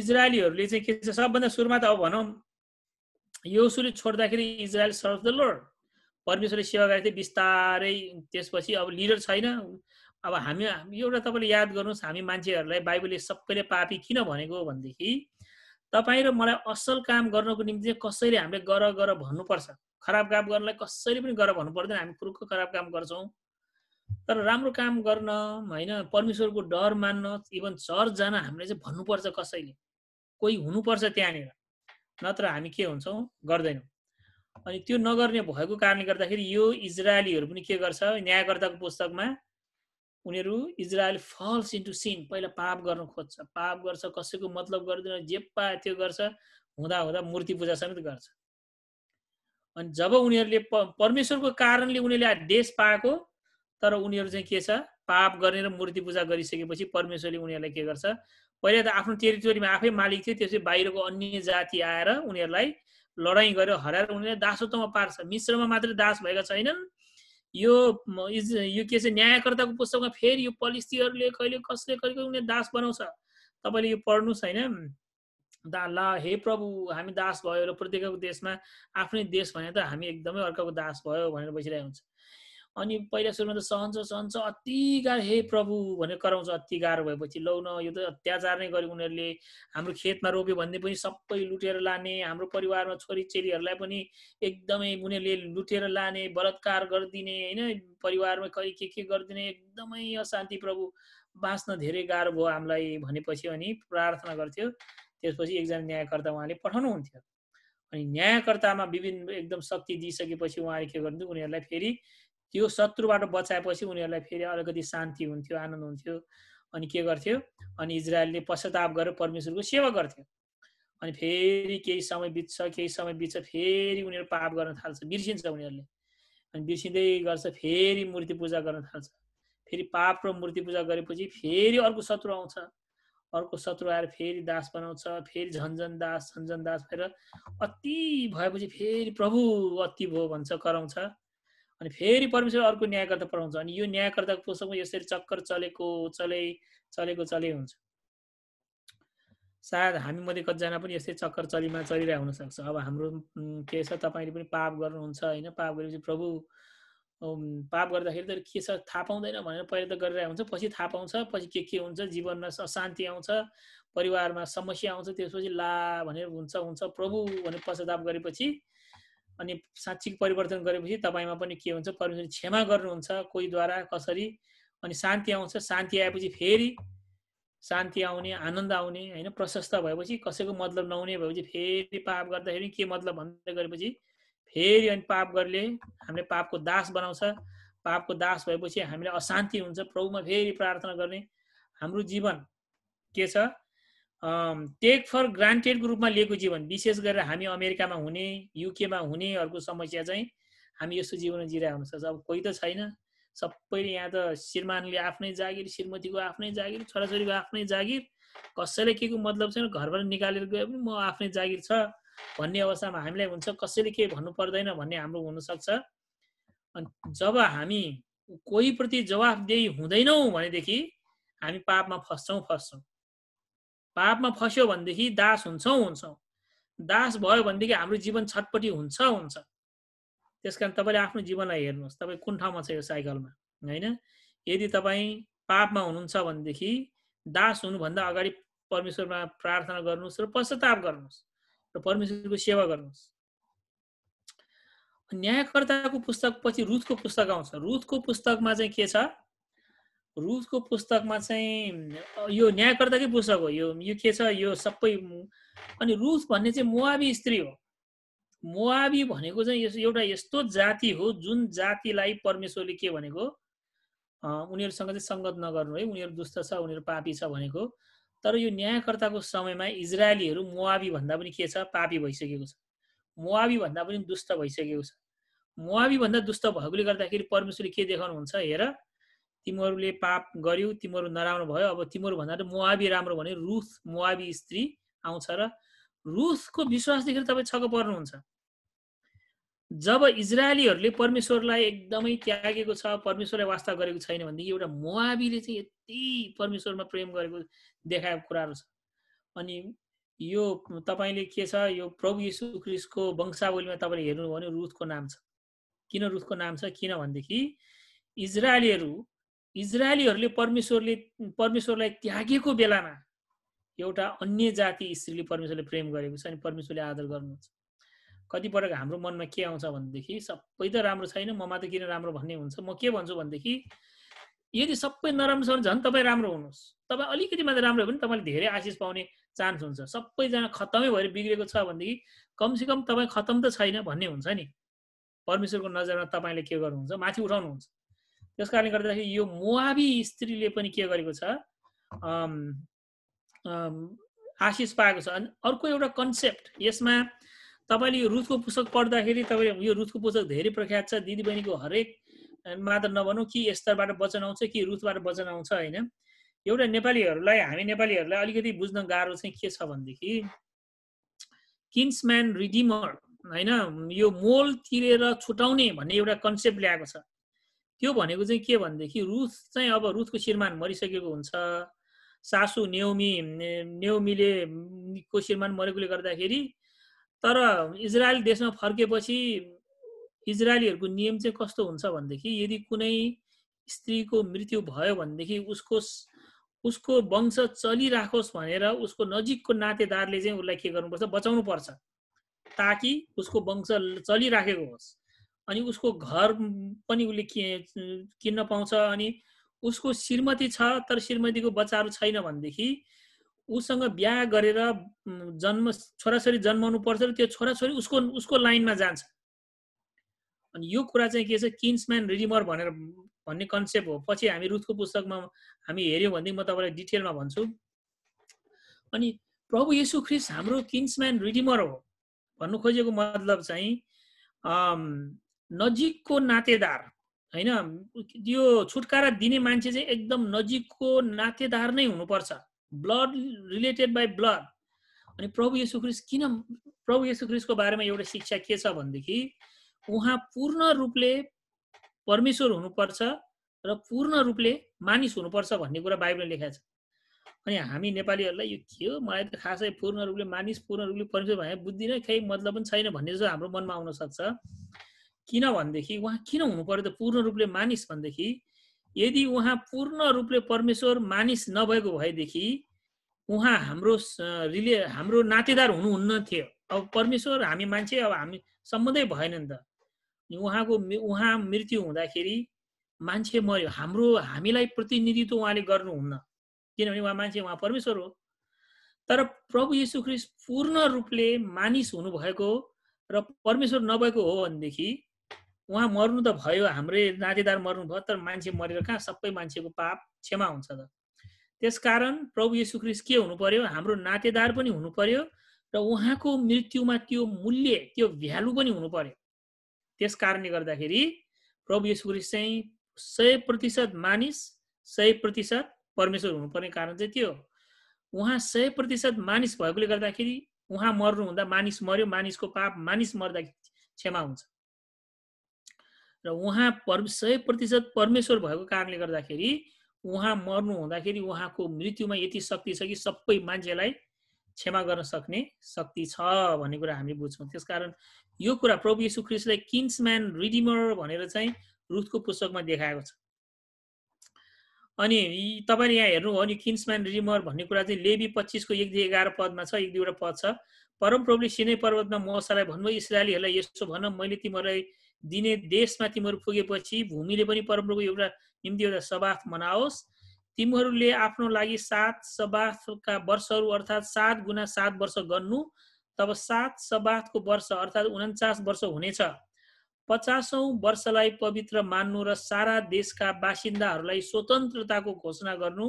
इजरायलीहरूले चाहिँ के छ सबभन्दा सुरुमा त अब भनौँ यो सुरु छोड्दाखेरि इजरायल सर्भ द लोड परमेश्वरले सेवा गरेको थियो बिस्तारै त्यसपछि अब लिडर छैन अब हामी एउटा तपाईँले याद गर्नुहोस् हामी मान्छेहरूलाई बाइबलले सबैले पापी किन भनेको भनेदेखि तपाईँ र मलाई असल काम गर्नको निम्ति चाहिँ कसैले हामीले गर गर भन्नुपर्छ खराब काम गर्नलाई कसैले पनि गर भन्नु पर्दैन हामी कुरुको खराब काम गर्छौँ तर राम्रो काम गर्न होइन परमेश्वरको डर मान्न इभन चर्च जान हामीले चाहिँ भन्नुपर्छ कसैले कोही हुनुपर्छ त्यहाँनिर नत्र हामी के हुन्छौँ गर्दैनौँ अनि त्यो नगर्ने भएको कारणले गर्दाखेरि यो इजरायलीहरू पनि के गर्छ न्यायकर्ताको पुस्तकमा उनीहरू इजरायल फल्स इन्टु सिन पहिला पाप गर्न खोज्छ पाप गर्छ कसैको मतलब गर्दैन जे पाए त्यो गर्छ हुँदा हुँदा मूर्ति पूजा समेत गर्छ अनि जब उनीहरूले परमेश्वरको कारणले उनीहरूले देश पाएको तर उनीहरू चाहिँ के छ पाप गर्ने र मूर्ति पूजा गरिसकेपछि परमेश्वरले उनीहरूलाई के गर्छ पहिला त आफ्नो टेरिटोरीमा आफै मालिक थियो त्यसपछि बाहिरको अन्य जाति आएर उनीहरूलाई लडाइँ गरेर हराएर उनीहरूलाई दासत्वमा पार्छ मिश्रमा मात्रै दास भएका छैनन् यो इज यो के चाहिँ न्यायकर्ताको पुस्तकमा फेरि यो पलिस्थीहरूले कहिले कसले कहिले उनीहरू दास बनाउँछ तपाईँले यो पढ्नुहोस् होइन दा ला हे प्रभु हामी दास भयो र प्रत्येकको देशमा आफ्नै देश भने त हामी एकदमै अर्काको दास भयो भनेर बसिरहेको हुन्छ अनि पहिला सुरुमा त सहन्छ सहन्छ अति गाह्रो हे प्रभु भनेर कराउँछ अति गाह्रो भएपछि लौ न यो त अत्याचार नै गर्यो उनीहरूले हाम्रो खेतमा रोप्यो भने पनि सबै लुटेर लाने हाम्रो परिवारमा छोरी चेलीहरूलाई पनि एकदमै उनीहरूले लुटेर लाने बलात्कार गरिदिने होइन परिवारमा कहीँ के के गरिदिने एकदमै अशान्ति प्रभु बाँच्न धेरै गाह्रो भयो हामीलाई भनेपछि अनि प्रार्थना गर्थ्यो त्यसपछि एकजना न्यायकर्ता उहाँले पठाउनुहुन्थ्यो अनि न्यायकर्तामा विभिन्न एकदम शक्ति दिइसकेपछि उहाँले के गर्नु उनीहरूलाई फेरि त्यो शत्रुबाट बचाएपछि उनीहरूलाई फेरि अलिकति शान्ति हुन्थ्यो आनन्द हुन्थ्यो अनि के गर्थ्यो अनि इजरायलले पश्चाताप गरेर परमेश्वरको सेवा गर्थ्यो अनि फेरि केही समय बित्छ केही समय बित्छ फेरि उनीहरू पाप गर्न थाल्छ बिर्सिन्छ उनीहरूले अनि बिर्सिँदै गर्छ फेरि मूर्ति पूजा गर्न थाल्छ फेरि पाप र मूर्ति पूजा गरेपछि फेरि अर्को शत्रु आउँछ अर्को शत्रु आएर फेरि दास बनाउँछ फेरि झन्झन दास झन्झन दास भएर अति भएपछि फेरि प्रभु अति भयो भन्छ कराउँछ अनि फेरि परमेश्वर अर्को न्यायकर्ता पढाउँछ अनि यो न्यायकर्ताको पुस्तकमा यसरी चक्कर चलेको चले चलेको चले हुन्छ सायद हामी मध्ये कतिजना पनि यस्तै चक्कर चलीमा चलिरहेको हुनसक्छ अब हाम्रो के छ तपाईँले पनि पाप गर्नुहुन्छ होइन पाप गरेपछि प्रभु पाप गर्दाखेरि त के छ थाहा पाउँदैन भनेर पहिला त गरिरहेको हुन्छ पछि थाहा पाउँछ पछि के के हुन्छ जीवनमा अशान्ति आउँछ परिवारमा समस्या आउँछ त्यसपछि ला भनेर हुन्छ हुन्छ प्रभु भनेर पश्चाताप गरेपछि अनि साँच्चीको परिवर्तन गरेपछि तपाईँमा पनि के हुन्छ परमेश्वर क्षमा गर्नुहुन्छ कोहीद्वारा कसरी अनि शान्ति आउँछ शान्ति आएपछि फेरि शान्ति आउने आनन्द आउने होइन प्रशस्त भएपछि कसैको मतलब नहुने भएपछि फेरि पाप गर्दाखेरि के मतलब भन्दै गरेपछि फेरि अनि पाप गर्ले हामीले पापको दास बनाउँछ पापको दास भएपछि हामीलाई अशान्ति हुन्छ प्रभुमा फेरि प्रार्थना गर्ने हाम्रो जीवन के छ टेक फर ग्रान्टेडको रूपमा लिएको जीवन विशेष गरेर हामी अमेरिकामा हुने युकेमा हुने अर्को समस्या चाहिँ हामी यस्तो जीवन जिरहेको हुनसक्छ अब कोही त छैन सबैले यहाँ त श्रीमानले आफ्नै जागिर श्रीमतीको आफ्नै जागिर छोराछोरीको आफ्नै जागिर कसैले के को मतलब छैन घरबाट निकालेर गए पनि म आफ्नै जागिर छ भन्ने अवस्थामा हामीलाई हुन्छ कसैले केही भन्नु पर्दैन भन्ने हाम्रो हुनसक्छ अनि जब हामी कोहीप्रति जवाफदेही हुँदैनौँ भनेदेखि हामी पापमा फस्छौँ फस्छौँ पापमा फस्यो भनेदेखि दास हुन्छौँ हुन्छौँ दास भयो भनेदेखि हाम्रो जीवन छटपटी हुन्छ हुन्छ त्यस कारण तपाईँले आफ्नो जीवनलाई हेर्नुहोस् तपाईँ कुन ठाउँमा छ यो साइकलमा होइन यदि तपाईँ पापमा हुनुहुन्छ भनेदेखि दास हुनुभन्दा अगाडि परमेश्वरमा प्रार्थना गर्नुहोस् र पश्चाताप गर्नुहोस् र परमेश्वरको सेवा गर्नुहोस् न्यायकर्ताको पुस्तक पछि रुथको पुस्तक आउँछ रुथको पुस्तकमा चाहिँ के छ रुथको पुस्तकमा चाहिँ यो न्यायकर्ताकै पुस्तक हो यो यो के छ यो सबै अनि रुथ भन्ने चाहिँ मुआबी स्त्री हो मुआबी भनेको चाहिँ एउटा यस्तो जाति हो जुन जातिलाई परमेश्वरले के भनेको उनीहरूसँग चाहिँ सङ्गत नगर्नु है उनीहरू दुष्ट छ उनीहरू पापी छ भनेको तर यो न्यायकर्ताको समयमा इजरायलीहरू मुआबी भन्दा पनि के छ पापी भइसकेको छ मुआबी भन्दा पनि दुष्ट भइसकेको छ मुआबी भन्दा दुष्ट भएकोले गर्दाखेरि परमेश्वरले के देखाउनुहुन्छ हेर तिमीहरूले पाप गर्यो तिमीहरू नराम्रो भयो अब तिमीहरू भन्दा मुआबी राम्रो भने रुस मुआबी स्त्री आउँछ र रुसको विश्वासदेखि तपाईँ छक पर्नुहुन्छ जब इजरायलीहरूले परमेश्वरलाई एकदमै त्यागेको छ परमेश्वरलाई वास्ता गरेको छैन भनेदेखि एउटा मुआबीले चाहिँ यति परमेश्वरमा प्रेम गरेको देखाएको कुराहरू छ अनि यो तपाईँले के छ यो प्रभु यीशु क्रिस्टको वंशावलीमा तपाईँले हेर्नुभयो भने रुथको नाम छ किन रुथको नाम छ किनभनेदेखि इजरायलीहरू इजरायलीहरूले परमेश्वरले परमेश्वरलाई त्यागेको बेलामा एउटा अन्य जाति स्त्रीले परमेश्वरले प्रेम गरेको छ अनि परमेश्वरले आदर गर्नुहुन्छ कतिपटक हाम्रो मनमा के आउँछ भनेदेखि सबै त राम्रो छैन ममा त किन राम्रो भन्ने हुन्छ म के भन्छु भनेदेखि यदि सबै नराम्रो छ भने झन् तपाईँ राम्रो हुनुहोस् तपाईँ अलिकति मात्र राम्रो हो भने तपाईँले धेरै आशिष पाउने चान्स हुन्छ सबैजना खत्तमै भएर बिग्रेको छ भनेदेखि कमसेकम तपाईँ खत्तम त छैन भन्ने हुन्छ नि परमेश्वरको नजरमा तपाईँले के गर्नुहुन्छ माथि उठाउनुहुन्छ त्यस कारणले गर्दाखेरि यो मुआबी स्त्रीले पनि के गरेको छ आशिष पाएको छ अनि अर्को एउटा कन्सेप्ट यसमा तपाईँले यो रुथको पुस्तक पढ्दाखेरि तपाईँले यो रुथको पुस्तक धेरै प्रख्यात छ दिदीबहिनीको हरेक मात्र नभनौँ कि स्तरबाट वचन आउँछ कि रुथबाट वचन आउँछ होइन एउटा नेपालीहरूलाई हामी नेपालीहरूलाई अलिकति बुझ्न गाह्रो चाहिँ के छ भनेदेखि किन्सम्यान रिडिमर होइन यो मोल तिरेर छुटाउने भन्ने एउटा कन्सेप्ट ल्याएको छ त्यो भनेको चाहिँ के भनेदेखि रुथ चाहिँ अब रुथको श्रीमान मरिसकेको हुन्छ सासू नेउमी नेउमीले को श्रीमान मरेकोले गर्दाखेरि तर इजरायल देशमा फर्केपछि इजरायलीहरूको नियम चाहिँ कस्तो हुन्छ भनेदेखि यदि कुनै स्त्रीको मृत्यु भयो भनेदेखि उसको उसको वंश चलिराखोस् भनेर उसको नजिकको नातेदारले चाहिँ उसलाई के गर्नुपर्छ पर्छ ताकि उसको वंश चलिराखेको होस् अनि उसको घर पनि उसले किन्न पाउँछ अनि उसको श्रीमती छ तर श्रीमतीको बच्चाहरू छैन भनेदेखि उसँग बिहा गरेर जन्म छोराछोरी जन्माउनु पर्छ र त्यो छोराछोरी उसको उसको लाइनमा जान्छ अनि यो कुरा चाहिँ के छ किन्सम्यान रिडिमर भनेर भन्ने कन्सेप्ट हो पछि हामी रुथको पुस्तकमा हामी हेऱ्यौँ भनेदेखि म तपाईँलाई डिटेलमा भन्छु अनि प्रभु यसु ख्रिस हाम्रो किन्सम्यान रिडिमर हो भन्नु खोजेको मतलब चाहिँ नजिकको नातेदार होइन यो छुटकारा दिने मान्छे चाहिँ एकदम नजिकको नातेदार नै हुनुपर्छ ब्लड रिलेटेड बाई ब्लड अनि प्रभु यशुख्रिस किन प्रभु यशुख्रिसको बारेमा एउटा शिक्षा के छ भनेदेखि उहाँ पूर्ण रूपले परमेश्वर हुनुपर्छ र पूर्ण रूपले मानिस हुनुपर्छ भन्ने कुरा बाइबलले लेखाएको छ अनि हामी नेपालीहरूलाई यो के हो मलाई त खासै पूर्ण रूपले मानिस पूर्ण रूपले परमेश्वर भए बुद्धि नै केही मतलब पनि छैन भन्ने जस्तो हाम्रो मनमा आउन सक्छ किनभनेदेखि उहाँ किन हुनु पर्यो त पूर्ण रूपले मानिस भनेदेखि यदि उहाँ पूर्ण रूपले परमेश्वर मानिस नभएको भएदेखि उहाँ हाम्रो रिले हाम्रो नातेदार हुनुहुन्न थियो अब परमेश्वर हामी मान्छे अब हामी सम्बन्धै भएन नि त उहाँको उहाँ मृत्यु हुँदाखेरि मान्छे मर्यो हाम्रो हामीलाई प्रतिनिधित्व उहाँले गर्नुहुन्न किनभने उहाँ मान्छे उहाँ परमेश्वर हो तर प्रभु यीशु ख्रिस्ट पूर्ण रूपले मानिस हुनुभएको र परमेश्वर नभएको हो भनेदेखि उहाँ मर्नु त भयो हाम्रै नातेदार मर्नु भयो तर मान्छे मरेर कहाँ सबै मान्छेको पाप क्षमा हुन्छ त त्यसकारण प्रभु क्रिस के हुनु पर्यो हाम्रो नातेदार पनि हुनु पर्यो र उहाँको मृत्युमा त्यो मूल्य त्यो भ्यालु पनि हुनु पर्यो त्यस कारणले गर्दाखेरि प्रभु क्रिस चाहिँ सय प्रतिशत मानिस सय प्रतिशत परमेश्वर हुनुपर्ने कारण चाहिँ त्यो उहाँ सय प्रतिशत मानिस भएकोले गर्दाखेरि उहाँ हुँदा मानिस मर्यो मानिसको पाप मानिस मर्दाखेरि क्षमा हुन्छ र उहाँ पर सय प्रतिशत परमेश्वर भएको कारणले गर्दाखेरि उहाँ मर्नु हुँदाखेरि उहाँको मृत्युमा यति शक्ति छ कि सबै मान्छेलाई क्षमा गर्न सक्ने शक्ति छ भन्ने कुरा हामी बुझ्छौँ त्यसकारण यो कुरा प्रभु यीशु ख्रिस्टलाई किङ्सम्यान रिडिमर भनेर चाहिँ रुथको पुस्तकमा देखाएको छ अनि तपाईँले यहाँ हेर्नु हो नि किङ्सम्यान रिडिमर भन्ने कुरा चाहिँ लेबी पच्चिसको एकदेखि एघार पदमा छ एक दुईवटा पद छ परम प्रभुले सिनै पर्वतमा मसालाई भन्नुभयो इसरायलीहरूलाई यसो भन मैले तिमीहरूलाई दिने देशमा तिमीहरू पुगेपछि भूमिले पनि परमप्रभुको एउटा निम्ति एउटा सबाथ मनाओस् तिमीहरूले आफ्नो लागि सात सबाथका वर्षहरू अर्थात् सात गुणा सात वर्ष गर्नु तब सात सबाथको वर्ष अर्थात् उन्चास वर्ष हुनेछ पचासौँ वर्षलाई पवित्र मान्नु र सारा देशका बासिन्दाहरूलाई स्वतन्त्रताको घोषणा गर्नु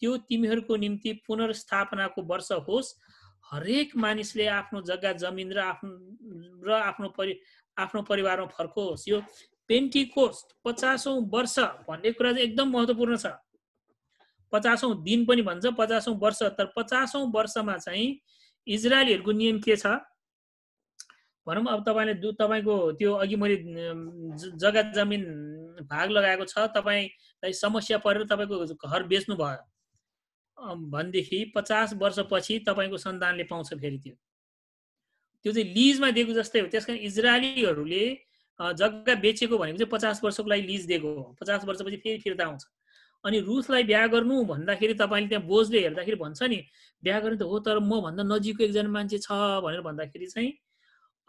त्यो तिमीहरूको निम्ति पुनर्स्थापनाको वर्ष होस् हरेक मानिसले आफ्नो जग्गा जमिन र आफ्नो र आफ्नो परि आफ्नो परिवारमा फर्कोस् यो पेन्टिकोस्ट पचासौँ वर्ष भन्ने कुरा चाहिँ एकदम महत्त्वपूर्ण छ पचासौँ दिन पनि भन्छ पचासौँ वर्ष तर पचासौँ वर्षमा चाहिँ इजरायलीहरूको नियम के छ भनौँ अब तपाईँले तपाईँको त्यो अघि मैले जग्गा जमिन भाग लगाएको छ तपाईँलाई समस्या परेर तपाईँको घर बेच्नु भयो भनेदेखि पचास वर्षपछि तपाईँको सन्तानले पाउँछ फेरि त्यो त्यो चाहिँ लिजमा दिएको जस्तै हो त्यस कारण इजरायलीहरूले जग्गा बेचेको भनेको चाहिँ पचास वर्षको लागि लिज दिएको हो पचास वर्षपछि फेरि फिर्ता आउँछ अनि रुसलाई बिहा गर्नु भन्दाखेरि तपाईँले त्यहाँ बोझले हेर्दाखेरि भन्छ नि बिहा गर्नु त हो तर म भन्दा नजिकको एकजना मान्छे छ भनेर भन्दाखेरि चाहिँ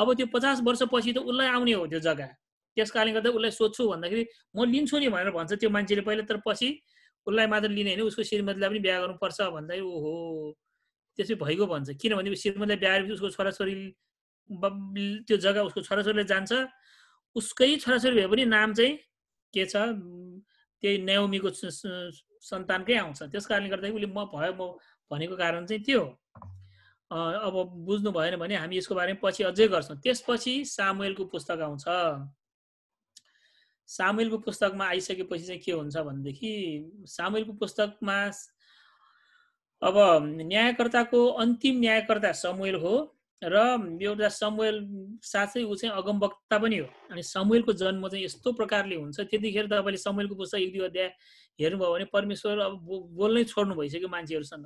अब त्यो पचास वर्षपछि त उसलाई आउने हो त्यो जग्गा त्यस कारणले गर्दा उसलाई सोध्छु भन्दाखेरि म लिन्छु नि भनेर भन्छ त्यो मान्छेले पहिला तर पछि उसलाई मात्र लिने होइन उसको श्रीमतीलाई पनि बिहा गर्नुपर्छ भन्दै ओहो त्यसै भइगयो भन्छ किनभने श्रीमतीलाई ब्याएपछि उसको छोराछोरी त्यो जग्गा उसको छोराछोरीले जान्छ उसकै छोराछोरी भए पनि नाम चाहिँ के छ त्यही न्याउमीको सन्तानकै आउँछ त्यस कारणले गर्दाखेरि उसले म भयो म भनेको कारण चाहिँ त्यो अब बुझ्नु भएन भने हामी यसको बारेमा पछि अझै गर्छौँ त्यसपछि सामुएलको पुस्तक आउँछ सामुएलको पुस्तकमा आइसकेपछि चाहिँ के हुन्छ भनेदेखि सामुएलको पुस्तकमा अब न्यायकर्ताको अन्तिम न्यायकर्ता समुएल हो र यो एउटा समुएल साथै ऊ चाहिँ अगमवक्ता पनि हो अनि समुएलको जन्म चाहिँ यस्तो प्रकारले हुन्छ त्यतिखेर तपाईँले समुएलको पुस्तक एक दुई अध्याय हेर्नुभयो भने परमेश्वर अब बोल्नै छोड्नु भइसक्यो मान्छेहरूसँग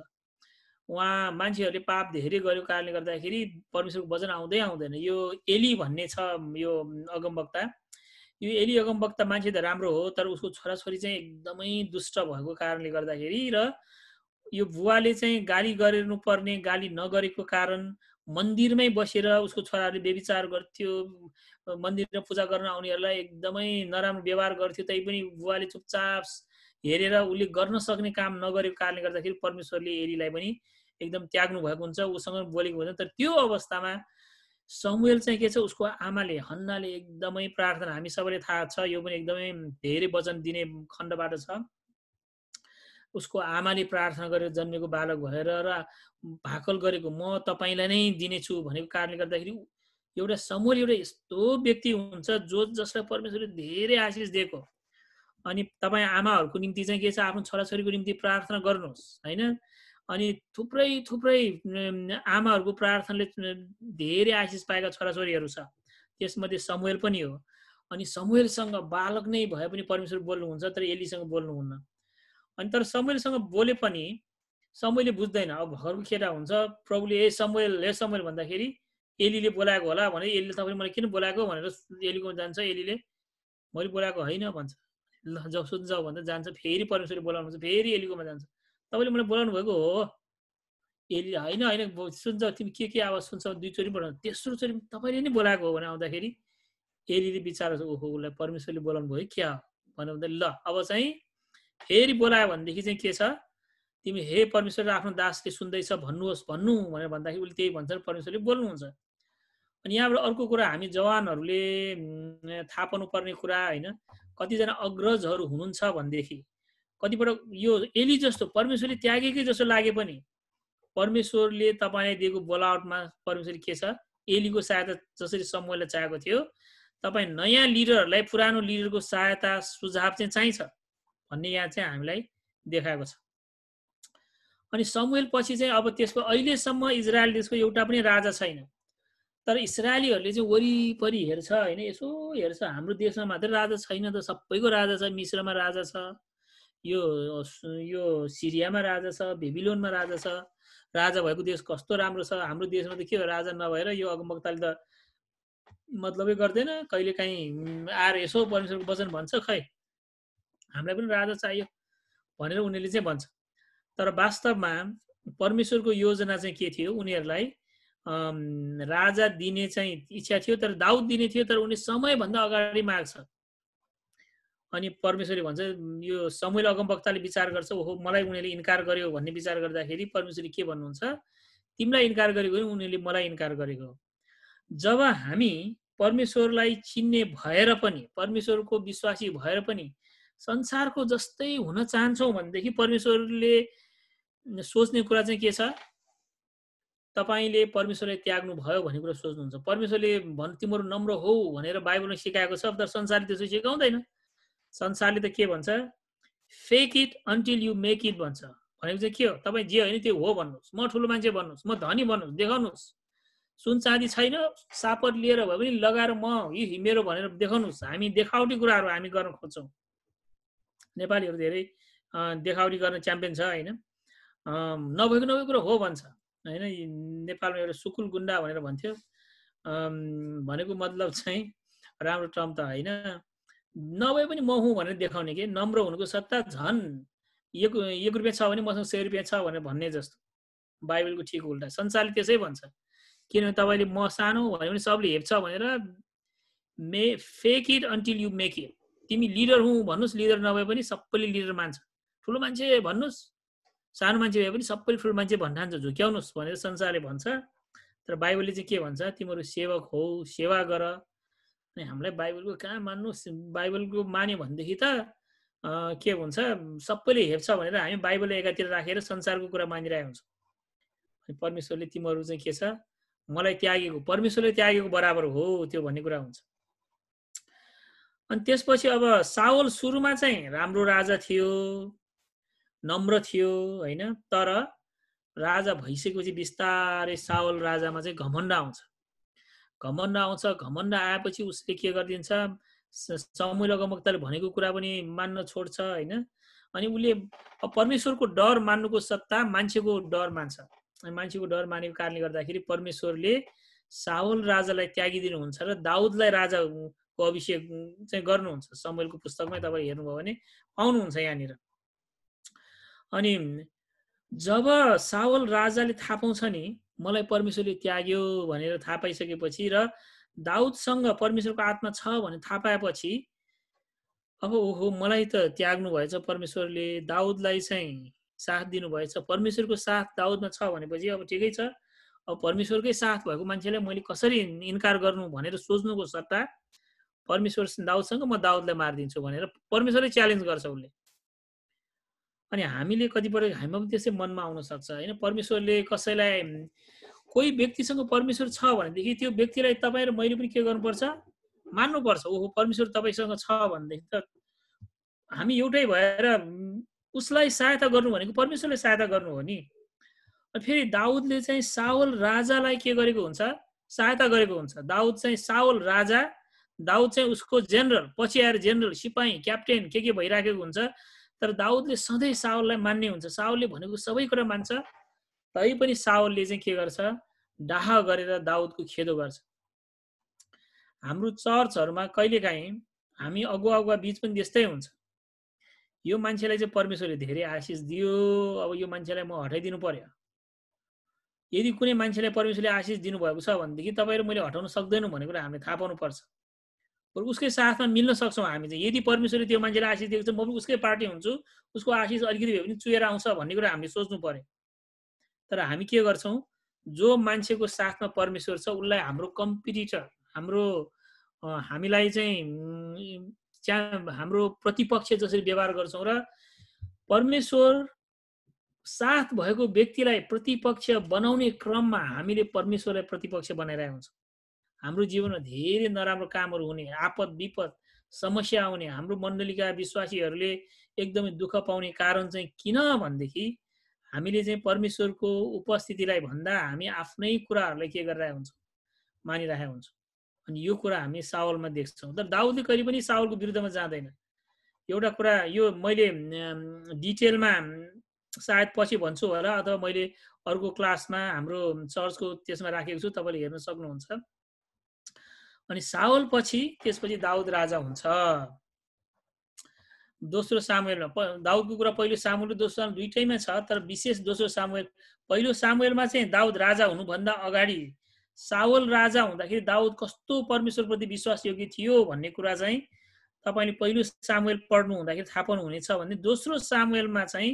उहाँ मान्छेहरूले पाप धेरै गरेको कारणले गर्दाखेरि परमेश्वरको वचन आउँदै आउँदैन यो एली भन्ने छ यो अगमवक्ता यो एली अगमवक्ता मान्छे त राम्रो हो तर उसको छोराछोरी चाहिँ एकदमै दुष्ट भएको कारणले गर्दाखेरि र यो बुवाले चाहिँ गाली गरिनु पर्ने गाली नगरेको कारण मन्दिरमै बसेर उसको छोराहरूले बेविचार गर्थ्यो मन्दिरमा पूजा गर्न आउनेहरूलाई एकदमै नराम्रो व्यवहार गर्थ्यो तै पनि बुवाले चुपचाप हेरेर उसले गर्न सक्ने काम नगरेको कारणले गर्दाखेरि परमेश्वरले एरीलाई पनि एकदम त्याग्नु भएको हुन्छ उसँग बोलेको हुन्छ तर त्यो अवस्थामा समुएल चाहिँ के छ उसको आमाले हन्नाले एकदमै प्रार्थना हामी सबैले थाहा छ यो पनि एकदमै धेरै वचन दिने खण्डबाट छ उसको आमाले प्रार्थना गरेर जन्मेको बालक भएर र भाकल गरेको म तपाईँलाई नै दिनेछु भनेको कारणले गर्दाखेरि एउटा समूह एउटा यस्तो व्यक्ति हुन्छ जो जसलाई परमेश्वरले धेरै आशिष दिएको अनि तपाईँ आमाहरूको निम्ति चाहिँ के छ आफ्नो छोराछोरीको निम्ति प्रार्थना गर्नुहोस् होइन अनि थुप्रै थुप्रै आमाहरूको प्रार्थनाले धेरै आशिष पाएका छोराछोरीहरू छ त्यसमध्ये समुएल पनि हो अनि समुएलसँग बालक नै भए पनि परमेश्वर बोल्नुहुन्छ तर एलीसँग बोल्नुहुन्न अनि तर समुएलसँग बोले पनि समयले बुझ्दैन अब घरको केटा हुन्छ प्रभुले ए समय हे समय भन्दाखेरि एलीले बोलाएको होला भने एलीले तपाईँले मलाई किन बोलाएको भनेर एलीको जान्छ एलीले मैले बोलाएको होइन भन्छ ल जाउ सुन्छ भन्दा जान्छ फेरि परमेश्वरले बोलाउनुहुन्छ फेरि एलीकोमा जान्छ तपाईँले मलाई बोलाउनु भएको हो एली होइन होइन सुन्छ तिमी के के आवाज सुन्छौ चोरी बोलाउनु तेस्रो चोटि तपाईँले नै बोलाएको हो भने आउँदाखेरि एलीले विचार ओहो उसलाई परमेश्वरले बोलाउनु भयो क्या भन्यो भन्दा ल अब चाहिँ फेरि बोलायो भनेदेखि चाहिँ के छ तिमी हे परमेश्वर आफ्नो दासले सुन्दैछ भन्नुहोस् भन्नु भनेर भन्दाखेरि उसले त्यही भन्छ परमेश्वरले बोल्नुहुन्छ अनि यहाँबाट अर्को कुरा हामी जवानहरूले थाहा पाउनुपर्ने कुरा होइन कतिजना अग्रजहरू हुनुहुन्छ भनेदेखि कतिपटक यो एली जस्तो परमेश्वरले त्यागेकै जस्तो लागे पनि परमेश्वरले तपाईँलाई दिएको बोलावटमा परमेश्वर के छ एलीको सहायता जसरी समूहलाई चाहेको थियो तपाईँ नयाँ लिडरहरूलाई पुरानो लिडरको सहायता सुझाव चाहिँ चाहिन्छ भन्ने यहाँ चाहिँ हामीलाई देखाएको छ अनि समुएल पछि चाहिँ अब त्यसको अहिलेसम्म इजरायल देशको एउटा पनि राजा छैन तर इसरायलीहरूले चाहिँ वरिपरि हेर्छ होइन यसो हेर्छ हाम्रो देशमा मात्रै राजा छैन त सबैको राजा छ मिश्रमा राजा छ यो यो सिरियामा राजा छ भेबिलोनमा राजा छ राजा भएको देश कस्तो राम्रो छ हाम्रो देशमा त के हो राजा नभएर यो अगमक्ताले त मतलबै गर्दैन कहिले काहीँ आएर यसो परमेश्वरको वचन भन्छ खै हामीलाई पनि राजा चाहियो भनेर उनीहरूले चाहिँ भन्छ तर वास्तवमा परमेश्वरको योजना चाहिँ के थियो उनीहरूलाई राजा दिने चाहिँ इच्छा थियो तर दाउद दिने थियो तर उनी समयभन्दा अगाडि माग्छ अनि परमेश्वरले भन्छ यो समूल अगमवक्ताले विचार गर्छ ओहो मलाई उनीहरूले इन्कार गर्यो भन्ने विचार गर्दाखेरि परमेश्वरले के भन्नुहुन्छ तिमीलाई इन्कार गरेको हो उनीहरूले मलाई इन्कार गरेको हो जब हामी परमेश्वरलाई चिन्ने भएर पनि परमेश्वरको विश्वासी भएर पनि संसारको जस्तै हुन चाहन्छौँ भनेदेखि परमेश्वरले सोच्ने कुरा चाहिँ के छ तपाईँले परमेश्वरलाई भयो भन्ने कुरा सोच्नुहुन्छ परमेश्वरले भन् तिम्रो नम्र हो भनेर बाइबलमा सिकाएको छ तर संसारले त्यसो सिकाउँदैन संसारले त के भन्छ fake it until you make it भन्छ भनेको चाहिँ के हो तपाईँ जे होइन त्यो हो भन्नुहोस् म ठुलो मान्छे भन्नुहोस् म धनी भन्नुहोस् देखाउनुहोस् सुन चाँदी छैन सापर लिएर भए पनि लगाएर म यी मेरो भनेर देखाउनुहोस् हामी देखावटी कुराहरू हामी गर्न खोज्छौँ नेपालीहरू धेरै देखावटी गर्ने च्याम्पियन छ होइन नभएको नभएको कुरो हो भन्छ होइन नेपालमा एउटा सुकुल गुन्डा भनेर भन्थ्यो भनेको मतलब चाहिँ राम्रो टर्म त होइन नभए पनि म हुँ भनेर देखाउने के नम्र हुनुको सत्ता झन् एक एक रुपियाँ छ भने मसँग सय रुपियाँ छ भनेर भन्ने जस्तो बाइबलको ठिक उल्टा संसारले त्यसै भन्छ किनभने तपाईँले म सानो भने पनि सबले हेप्छ भनेर मे fake it until you make it तिमी लिडर हुँ भन्नुहोस् लिडर नभए पनि सबैले लिडर मान्छ ठुलो मान्छे भन्नुहोस् सानो मान्छे भए पनि सबैले ठुलो मान्छे भन्ठान्छ झुक्याउनुहोस् भनेर संसारले भन्छ तर बाइबलले चाहिँ के भन्छ तिमीहरू सेवक हौ सेवा गर अनि हामीलाई बाइबलको कहाँ मान्नु बाइबलको मान्यो भनेदेखि त के हुन्छ सबैले हेप्छ भनेर हामी बाइबल एकातिर राखेर संसारको कुरा मानिरहेको हुन्छौँ अनि परमेश्वरले तिमीहरू चाहिँ के छ मलाई त्यागेको परमेश्वरले त्यागेको बराबर हो त्यो भन्ने कुरा हुन्छ अनि त्यसपछि अब सावल सुरुमा चाहिँ राम्रो राजा थियो नम्र थियो होइन तर राजा भइसकेपछि बिस्तारै सावल राजामा चाहिँ घमण्ड आउँछ घमण्ड आउँछ घमण्ड आएपछि उसले के गरिदिन्छ गमक्ताले भनेको कुरा पनि मान्न छोड्छ होइन अनि उसले परमेश्वरको डर मान्नुको सत्ता मान्छेको डर मान्छ अनि मान्छेको डर मानेको कारणले गर्दाखेरि परमेश्वरले सावल राजालाई त्यागिदिनुहुन्छ र दाउदलाई राजा को अभिषेक चाहिँ गर्नुहुन्छ समेलको पुस्तकमै तपाईँ हेर्नुभयो भने आउनुहुन्छ यहाँनिर अनि जब सावल राजाले थाहा पाउँछ नि मलाई परमेश्वरले त्याग्यो भनेर थाहा पाइसकेपछि र दाउदसँग परमेश्वरको आत्मा छ भने थाहा पाएपछि अब ओहो मलाई त त्याग्नु भएछ परमेश्वरले दाउदलाई चाहिँ साथ दिनुभएछ परमेश्वरको साथ दाउदमा छ भनेपछि अब ठिकै छ अब परमेश्वरकै साथ भएको मान्छेलाई मैले कसरी इन्कार गर्नु भनेर सोच्नुको सट्टा परमेश्वर दाउदसँग म दाउदलाई मारिदिन्छु भनेर परमेश्वरै च्यालेन्ज गर्छ उसले अनि हामीले कतिपय हामीमा पनि त्यसै मनमा आउन सक्छ होइन परमेश्वरले कसैलाई कोही व्यक्तिसँग परमेश्वर छ भनेदेखि त्यो व्यक्तिलाई तपाईँ र मैले पनि के गर्नुपर्छ मान्नुपर्छ ओहो परमेश्वर तपाईँसँग छ भनेदेखि त हामी एउटै भएर उसलाई सहायता गर्नु भनेको परमेश्वरले सहायता गर्नु हो नि अनि फेरि दाउदले चाहिँ सावल राजालाई के गरेको हुन्छ सहायता गरेको हुन्छ दाउद चाहिँ सावल राजा दाउद चाहिँ उसको जेनरल पछि आएर जेनरल सिपाही क्याप्टेन के के भइराखेको हुन्छ तर दाउदले सधैँ सावललाई मान्ने हुन्छ सावलले भनेको सबै कुरा मान्छ तै पनि सावलले चाहिँ के गर्छ डाह गरेर दाउदको खेदो गर्छ हाम्रो चर्चहरूमा कहिलेकाहीँ हामी अगुवा अगुवा बिच पनि त्यस्तै हुन्छ यो मान्छेलाई चाहिँ परमेश्वरले धेरै आशिष दियो अब यो मान्छेलाई म हटाइदिनु पर्यो यदि कुनै मान्छेलाई परमेश्वरले आशिष दिनुभएको छ भनेदेखि तपाईँहरू मैले हटाउन सक्दैनौँ भन्ने कुरा हामीले थाहा पाउनुपर्छ उसकै साथमा मिल्न सक्छौँ हामी चाहिँ यदि परमेश्वरले त्यो मान्छेलाई आशिष दिएको छ म पनि उसकै पार्टी हुन्छु उसको आशिष अलिकति भए पनि चुएर आउँछ भन्ने कुरा हामीले सोच्नु पर्यो तर हामी के गर्छौँ जो मान्छेको साथमा परमेश्वर छ उसलाई हाम्रो कम्पिटिटर हाम्रो हामीलाई चाहिँ हाम्रो प्रतिपक्ष जसरी व्यवहार गर्छौँ र परमेश्वर साथ भएको व्यक्तिलाई प्रतिपक्ष बनाउने क्रममा हामीले परमेश्वरलाई प्रतिपक्ष बनाइरहेको हुन्छौँ हाम्रो जीवनमा धेरै नराम्रो कामहरू हुने आपद विपद समस्या आउने हाम्रो मण्डलीका विश्वासीहरूले एकदमै दुःख पाउने कारण चाहिँ किन भनेदेखि हामीले चाहिँ परमेश्वरको उपस्थितिलाई भन्दा हामी आफ्नै कुराहरूलाई के गरिरहेको हुन्छौँ मानिरहेका हुन्छौँ अनि यो कुरा हामी सावलमा देख्छौँ तर दाउदले कहिले पनि सावलको विरुद्धमा जाँदैन एउटा कुरा यो मैले डिटेलमा सायद पछि भन्छु होला अथवा मैले अर्को क्लासमा हाम्रो चर्चको त्यसमा राखेको छु तपाईँले हेर्न सक्नुहुन्छ अनि साउल पछि त्यसपछि दाउद राजा हुन्छ दोस्रो सामुएलमा दाउदको कुरा पहिलो सामुएल दोस्रो दुइटैमा छ तर विशेष दोस्रो सामुएल पहिलो सामुएलमा चाहिँ दाउद राजा हुनुभन्दा अगाडि सावल राजा हुँदाखेरि दाउद कस्तो परमेश्वरप्रति विश्वास योग्य थियो भन्ने कुरा चाहिँ तपाईँले पहिलो सामुएल पढ्नु हुँदाखेरि थाहा पाउनुहुनेछ भने दोस्रो सामुएलमा चाहिँ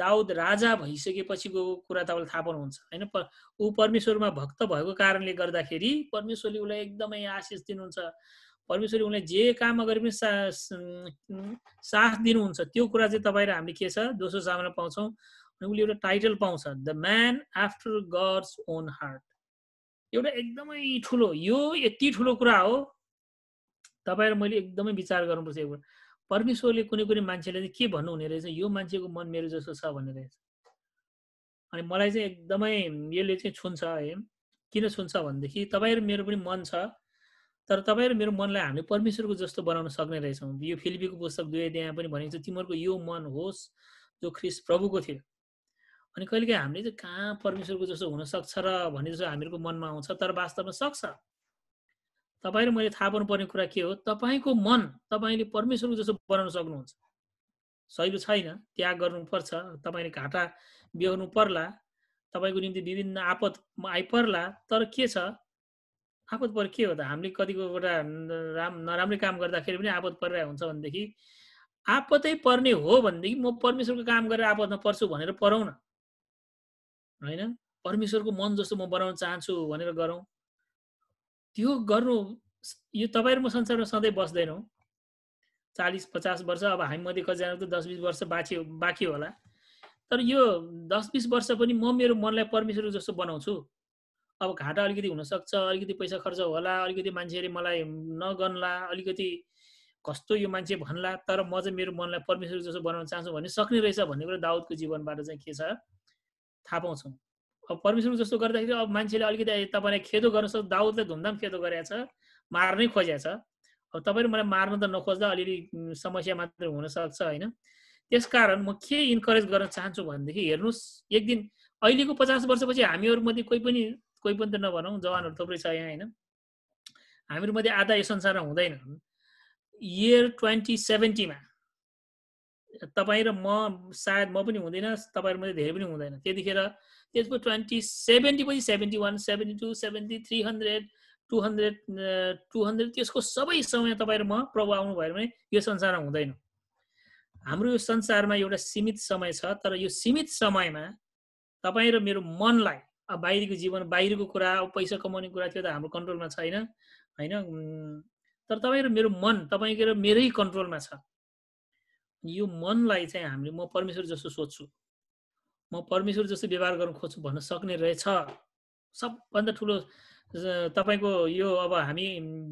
दाउद राजा भइसकेपछिको कुरा तपाईँलाई थाहा पाउनुहुन्छ होइन प ऊ परमेश्वरमा भक्त भएको कारणले गर्दाखेरि परमेश्वरले उसलाई एकदमै आशिष दिनुहुन्छ परमेश्वरले उसलाई जे काम गरे पनि साथ दिनुहुन्छ त्यो कुरा चाहिँ तपाईँ र हामीले के छ दोस्रो सामना पाउँछौँ अनि उसले एउटा टाइटल पाउँछ the man after God's own heart एउटा एकदमै ठुलो यो यति ठुलो कुरा हो तपाईँ र मैले एकदमै विचार गर्नुपर्छ परमेश्वरले कुनै कुनै मान्छेले चाहिँ के भन्नुहुने रहेछ यो मान्छेको मन मेरो जस्तो छ भन्ने रहेछ अनि मलाई चाहिँ एकदमै यसले चाहिँ छुन्छ है किन छुन्छ भनेदेखि तपाईँहरू मेरो पनि मन छ तर तपाईँहरू मेरो मनलाई हामीले परमेश्वरको जस्तो बनाउन सक्ने रहेछौँ यो फिल्पीको पुस्तक दुवै त्यहाँ पनि भनिन्छ तिमीहरूको यो मन होस् जो ख्रिस प्रभुको थियो अनि कहिलेकाहीँ हामीले चाहिँ कहाँ परमेश्वरको जस्तो हुनसक्छ र भने जस्तो हामीहरूको मनमा आउँछ तर वास्तवमा सक्छ तपाईँले मैले थाहा पाउनुपर्ने कुरा के हो तपाईँको मन तपाईँले परमेश्वरको जस्तो बनाउन सक्नुहुन्छ सहिलो छैन त्याग गर्नुपर्छ तपाईँले घाटा बिहाउनु पर्ला तपाईँको निम्ति विभिन्न आपत आइपर्ला तर के छ आपद पर के हो त हामीले कतिकोवटा राम नराम्रै काम गर्दाखेरि पनि आपद परिरहेको हुन्छ भनेदेखि आपतै पर्ने हो भनेदेखि म परमेश्वरको काम गरेर आपतमा पर्छु भनेर पराउन होइन परमेश्वरको मन जस्तो म बनाउन चाहन्छु भनेर गरौँ त्यो गर्नु यो तपाईँहरू म संसारमा सधैँ बस्दैनौँ चालिस पचास वर्ष अब हामीमध्ये कतिजना त दस बिस वर्ष बाँच्यो बाँकी होला तर यो दस बिस वर्ष पनि म मेरो मनलाई परमेश्वर जस्तो बनाउँछु अब घाटा अलिकति हुनसक्छ अलिकति पैसा खर्च होला अलिकति मान्छेले मलाई नगन्ला अलिकति कस्तो यो मान्छे भन्ला तर म चाहिँ मेरो मनलाई परमेश्वर जस्तो बनाउन चाहन्छु भने सक्ने रहेछ भन्ने कुरा दाउदको जीवनबाट चाहिँ के छ थाहा पाउँछौँ अब परमेश्वर जस्तो गर्दाखेरि अब मान्छेले अलिकति तपाईँलाई खेदो गर्नु सक्छ दाउदले धुमधाम खेदो गरेछ छ मार्नै खोजेको छ अब तपाईँले मलाई मार्न त नखोज्दा अलिअलि समस्या मात्र हुनसक्छ होइन त्यसकारण म के इन्करेज गर्न चाहन्छु भनेदेखि हेर्नुहोस् एक दिन अहिलेको पचास वर्षपछि हामीहरूमध्ये कोही पनि कोही पनि त नभनौँ जवानहरू थुप्रै छ यहाँ होइन हामीहरूमध्ये आधा यो संसारमा हुँदैन इयर ट्वेन्टी सेभेन्टीमा तपाईँ र म सायद म पनि हुँदैन तपाईँ र धेरै पनि हुँदैन त्यतिखेर त्यसको ट्वेन्टी सेभेन्टी पछि seventy one seventy two seventy three hundred two hundred two hundred त्यसको सबै समय तपाईँ र म प्रभु आउनुभयो भने यो संसारमा हुँदैन हाम्रो यो संसारमा एउटा सीमित समय छ तर यो सीमित समयमा तपाईँ र मेरो मनलाई अब बाहिरको जीवन बाहिरको कुरा पैसा कमाउने कुरा त्यो त हाम्रो कन्ट्रोलमा छैन होइन तर तपाईँ र मेरो मन तपाईँको र मेरै कन्ट्रोलमा छ यो मनलाई चाहिँ हामीले म परमेश्वर जस्तो सोध्छु म परमेश्वर जस्तो व्यवहार गर्न खोज्छु भन्न सक्ने रहेछ सबभन्दा ठुलो तपाईँको यो अब हामी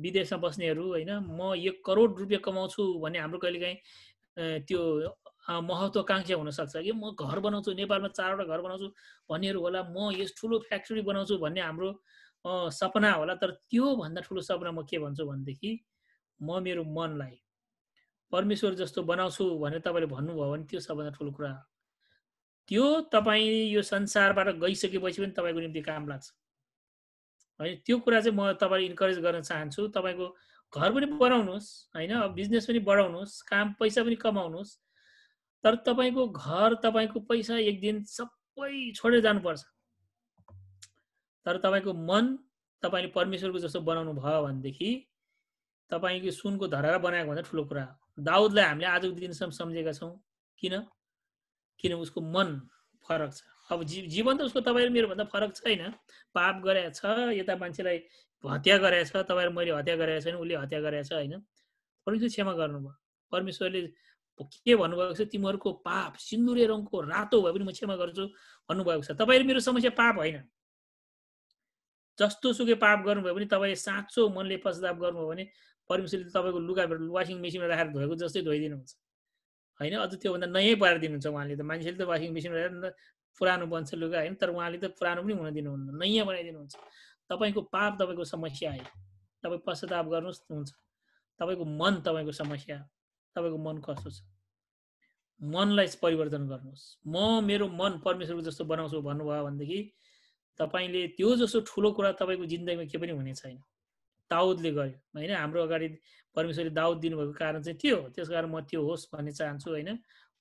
विदेशमा बस्नेहरू होइन म एक करोड रुपियाँ कमाउँछु भन्ने हाम्रो कहिलेकाहीँ त्यो महत्त्वकाङ्क्षा हुनसक्छ कि म घर बनाउँछु नेपालमा चारवटा घर बनाउँछु भन्नेहरू होला म यस ठुलो फ्याक्ट्री बनाउँछु भन्ने हाम्रो सपना होला तर त्योभन्दा ठुलो सपना म के भन्छु भनेदेखि म मेरो मनलाई परमेश्वर जस्तो बनाउँछु भनेर तपाईँले भन्नुभयो भने त्यो सबभन्दा ठुलो कुरा हो त्यो तपाईँ यो संसारबाट गइसकेपछि पनि तपाईँको निम्ति काम लाग्छ होइन त्यो कुरा चाहिँ म तपाईँलाई इन्करेज गर्न चाहन्छु तपाईँको घर पनि बनाउनुहोस् होइन बिजनेस पनि बढाउनुहोस् काम पैसा पनि कमाउनुहोस् तर तपाईँको घर तपाईँको पैसा एक दिन सबै छोडेर जानुपर्छ तर तपाईँको मन तपाईँले परमेश्वरको जस्तो बनाउनु भयो भनेदेखि तपाईँको सुनको धरारा बनाएको भन्दा ठुलो कुरा हो दाउदलाई हामीले आजको दिनसम्म सम्झेका छौँ किन किन उसको मन फरक छ अब जी जीवन त उसको तपाईँ भन्दा फरक छैन पाप छ यता मान्छेलाई हत्या छ तपाईँहरू मैले हत्या गरेको छैन उसले हत्या छ होइन परमेश्वर क्षमा गर्नुभयो परमेश्वरले के भन्नुभएको छ तिमीहरूको पाप सिन्दुरे रङको रातो भए पनि म क्षमा गर्छु भन्नुभएको छ तपाईँले मेरो समस्या पाप होइन जस्तो सुकै पाप गर्नुभयो भने तपाईँ साँचो मनले पश्चाताप गर्नुभयो भने परमेश्वरले तपाईँको लुगा वासिङ मेसिनमा राखेर धोएको जस्तै धोइदिनुहुन्छ होइन अझ त्योभन्दा नयाँ पारेर दिनुहुन्छ उहाँले त मान्छेले त वासिङ मेसिनमा राखेर पुरानो बन्छ लुगा होइन तर उहाँले त पुरानो पनि हुन दिनुहुन्न नयाँ बनाइदिनुहुन्छ तपाईँको पाप तपाईँको समस्या आयो तपाईँ पश्चाताप गर्नुहोस् हुन्छ तपाईँको मन तपाईँको समस्या तपाईँको मन कस्तो छ मनलाई परिवर्तन गर्नुहोस् म मेरो मन परमेश्वरको जस्तो बनाउँछु भन्नुभयो भनेदेखि तपाईँले त्यो जस्तो ठुलो कुरा तपाईँको जिन्दगीमा के पनि हुने छैन दाउदले गर्यो होइन हाम्रो अगाडि परमेश्वरले दाउद दिनुभएको कारण चाहिँ त्यो त्यस कारण म त्यो होस् भन्ने चाहन्छु होइन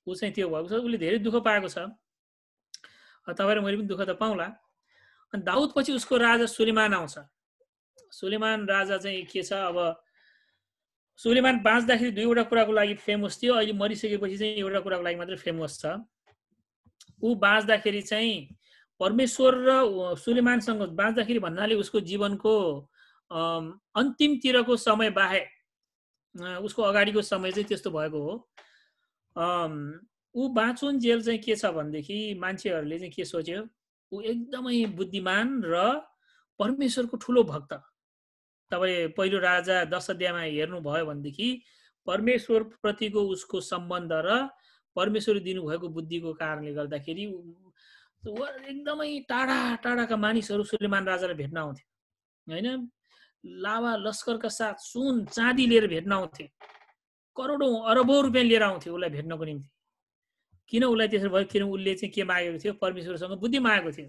ऊ चाहिँ त्यो भएको छ उसले धेरै दुःख पाएको छ तपाईँ र मैले पनि दुःख त पाउँला अनि दाउद पछि उसको राजा सुलेमान आउँछ सुलेमान राजा चाहिँ के छ अब सुलेमान बाँच्दाखेरि दुईवटा कुराको लागि फेमस थियो अहिले मरिसकेपछि चाहिँ एउटा कुराको लागि मात्रै फेमस छ ऊ बाँच्दाखेरि चाहिँ परमेश्वर र सुलेमानसँग बाँच्दाखेरि भन्नाले उसको जीवनको अन्तिमतिरको समय बाहेक उसको अगाडिको समय चाहिँ त्यस्तो भएको हो ऊ बाँचुन् जेल चाहिँ के छ भनेदेखि मान्छेहरूले चाहिँ के सोच्यो ऊ एकदमै बुद्धिमान र परमेश्वरको ठुलो भक्त तपाईँ पहिलो राजा दश हेर्नुभयो भनेदेखि परमेश्वरप्रतिको उसको सम्बन्ध र परमेश्वरले दिनुभएको बुद्धिको कारणले गर्दाखेरि एकदमै टाढा टाढाका मानिसहरू सुलेमान राजालाई भेट्न आउँथ्यो होइन लावा लस्करका साथ सुन चाँदी लिएर भेट्न आउँथे करोडौँ अरबौँ रुपियाँ लिएर आउँथे उसलाई भेट्नको निम्ति किन उसलाई त्यसो भयो किन उसले चाहिँ के मागेको थियो परमेश्वरसँग बुद्धि मागेको थियो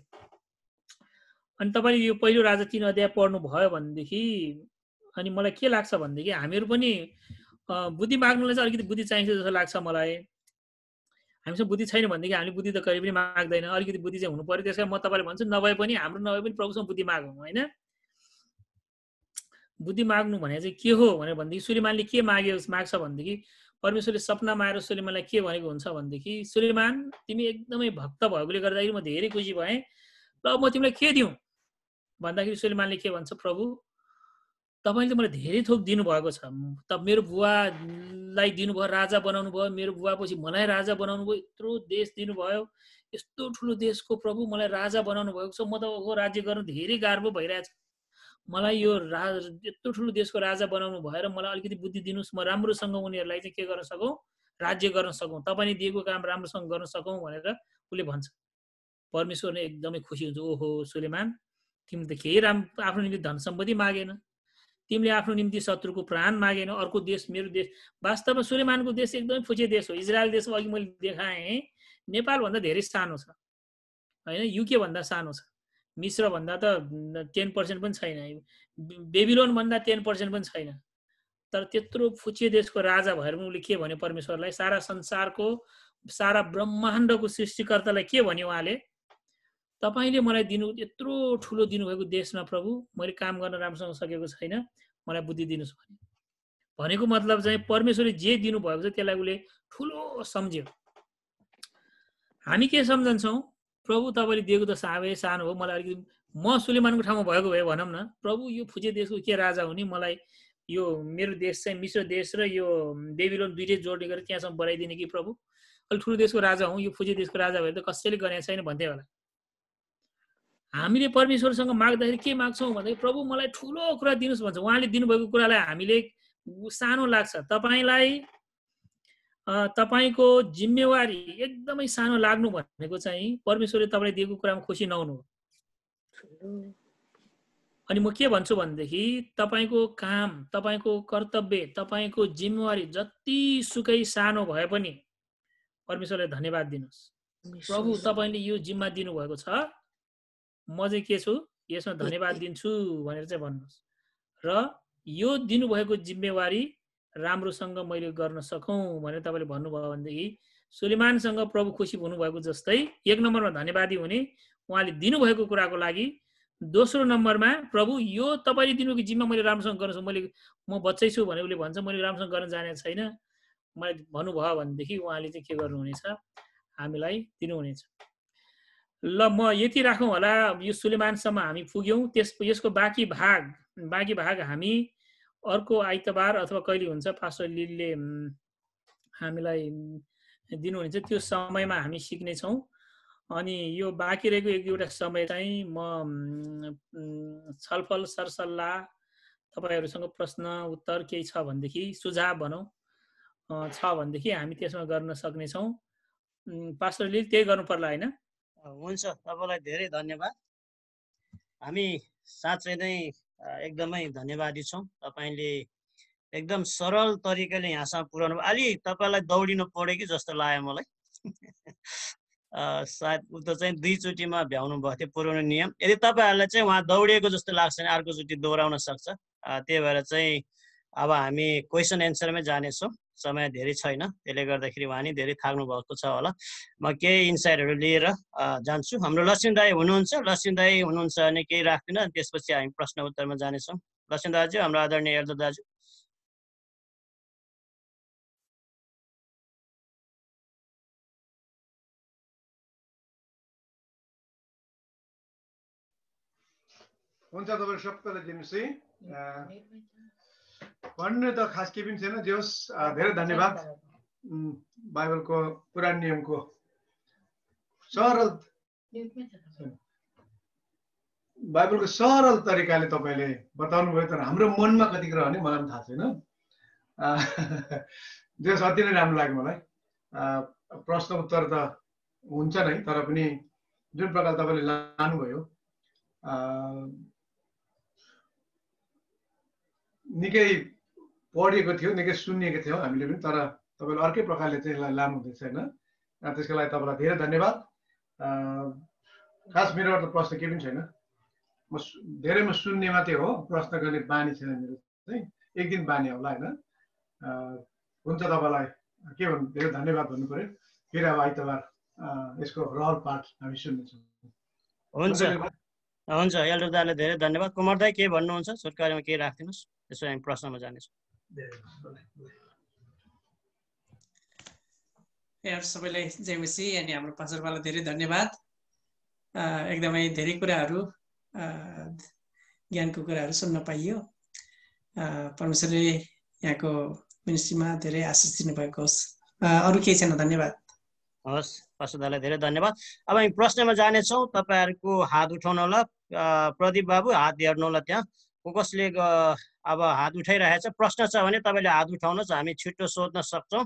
अनि तपाईँले यो पहिलो राजा तिन अध्याय पढ्नु भयो भनेदेखि अनि मलाई के लाग्छ भनेदेखि हामीहरू पनि बुद्धि माग्नुलाई चाहिँ अलिकति बुद्धि चाहिन्छ जस्तो लाग्छ मलाई हामीसँग बुद्धि छैन भनेदेखि हामीले बुद्धि त कहिले पनि माग्दैन अलिकति बुद्धि चाहिँ हुनु पऱ्यो त्यस म तपाईँले भन्छु नभए पनि हाम्रो नभए पनि प्रभुसँग बुद्धि मागौँ होइन बुद्धि माग्नु भने चाहिँ के हो भनेर भनेदेखि सुलेमानले के माग्यो माग्छ भनेदेखि परमेश्वरले सपना माएर सुलेमानलाई के भनेको हुन्छ भनेदेखि सुलेमान तिमी एकदमै भक्त भएकोले गर्दाखेरि म धेरै खुसी भएँ ल म तिमीलाई के दिउँ भन्दाखेरि सुलेमानले के भन्छ प्रभु तपाईँले त मलाई धेरै थोक दिनुभएको छ त मेरो बुवालाई दिनुभयो राजा बनाउनु भयो मेरो बुवा पछि मलाई राजा बनाउनु भयो यत्रो देश दिनुभयो यस्तो ठुलो देशको प्रभु मलाई राजा बनाउनु भएको छ म त हो राज्य गर्नु धेरै गाह्रो भइरहेछ मलाई यो राज यत्रो ठुलो देशको राजा बनाउनु भएर मलाई अलिकति बुद्धि दिनुहोस् म राम्रोसँग उनीहरूलाई चाहिँ के गर्न सकौँ राज्य गर्न सकौँ तपाईँले दिएको काम राम्रोसँग गर्न सकौँ भनेर उसले भन्छ परमेश्वर नै एकदमै खुसी हुन्छ ओहो सुलेमान तिमी त केही राम आफ्नो निम्ति धन सम्पत्ति मागेन तिमीले आफ्नो निम्ति शत्रुको प्राण मागेन अर्को देश मेरो देश वास्तवमा सुलेमानको देश एकदमै फुचे देश हो इजरायल देश अघि मैले देखाएँ नेपालभन्दा धेरै सानो छ होइन युकेभन्दा सानो छ मिश्र भन्दा त टेन पर्सेन्ट पनि छैन बेबिलोन भन्दा टेन पर्सेन्ट पनि छैन तर त्यत्रो फुचे देशको राजा भएर पनि उसले के भन्यो परमेश्वरलाई सारा संसारको सारा ब्रह्माण्डको सृष्टिकर्तालाई के भन्यो उहाँले तपाईँले मलाई दिनु यत्रो ठुलो दिनुभएको देशमा प्रभु मैले काम गर्न राम्रोसँग सकेको छैन मलाई बुद्धि दिनुहोस् भने भनेको मतलब चाहिँ परमेश्वरले जे दिनुभएको छ त्यसलाई उसले ठुलो सम्झ्यो हामी के सम्झन्छौँ प्रभु तपाईँले दिएको त साह्रै सानो हो मलाई अलिकति म सुलेमानको ठाउँमा भएको भए भनौँ न प्रभु यो फुजे देशको के राजा हुने मलाई यो मेरो देश चाहिँ मिश्र देश र यो बेबिलोन दुइटै जोड्ने गरेर त्यहाँसम्म बनाइदिने कि प्रभु अलिक ठुलो देशको राजा हुँ यो फुजे देशको राजा भएर त कसैले गरेको छैन भन्थे होला हामीले परमेश्वरसँग माग्दाखेरि के माग्छौँ भन्दाखेरि प्रभु मलाई ठुलो कुरा दिनुहोस् भन्छ उहाँले दिनुभएको कुरालाई हामीले सानो लाग्छ तपाईँलाई तपाईँको जिम्मेवारी एकदमै सानो लाग्नु भनेको चाहिँ परमेश्वरले तपाईँलाई दिएको कुरामा खुसी नहुनु अनि म के भन्छु भनेदेखि तपाईँको काम तपाईँको कर्तव्य तपाईँको जिम्मेवारी जति सुकै सानो भए पनि परमेश्वरलाई धन्यवाद दिनुहोस् प्रभु तपाईँले यो जिम्मा दिनुभएको छ म चाहिँ के छु यसमा धन्यवाद दिन्छु भनेर चाहिँ भन्नुहोस् र यो दिनुभएको जिम्मेवारी राम्रोसँग मैले गर्न सकौँ भनेर तपाईँले भन्नुभयो भनेदेखि सुलिमानसँग प्रभु खुसी हुनुभएको जस्तै एक नम्बरमा धन्यवादी हुने उहाँले दिनुभएको कुराको लागि दोस्रो नम्बरमा प्रभु यो तपाईँले दिनु कि जिम्मा मैले राम्रोसँग गर्नु मैले म बच्चै छु भने उसले भन्छ मैले राम्रोसँग गर्न जाने छैन मैले भन्नुभयो भनेदेखि उहाँले चाहिँ के गर्नुहुनेछ हामीलाई दिनुहुनेछ ल म यति राखौँ होला यो सुलेमानसम्म हामी पुग्यौँ त्यस यसको बाँकी भाग बाँकी भाग हामी अर्को आइतबार अथवा कहिले हुन्छ पास्टर लिलले हामीलाई दिनुहुन्छ त्यो समयमा हामी सिक्नेछौँ अनि यो बाँकी रहेको एक दुईवटा समय चाहिँ म छलफल सरसल्लाह तपाईँहरूसँग प्रश्न उत्तर केही छ भनेदेखि सुझाव भनौँ छ भनेदेखि हामी त्यसमा गर्न सक्नेछौँ पास्टर लिल त्यही गर्नु पर्ला होइन हुन्छ तपाईँलाई धेरै धन्यवाद हामी साँच्चै नै एकदमै धन्यवादी छौँ तपाईँले एकदम सरल तरिकाले यहाँसम्म पुऱ्याउनु अलि तपाईँलाई दौडिनु पऱ्यो कि जस्तो लाग्यो मलाई सायद उता चाहिँ दुईचोटिमा भ्याउनु भएको थियो पुऱ्याउने नियम यदि तपाईँहरूलाई चाहिँ उहाँ दौडिएको जस्तो लाग्छ भने अर्कोचोटि दोहोऱ्याउन सक्छ त्यही भएर चाहिँ अब हामी क्वेसन एन्सरमै जानेछौँ समय धेरै छैन त्यसले गर्दाखेरि उहाँ नि धेरै थाक्नु भएको छ होला म केही इन्साइटहरू लिएर जान्छु हाम्रो लक्ष्मी दाई हुनुहुन्छ लक्ष्मी दाई हुनुहुन्छ भने केही राख्दिनँ त्यसपछि हामी प्रश्न उत्तरमा जानेछौँ लक्ष्मी दाजु हाम्रो आदरणीय एर्दो दाजु हुन्छ तपाईँ सबैलाई दिनुहोस् भन्ने त खास केही पनि छैन जे होस् धेरै धन्यवाद बाइबलको पुरानो नियमको सरल बाइबलको सरल तरिकाले तपाईँले बताउनु भयो तर हाम्रो मनमा कति कुरा भने मलाई पनि थाहा छैन जे अति नै राम्रो लाग्यो मलाई प्रश्न उत्तर त हुन्छ नै तर पनि जुन प्रकार तपाईँले लानुभयो निकै पढिएको थियो निकै सुनिएको थियो हामीले पनि तर तपाईँले अर्कै प्रकारले चाहिँ यसलाई हुँदैछ होइन त्यसको लागि तपाईँलाई धेरै धन्यवाद खास मेरो त प्रश्न केही पनि छैन म धेरै म सुन्ने मात्रै हो प्रश्न गर्ने बानी छैन मेरो चाहिँ एक दिन बानी होला होइन हुन्छ तपाईँलाई के भन्नु धेरै धन्यवाद भन्नु पऱ्यो फेरि अब आइतबार यसको रहल पाठ हामी सुन्नेछौँ हुन्छ हुन्छ दाले धेरै धन्यवाद कुमार दाई के भन्नुहुन्छ छोटकारीमा केही राखिदिनुहोस् त्यसो हामी प्रश्नमा जानेछौँ सबैलाई जयमसी अनि हाम्रो पासरवालाई धेरै धन्यवाद एकदमै धेरै कुराहरू ज्ञानको कुराहरू सुन्न पाइयो परमेश्वरले यहाँको मिनिस्ट्रीमा धेरै आशिष दिनुभएको होस् अरू केही छैन धन्यवाद होस् पासरदालाई धेरै धन्यवाद अब हामी प्रश्नमा जानेछौँ तपाईँहरूको हात उठाउनु होला प्रदीप बाबु हात हेर्नु होला त्यहाँ को कसले अब हात उठाइरहेको छ प्रश्न छ भने तपाईँले हात उठाउनुहोस् हामी छिटो सोध्न सक्छौँ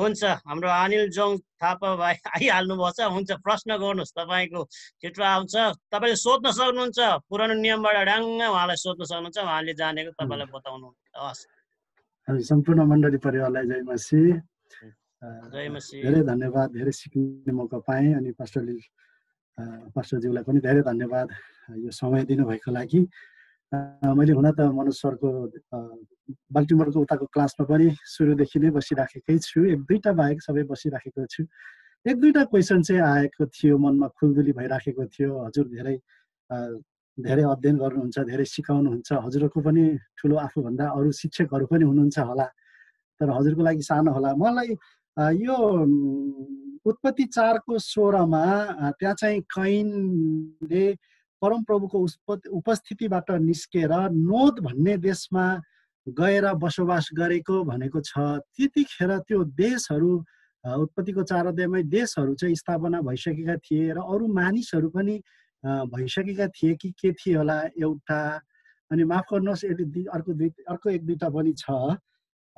हुन्छ हाम्रो अनिल जोङ थापा भाइ छ हुन्छ प्रश्न गर्नुहोस् तपाईँको छिटो आउँछ तपाईँले सोध्न सक्नुहुन्छ पुरानो नियमबाट डाङ्ग उहाँलाई सोध्न सक्नुहुन्छ उहाँले जानेको तपाईँलाई बताउनु हस् सम्पूर्ण मण्डली परिवारलाई जय मसी धेरै धन्यवाद धेरै सिक्ने मौका पाएँ अनि पास्टरले पास्टरज्यूलाई पनि धेरै धन्यवाद यो समय दिनुभएको लागि मैले हुन त मनोज सरको बाल्टिमरको उताको क्लासमा पनि सुरुदेखि नै बसिराखेकै छु एक दुईवटा बाहेक सबै बसिराखेको छु एक दुईवटा क्वेसन चाहिँ आएको थियो मनमा खुलदुली भइराखेको थियो हजुर धेरै धेरै अध्ययन गर्नुहुन्छ धेरै सिकाउनुहुन्छ हजुरको पनि ठुलो आफूभन्दा अरू शिक्षकहरू पनि हुनुहुन्छ होला तर हजुरको लागि सानो होला मलाई यो उत्पत्ति चारको स्वरमा त्यहाँ चाहिँ कैनले परम परमप्रभुको उपस्थितिबाट निस्केर नोद भन्ने देशमा गएर बसोबास गरेको भनेको छ त्यतिखेर त्यो देशहरू उत्पत्तिको चार अध्यायमै देशहरू चाहिँ स्थापना भइसकेका थिए र अरू मानिसहरू पनि भइसकेका थिए कि के थिए होला एउटा अनि माफ गर्नुहोस् यदि अर्को दुई अर्को एक दुईवटा पनि छ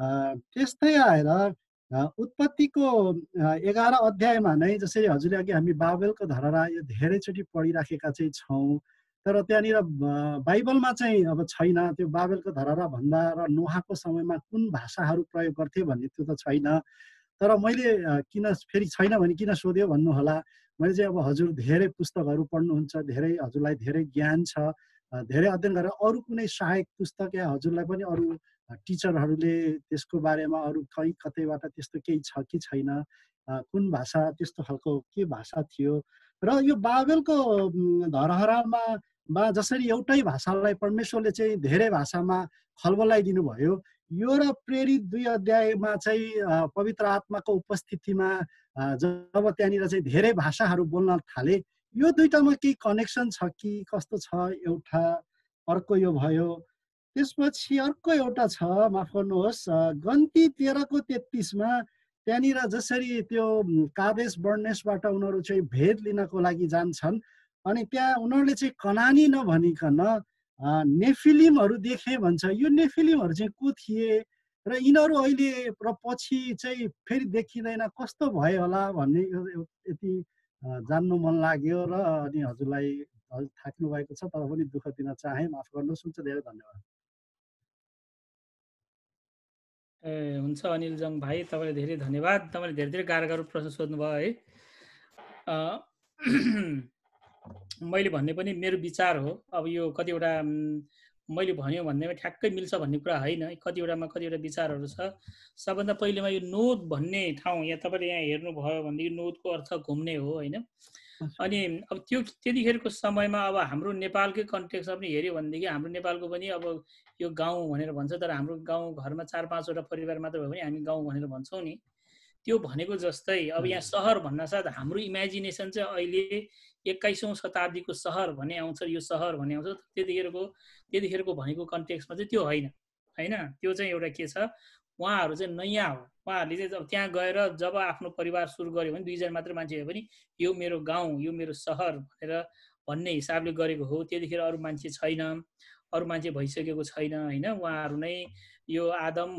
त्यस्तै आएर उत्पत्तिको एघार अध्यायमा नै जसरी हजुरले अघि हामी बाबेलको धरहरा यो धेरैचोटि पढिराखेका चाहिँ छौँ तर त्यहाँनिर बाइबलमा चाहिँ अब छैन त्यो बाबेलको धरहरा भन्दा र नुहाको समयमा कुन भाषाहरू प्रयोग गर्थे भन्ने त्यो त छैन तर मैले किन फेरि छैन भने किन सोध्यो भन्नुहोला मैले चाहिँ अब हजुर धेरै पुस्तकहरू पढ्नुहुन्छ धेरै हजुरलाई धेरै ज्ञान छ धेरै अध्ययन गरेर अरू कुनै सहायक पुस्तक या हजुरलाई पनि अरू टिचरहरूले त्यसको बारेमा अरू कहीँ कतैबाट त्यस्तो केही छ कि छैन कुन भाषा त्यस्तो खालको के भाषा थियो र यो बाबेलको धरहरामा मा जसरी एउटै भाषालाई परमेश्वरले चाहिँ धेरै भाषामा खलबलाइदिनु भयो यो र प्रेरित दुई अध्यायमा चाहिँ पवित्र आत्माको उपस्थितिमा जब त्यहाँनिर चाहिँ धेरै भाषाहरू बोल्न थाले यो दुइटामा केही कनेक्सन छ कि कस्तो छ एउटा अर्को यो भयो त्यसपछि अर्को एउटा छ माफ गर्नुहोस् गन्ती तेह्रको तेत्तिसमा त्यहाँनिर जसरी त्यो कादेश बर्नेसबाट उनीहरू चाहिँ भेद लिनको लागि जान्छन् अनि त्यहाँ उनीहरूले चाहिँ कनानी नभनिकन नेफिलिमहरू देखे भन्छ यो नेफिलिमहरू चाहिँ को थिए र यिनीहरू अहिले र पछि चाहिँ फेरि देखिँदैन कस्तो भयो होला भन्ने यति जान्नु मन लाग्यो र अनि हजुरलाई थाक्नु भएको छ तर पनि दुःख दिन चाहे माफ गर्नुहोस् हुन्छ धेरै धन्यवाद ए हुन्छ अनिल जङ भाइ तपाईँलाई धेरै धन्यवाद तपाईँले धेरै धेरै गाह्रो गाह्रो प्रश्न सोध्नुभयो है मैले भन्ने पनि मेरो विचार हो अब यो कतिवटा मैले भन्यो भन्नेमा ठ्याक्कै मिल्छ भन्ने कुरा होइन कतिवटामा कतिवटा विचारहरू छ सबभन्दा पहिलेमा यो नोद भन्ने ठाउँ यहाँ तपाईँले यहाँ हेर्नुभयो भनेदेखि नोदको अर्थ घुम्ने हो होइन अनि अब त्यो त्यतिखेरको समयमा अब हाम्रो नेपालकै कन्टेक्समा पनि हेऱ्यो भनेदेखि हाम्रो नेपालको पनि अब यो गाउँ भनेर भन्छ तर हाम्रो गाउँ घरमा चार पाँचवटा परिवार मात्र भयो भने हामी गाउँ भनेर भन्छौँ नि त्यो भनेको जस्तै अब यहाँ सहर भन्नासाथ हाम्रो इमेजिनेसन चाहिँ अहिले एक्काइसौँ शताब्दीको सहर भन्ने आउँछ यो सहर भन्ने आउँछ त्यतिखेरको त्यतिखेरको भनेको कन्टेक्समा चाहिँ त्यो होइन होइन त्यो चाहिँ एउटा के छ उहाँहरू चाहिँ नयाँ हो उहाँहरूले चाहिँ जब त्यहाँ गएर जब आफ्नो परिवार सुरु गर्यो भने दुईजना मात्र मान्छे हो पनि यो मेरो गाउँ यो मेरो सहर भनेर भन्ने हिसाबले गरेको हो त्यतिखेर अरू मान्छे छैन अरू मान्छे भइसकेको छैन होइन उहाँहरू नै यो आदम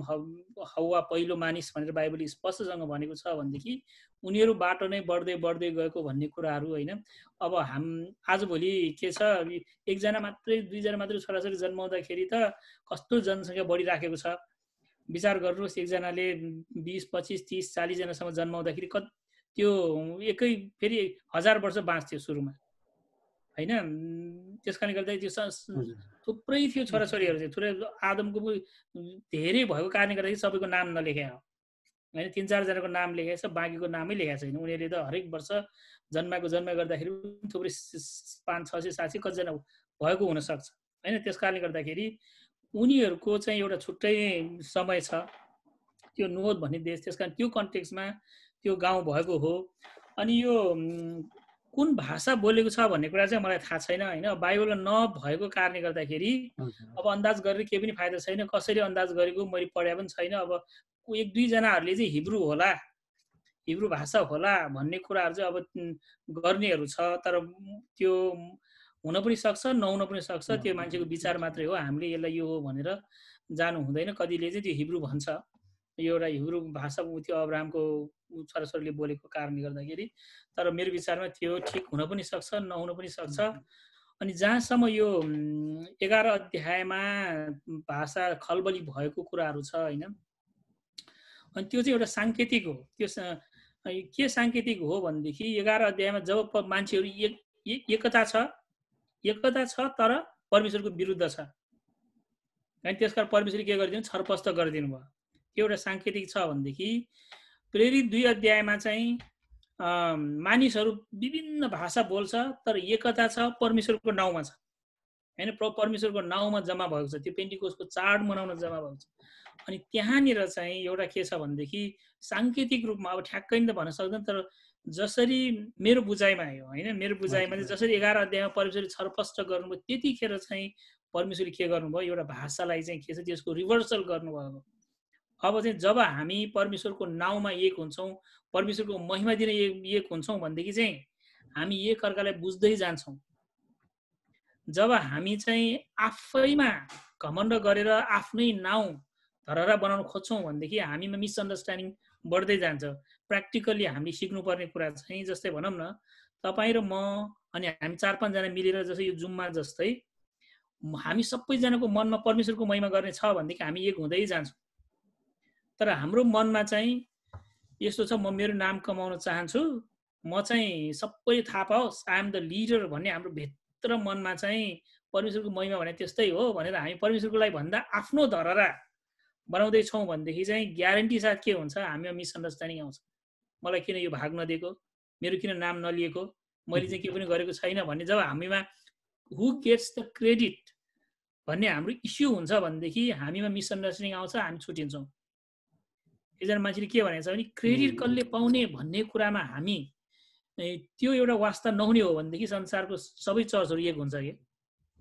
हौवा पहिलो मानिस भनेर बाइबल स्पष्टसँग भनेको छ भनेदेखि उनीहरू बाटो नै बढ्दै बढ्दै गएको भन्ने कुराहरू होइन अब हाम आजभोलि के छ एकजना मात्रै दुईजना मात्रै छोराछोरी जन्माउँदाखेरि त कस्तो जनसङ्ख्या बढिराखेको छ विचार गर्नुहोस् एकजनाले बिस पच्चिस तिस चालिसजनासम्म जन्माउँदाखेरि क त्यो एकै फेरि हजार वर्ष बाँच्थ्यो सुरुमा होइन त्यस कारणले गर्दा त्यो थुप्रै थियो छोराछोरीहरू चाहिँ थुप्रै आदमको धेरै भएको कारणले गर्दाखेरि सबैको नाम नलेखेको हो होइन तिन चारजनाको नाम लेखेको छ बाँकीको नामै लेखेको छैन उनीहरूले त हरेक वर्ष जन्माएको जन्म गर्दाखेरि थुप्रै पाँच छ सय सात सय कतिजना भएको हुनसक्छ होइन त्यस कारणले गर्दाखेरि उनीहरूको चाहिँ एउटा छुट्टै समय छ त्यो नोद भन्ने देश त्यस कारण त्यो कन्टेक्समा त्यो गाउँ भएको हो अनि यो कुन भाषा बोलेको छ भन्ने कुरा चाहिँ मलाई थाहा छैन होइन बाइबल नभएको कारणले गर्दाखेरि अब अन्दाज गरेर केही पनि फाइदा छैन कसरी अन्दाज गरेको मैले पढे पनि छैन अब एक दुईजनाहरूले चाहिँ हिब्रू होला हिब्रू भाषा होला भन्ने कुराहरू चाहिँ अब गर्नेहरू छ तर त्यो हुन पनि सक्छ नहुन पनि सक्छ त्यो मान्छेको विचार मात्रै हो हामीले यसलाई यो हो भनेर जानु हुँदैन कतिले चाहिँ त्यो हिब्रू भन्छ यो एउटा हिब्रू भाषा त्यो अब्रामको छोराछोरीले बोलेको कारणले गर्दाखेरि तर मेरो विचारमा त्यो ठिक हुन पनि सक्छ नहुन पनि सक्छ अनि जहाँसम्म यो एघार अध्यायमा भाषा खलबली भएको कुराहरू छ होइन अनि त्यो चाहिँ एउटा साङ्केतिक हो त्यो के साङ्केतिक हो भनेदेखि एघार अध्यायमा जब मान्छेहरू एकता छ एकता छ तर परमेश्वरको विरुद्ध छ अनि त्यसकारण परमेश्वरले के गरिदिनु छरपस्त गरिदिनु भयो एउटा साङ्केतिक छ भनेदेखि प्रेरित दुई अध्यायमा चाहिँ मानिसहरू विभिन्न भाषा बोल्छ तर एकता छ परमेश्वरको नाउँमा छ होइन प्र परमेश्वरको नाउँमा जम्मा भएको छ त्यो पेन्टिकोसको चाड मनाउन जम्मा भएको छ अनि त्यहाँनिर चाहिँ एउटा के छ भनेदेखि साङ्केतिक रूपमा अब ठ्याक्कै त भन्न सक्दैन तर जसरी मेरो बुझाइमा आयो होइन मेरो बुझाइमा चाहिँ जसरी एघार अध्यायमा परमेश्वरले छरपष्ट गर्नुभयो त्यतिखेर चाहिँ परमेश्वरले के गर्नुभयो एउटा भाषालाई चाहिँ के छ त्यसको रिभर्सल गर्नुभयो अब चाहिँ जब हामी परमेश्वरको नाउँमा एक हुन्छौँ परमेश्वरको महिमा दिन एक एक हुन्छौँ भनेदेखि चाहिँ हामी एक अर्कालाई बुझ्दै जान्छौँ जब हामी चाहिँ आफैमा घमण्ड गरेर आफ्नै नाउँ धरहरा बनाउन खोज्छौँ भनेदेखि हामीमा मिसअन्डरस्ट्यान्डिङ बढ्दै जान्छ प्र्याक्टिकल्ली हामीले सिक्नुपर्ने कुरा चाहिँ जस्तै भनौँ न तपाईँ र म अनि हामी चार पाँचजना मिलेर जस्तै यो जुम्मा जस्तै हामी सबैजनाको मनमा परमेश्वरको महिमा गर्ने छ भनेदेखि हामी एक हुँदै जान्छौँ तर हाम्रो मनमा चाहिँ यस्तो छ म मेरो नाम कमाउन चाहन्छु म चाहिँ सबै थाहा पाओस् आइ एम द लिडर भन्ने हाम्रो भित्र मनमा चाहिँ परमेश्वरको महिमा भने त्यस्तै हो भनेर हामी परमेश्वरको लागि भन्दा आफ्नो धरहरा बनाउँदैछौँ भनेदेखि चाहिँ ग्यारेन्टी साथ के हुन्छ हामीमा मिसअन्डरस्ट्यान्डिङ आउँछ मलाई किन यो भाग नदिएको मेरो किन नाम नलिएको मैले चाहिँ के पनि गरेको छैन भन्ने जब हामीमा हु गेट्स द क्रेडिट भन्ने हाम्रो इस्यु हुन्छ भनेदेखि हामीमा मिसअन्डरस्ट्यान्डिङ आउँछ हामी छुट्टिन्छौँ एकजना मान्छेले के भनेको छ भने क्रेडिट कसले पाउने भन्ने कुरामा हामी त्यो एउटा वास्ता नहुने हो भनेदेखि संसारको सबै चर्चहरू एक हुन्छ कि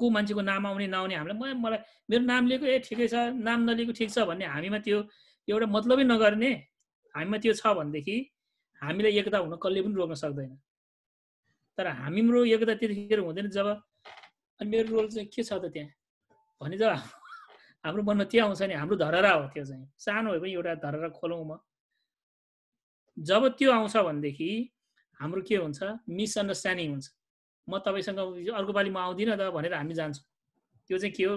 को मान्छेको नाम आउने नआउने हामीलाई मलाई मेरो नाम लिएको ए ठिकै छ नाम नलिएको ठिक छ भन्ने हामीमा त्यो एउटा मतलबै नगर्ने हामीमा त्यो छ भनेदेखि हामीलाई एकता हुन कसले पनि रोक्न सक्दैन तर हाम्रो एकता त्यतिखेर हुँदैन जब अनि मेरो रोल चाहिँ के छ त त्यहाँ भने जब हाम्रो मनमा त्यहाँ आउँछ नि हाम्रो धरहरा हो त्यो चाहिँ सानो भए पनि एउटा धरहरा खोलौँ म जब त्यो आउँछ भनेदेखि हाम्रो के हुन्छ मिसअन्डरस्ट्यान्डिङ हुन्छ म तपाईँसँग अर्को पालि म आउँदिनँ त भनेर हामी जान्छौँ त्यो चाहिँ के हो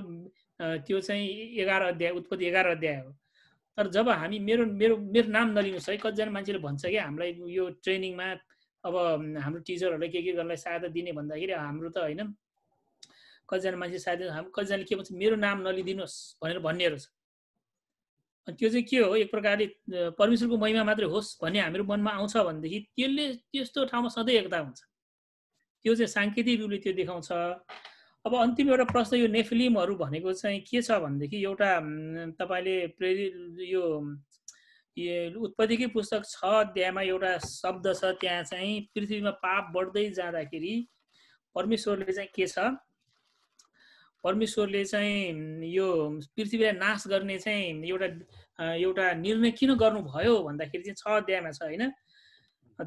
त्यो चाहिँ एघार अध्याय उत्पत्ति एघार अध्याय हो तर जब हामी मेरो मेरो मेरो नाम नलिनुहोस् है कतिजना मान्छेले भन्छ क्या हामीलाई यो ट्रेनिङमा अब हाम्रो टिचरहरूलाई के के गर्नलाई सहायता दिने भन्दाखेरि हाम्रो त होइन कतिजना मान्छे सहायता हाम्रो कतिजनाले के भन्छ मेरो नाम नलिदिनुहोस् भनेर भन्नेहरू छ त्यो चाहिँ के हो एक प्रकारले परमेश्वरको महिमा मात्रै होस् भन्ने हाम्रो मनमा आउँछ भनेदेखि त्यसले त्यस्तो ठाउँमा सधैँ एकता हुन्छ त्यो चाहिँ साङ्केतिक रूपले त्यो देखाउँछ अब अन्तिम एउटा प्रश्न यो नेफिलिमहरू भनेको चाहिँ के छ भनेदेखि एउटा तपाईँले प्रेरित यो उत्पत्तिकै पुस्तक छ अध्यायमा एउटा शब्द छ त्यहाँ चाहिँ पृथ्वीमा पाप बढ्दै जाँदाखेरि परमेश्वरले चाहिँ के छ परमेश्वरले चाहिँ यो पृथ्वीलाई नाश गर्ने चाहिँ एउटा एउटा निर्णय किन गर्नुभयो भन्दाखेरि चाहिँ छ अध्यायमा छ होइन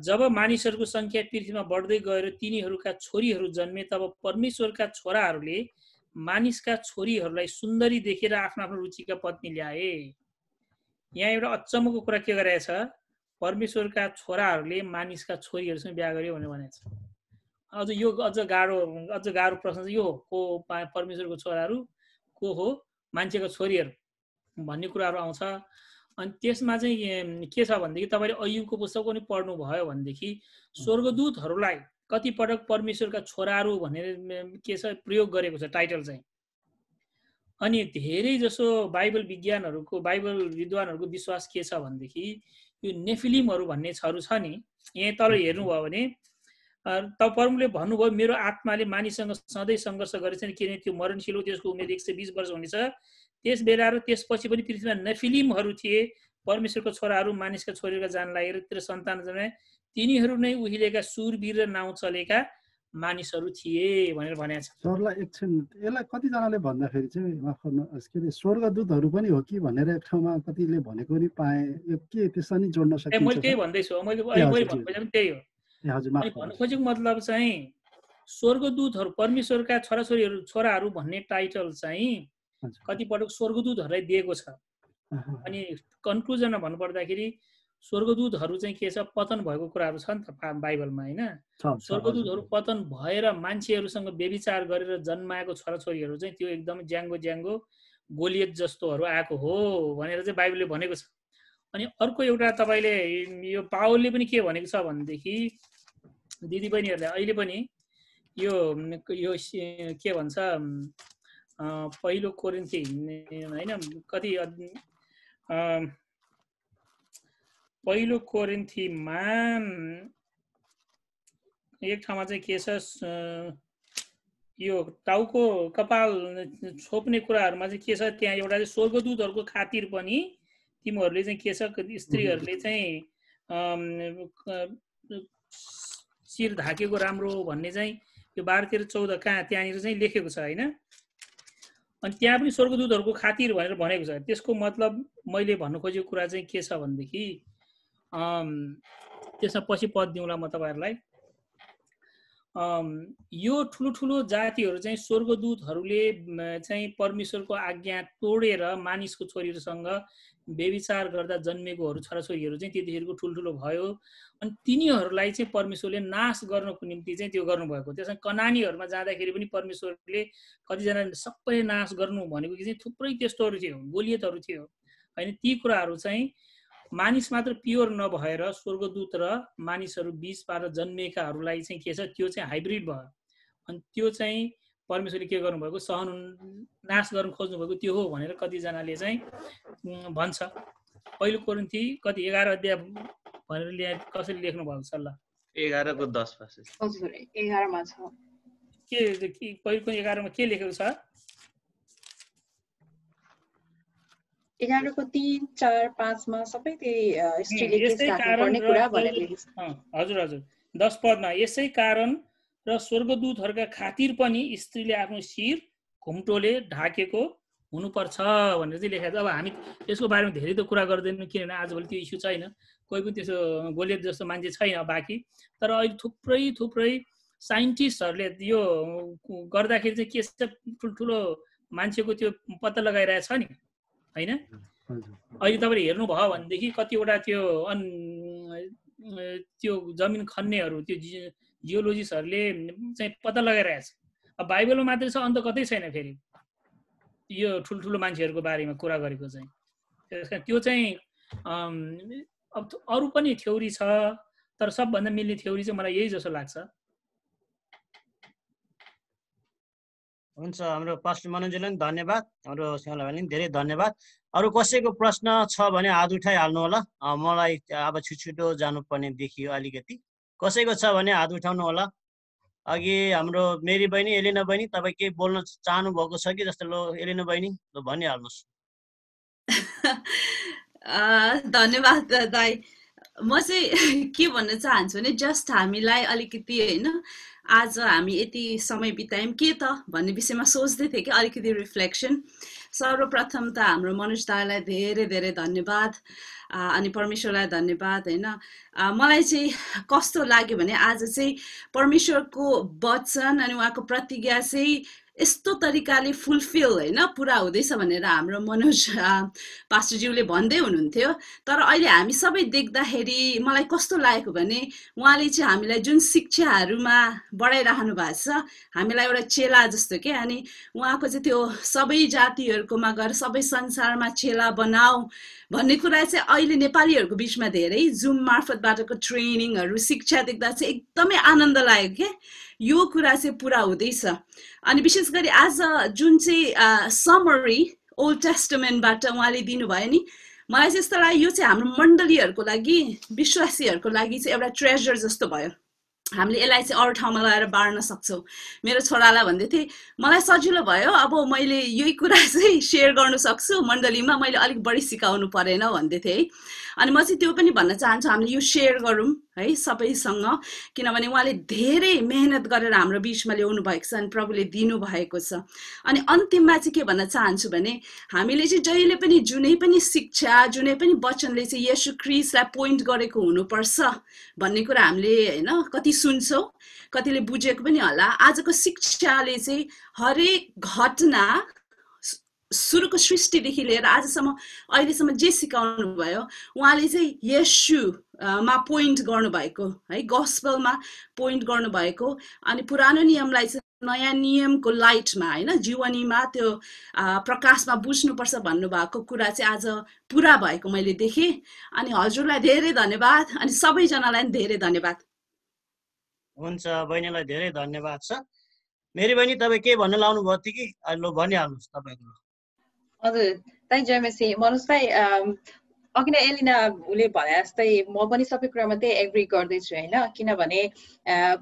जब मानिसहरूको सङ्ख्या पृथ्वीमा बढ्दै गएर तिनीहरूका छोरीहरू जन्मे तब परमेश्वरका छोराहरूले मानिसका छोरीहरूलाई सुन्दरी देखेर आफ्नो आफ्नो रुचिका पत्नी ल्याए यहाँ एउटा अचम्मको कुरा के गराएछ परमेश्वरका छोराहरूले मानिसका छोरीहरूसँग बिहा गर्यो भनेर भनेछ अझ यो अझ गाह्रो अझ गाह्रो प्रश्न यो हो को परमेश्वरको छोराहरू को हो मान्छेको छोरीहरू भन्ने कुराहरू आउँछ अनि त्यसमा चाहिँ के छ भनेदेखि तपाईँले अयुबको पुस्तक पनि पढ्नुभयो भनेदेखि स्वर्गदूतहरूलाई कतिपटक परमेश्वरका छोराहरू भनेर के छ प्रयोग गरेको छ टाइटल चाहिँ अनि धेरै जसो बाइबल विज्ञानहरूको बाइबल विद्वानहरूको विश्वास के छ भनेदेखि यो नेफिलिमहरू भन्ने छहरू छ नि यहाँ तल हेर्नुभयो भने त प्रमुखले भन्नुभयो मेरो आत्माले मानिससँग सधैँ सङ्घर्ष गरेको गरेछ किनभने त्यो मरणशील हो त्यसको उमेर एक सय बिस वर्ष हुनेछ त्यस बेला र त्यसपछि पनि पृथ्वीमा नफिलिमहरू थिए परमेश्वरको छोराहरू मानिसका छोरीका जान लागेर सन्तान जन्मे तिनीहरू नै उहिलेका सुरवीर र नाउँ चलेका मानिसहरू थिए भनेर भनेको छ सरलाई एकछिन यसलाई कतिजनाले भन्दाखेरि चाहिँ माफ गर्नु के अरे स्वर्गदूतहरू पनि हो कि भनेर एक ठाउँमा कतिले भनेको नि पाएँ के त्यसमा नि जोड्न सकिन्छ मैले त्यही भन्दैछु मैले त्यही हो भन्न खोजेको मतलब चाहिँ स्वर्गदूतहरू परमेश्वरका छोराछोरीहरू छोराहरू भन्ने टाइटल चाहिँ कतिपटक स्वर्गदूतहरूलाई दिएको छ अनि कन्क्लुजनमा भन्नुपर्दाखेरि स्वर्गदूतहरू चाहिँ के छ पतन भएको कुराहरू छ नि त बाइबलमा होइन स्वर्गदूतहरू पतन भएर मान्छेहरूसँग व्यविचार गरेर जन्माएको छोराछोरीहरू चाहिँ त्यो एकदम ज्याङ्गो ज्याङ्गो गोलियत जस्तोहरू आएको हो भनेर चाहिँ बाइबलले भनेको छ अनि अर्को एउटा तपाईँले यो पावलले पनि के भनेको छ भनेदेखि दिदीबहिनीहरूले अहिले पनि यो यो के भन्छ पहिलो कोरिन्थी होइन कति पहिलो कोरिन्थीमा एक ठाउँमा चाहिँ के छ यो टाउको कपाल छोप्ने कुराहरूमा चाहिँ के छ त्यहाँ एउटा चाहिँ स्वर्गदूतहरूको खातिर पनि तिमीहरूले चाहिँ के छ स्त्रीहरूले चाहिँ शिर ढाकेको राम्रो भन्ने चाहिँ यो बाह्र तेह्र चौध कहाँ त्यहाँनिर चाहिँ लेखेको छ होइन अनि त्यहाँ पनि स्वर्गदूतहरूको खातिर भनेर भनेको छ त्यसको मतलब मैले भन्नु खोजेको कुरा चाहिँ के छ भनेदेखि त्यसमा पछि पद दिउँला म तपाईँहरूलाई यो ठुलो ठुलो जातिहरू चाहिँ स्वर्गदूतहरूले चाहिँ परमेश्वरको आज्ञा तोडेर मानिसको छोरीहरूसँग बेविचार गर्दा जन्मेकोहरू छोराछोरीहरू चाहिँ त्यतिखेरको ठुल्ठुलो भयो अनि तिनीहरूलाई चाहिँ परमेश्वरले नाश गर्नको निम्ति चाहिँ त्यो गर्नुभएको त्यसमा कनानीहरूमा जाँदाखेरि पनि परमेश्वरले कतिजना सबैले नाश गर्नु भनेको चाहिँ थुप्रै त्यस्तोहरू थियो गोलियतहरू थियो होइन ती कुराहरू चाहिँ मानिस मात्र प्योर नभएर स्वर्गदूत र मानिसहरू बिचबाट जन्मेकाहरूलाई चाहिँ के छ त्यो चाहिँ हाइब्रिड भयो अनि त्यो चाहिँ परमेश्वरले के गर्नुभएको सहन नाश गर्नु खोज्नुभएको त्यो हो भनेर कतिजनाले चाहिँ भन्छ पहिलो कोरिन्थी कति एघार अध्याय भनेर ल्याए कसरी लेख्नु भएको ल एघारको दस छ के पहिलो एघारमा के लेखेको छ एघारको तिन चार पाँचमा सबै त्यही हजुर हजुर दस पदमा यसै कारण र स्वर्गदूतहरूका खातिर पनि स्त्रीले आफ्नो शिर घुम्टोले ढाकेको हुनुपर्छ भनेर चाहिँ लेखाएको अब हामी यसको बारेमा धेरै त कुरा गर्दैनौँ किनभने आजभोलि त्यो इस्यु छैन कोही पनि त्यसो गोलियत जस्तो मान्छे छैन बाँकी तर अहिले थुप्रै थुप्रै साइन्टिस्टहरूले यो गर्दाखेरि चाहिँ के छ ठुल्ठुलो मान्छेको त्यो पत्ता लगाइरहेछ नि होइन अहिले तपाईँले हेर्नुभयो भनेदेखि कतिवटा त्यो अन त्यो जमिन खन्नेहरू त्यो जियोलोजिस्टहरूले चाहिँ पत्ता छ अब बाइबलमा मात्रै छ अन्त कतै छैन फेरि यो ठुल्ठुलो मान्छेहरूको बारेमा कुरा गरेको चाहिँ त्यस कारण त्यो चाहिँ अब अरू पनि थ्योरी छ तर सबभन्दा मिल्ने थ्योरी चाहिँ मलाई यही जस्तो लाग्छ हुन्छ हाम्रो पास्टर मनोजीलाई पनि धन्यवाद हाम्रो सिंहलाई पनि धेरै धन्यवाद अरू कसैको प्रश्न छ भने हात उठाइहाल्नु होला मलाई अब छिटो छिटो जानुपर्ने देखियो अलिकति कसैको छ भने हात उठाउनु होला अघि हाम्रो मेरी बहिनी एलिना बहिनी तपाईँ केही बोल्न चाहनु भएको छ कि जस्तो लो एलिना बहिनी लो भनिहाल्नुहोस् धन्यवाद दाई म चाहिँ के भन्न चाहन्छु भने जस्ट हामीलाई अलिकति होइन आज हामी यति समय बितायौँ के त भन्ने विषयमा सोच्दै थिएँ कि अलिकति रिफ्लेक्सन सर्वप्रथम त हाम्रो मनुष्य दाईलाई धेरै धेरै धन्यवाद अनि परमेश्वरलाई धन्यवाद होइन मलाई चाहिँ कस्तो लाग्यो भने आज चाहिँ परमेश्वरको वचन अनि उहाँको प्रतिज्ञा चाहिँ यस्तो तरिकाले फुलफिल होइन पुरा हुँदैछ भनेर हाम्रो मनोज पास्टरज्यूले भन्दै हुनुहुन्थ्यो तर अहिले हामी सबै देख्दाखेरि मलाई कस्तो लागेको भने उहाँले चाहिँ हामीलाई जुन शिक्षाहरूमा बढाइराख्नु भएको छ हामीलाई एउटा चेला जस्तो के अनि उहाँको चाहिँ त्यो सबै जातिहरूकोमा गएर सबै संसारमा चेला बनाऊ भन्ने कुरा चाहिँ अहिले नेपालीहरूको बिचमा धेरै जुम मार्फतबाटको ट्रेनिङहरू शिक्षा देख्दा चाहिँ एकदमै आनन्द लाग्यो क्या यो कुरा चाहिँ पुरा हुँदैछ अनि विशेष गरी आज जुन चाहिँ समरी ओल्ड टेस्टमेन्टबाट उहाँले दिनुभयो नि मलाई चाहिँ यस्तो लाग्यो यो चाहिँ हाम्रो मण्डलीहरूको लागि विश्वासीहरूको लागि चाहिँ एउटा ट्रेजर जस्तो भयो हामीले यसलाई चाहिँ अरू ठाउँमा लगाएर बाँड्न सक्छौँ मेरो छोरालाई भन्दै थिएँ मलाई सजिलो भयो अब मैले यही कुरा चाहिँ सेयर गर्नु सक्छु मण्डलीमा मैले अलिक बढी सिकाउनु परेन भन्दै थिएँ है अनि म चाहिँ त्यो पनि भन्न चाहन्छु हामीले यो सेयर गरौँ है सबैसँग किनभने उहाँले धेरै मेहनत गरेर हाम्रो बिचमा ल्याउनु भएको छ अनि प्रभुले दिनुभएको छ अनि अन्तिममा चाहिँ के भन्न चाहन्छु भने हामीले चाहिँ जहिले पनि जुनै पनि शिक्षा जुनै पनि वचनले चाहिँ यसु क्रिसलाई पोइन्ट गरेको हुनुपर्छ भन्ने कुरा हामीले होइन कति सुन्छौँ कतिले बुझेको पनि होला आजको शिक्षाले चाहिँ हरेक घटना सुरुको सृष्टिदेखि लिएर आजसम्म अहिलेसम्म जे सिकाउनु भयो उहाँले चाहिँ मा पोइन्ट गर्नुभएको है गस्पलमा पोइन्ट गर्नुभएको अनि पुरानो नियमलाई चाहिँ नयाँ नियमको लाइटमा होइन जीवनीमा त्यो प्रकाशमा बुझ्नुपर्छ भन्नुभएको कुरा चाहिँ आज पुरा भएको मैले देखेँ अनि हजुरलाई धेरै धन्यवाद अनि सबैजनालाई पनि धेरै धन्यवाद हुन्छ बहिनीलाई धेरै धन्यवाद छ मेरी बहिनी तपाईँ के भन्न लाउनु भयो थियो कि भनिहाल्नुहोस् तपाईँको हजुर यू जयमेसी मनोज भाइ अघि नै एलिना उसले भने जस्तै म पनि सबै कुरामा त्यही एग्री गर्दैछु होइन किनभने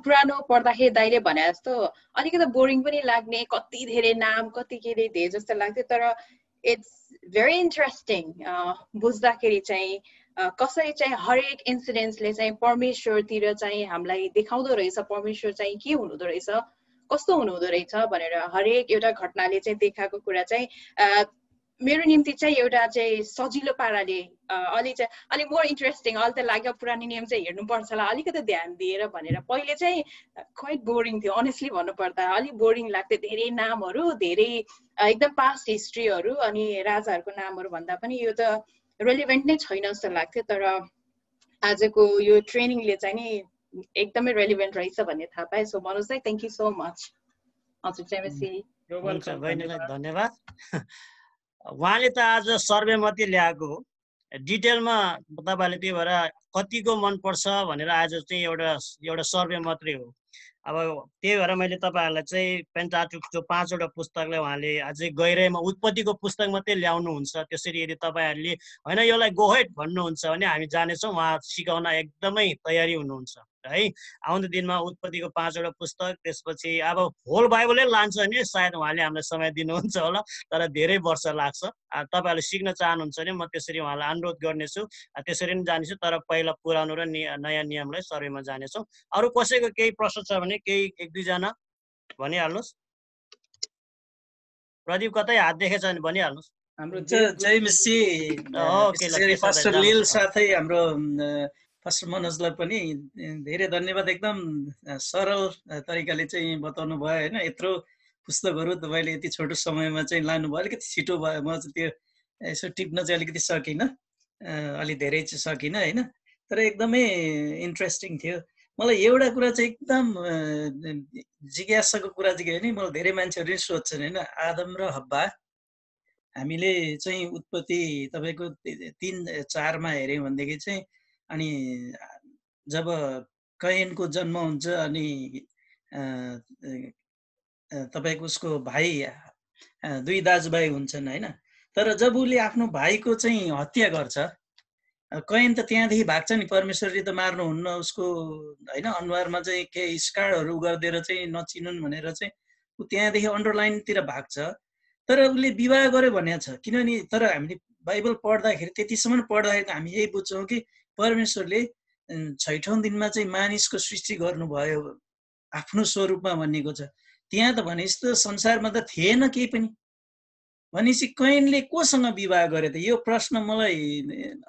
पुरानो पढ्दाखेरि दाइले भने जस्तो अलिकति बोरिङ पनि लाग्ने कति धेरै नाम कति के धेरै जस्तो लाग्थ्यो तर इट्स भेरी इन्ट्रेस्टिङ बुझ्दाखेरि चाहिँ कसरी चाहिँ हरेक इन्सिडेन्ट्सले चाहिँ परमेश्वरतिर चाहिँ हामीलाई देखाउँदो रहेछ परमेश्वर चाहिँ के हुनुहुँदो रहेछ कस्तो हुनुहुँदो रहेछ भनेर हरेक एउटा घटनाले चाहिँ देखाएको कुरा चाहिँ मेरो निम्ति चाहिँ एउटा चाहिँ सजिलो पाराले अलि चाहिँ अलिक मोर इन्ट्रेस्टिङ अलि त लाग्यो पुरानो नियम चाहिँ हेर्नुपर्छ होला अलिकति ध्यान दिएर भनेर पहिले चाहिँ क्वाइट बोरिङ थियो अनेस्टली भन्नुपर्दा अलिक बोरिङ लाग्थ्यो धेरै नामहरू धेरै एकदम पास्ट हिस्ट्रीहरू अनि राजाहरूको नामहरू भन्दा पनि यो त रेलिभेन्ट नै छैन जस्तो लाग्थ्यो तर आजको यो ट्रेनिङले चाहिँ नि एकदमै रेलिभेन्ट रहेछ भन्ने थाहा पाएँ सो मनोज दाई थ्याङ्क यू सो मच हजुर धन्यवाद उहाँले त आज सर्वे मात्रै ल्याएको हो डिटेलमा तपाईँहरूले त्यही भएर कतिको मनपर्छ भनेर आज चाहिँ एउटा एउटा सर्वे मात्रै हो अब त्यही भएर मैले तपाईँहरूलाई चाहिँ पेन्टाटुको पाँचवटा पुस्तकलाई उहाँले अझै गहिराइमा उत्पत्तिको पुस्तक मात्रै ल्याउनुहुन्छ त्यसरी यदि तपाईँहरूले होइन यसलाई गोहेट भन्नुहुन्छ भने हामी जानेछौँ उहाँ सिकाउन एकदमै तयारी हुनुहुन्छ है आउँदो दिनमा उत्पत्तिको पाँचवटा पुस्तक त्यसपछि अब होल बाइबलै लान्छ भने सायद उहाँले हामीलाई समय दिनुहुन्छ होला तर धेरै वर्ष लाग्छ तपाईँहरूले सिक्न चाहनुहुन्छ भने म त्यसरी उहाँलाई अनुरोध गर्नेछु त्यसरी नै जानेछु तर पहिला पुरानो र नयाँ नियमलाई सर्वेमा जानेछौँ अरू कसैको केही प्रश्न छ भने केही एक दुईजना भनिहाल्नुहोस् प्रदीप कतै हात देखेछ भने भनिहाल्नुहोस् हाम्रो जय मिसी साथै हाम्रो हस् मनोजलाई पनि धेरै धन्यवाद एकदम सरल तरिकाले चाहिँ बताउनु भयो होइन यत्रो पुस्तकहरू तपाईँले यति छोटो समयमा चाहिँ लानुभयो अलिकति छिटो भयो म चाहिँ त्यो यसो टिप्न चाहिँ अलिकति सकिनँ अलि धेरै चाहिँ सकिनँ होइन तर एकदमै इन्ट्रेस्टिङ थियो मलाई एउटा कुरा चाहिँ एकदम जिज्ञासाको कुरा चाहिँ के भने मलाई धेरै मान्छेहरू नै सोध्छन् होइन आदम र हब्बा हामीले चाहिँ उत्पत्ति तपाईँको तिन चारमा हेऱ्यौँ भनेदेखि चाहिँ अनि जब कैनको जन्म हुन्छ अनि तपाईँको उसको भाइ दुई दाजुभाइ हुन्छन् होइन तर जब उसले आफ्नो भाइको चाहिँ हत्या गर्छ कैन त त्यहाँदेखि भाग्छ नि परमेश्वरले त मार्नुहुन्न उसको होइन अनुहारमा चाहिँ केही स्कारहरू गरिदिएर चाहिँ नचिनुन् भनेर चाहिँ ऊ त्यहाँदेखि अन्डरलाइनतिर भाग्छ तर उसले विवाह गर्यो भनेको छ किनभने तर हामीले बाइबल पढ्दाखेरि त्यतिसम्म पढ्दाखेरि त हामी यही बुझ्छौँ कि परमेश्वरले छैठौँ दिनमा चाहिँ मानिसको सृष्टि गर्नुभयो आफ्नो स्वरूपमा भनिएको छ त्यहाँ त भने त संसारमा त थिएन केही पनि भनेपछि कैनले कोसँग विवाह गरे त यो प्रश्न मलाई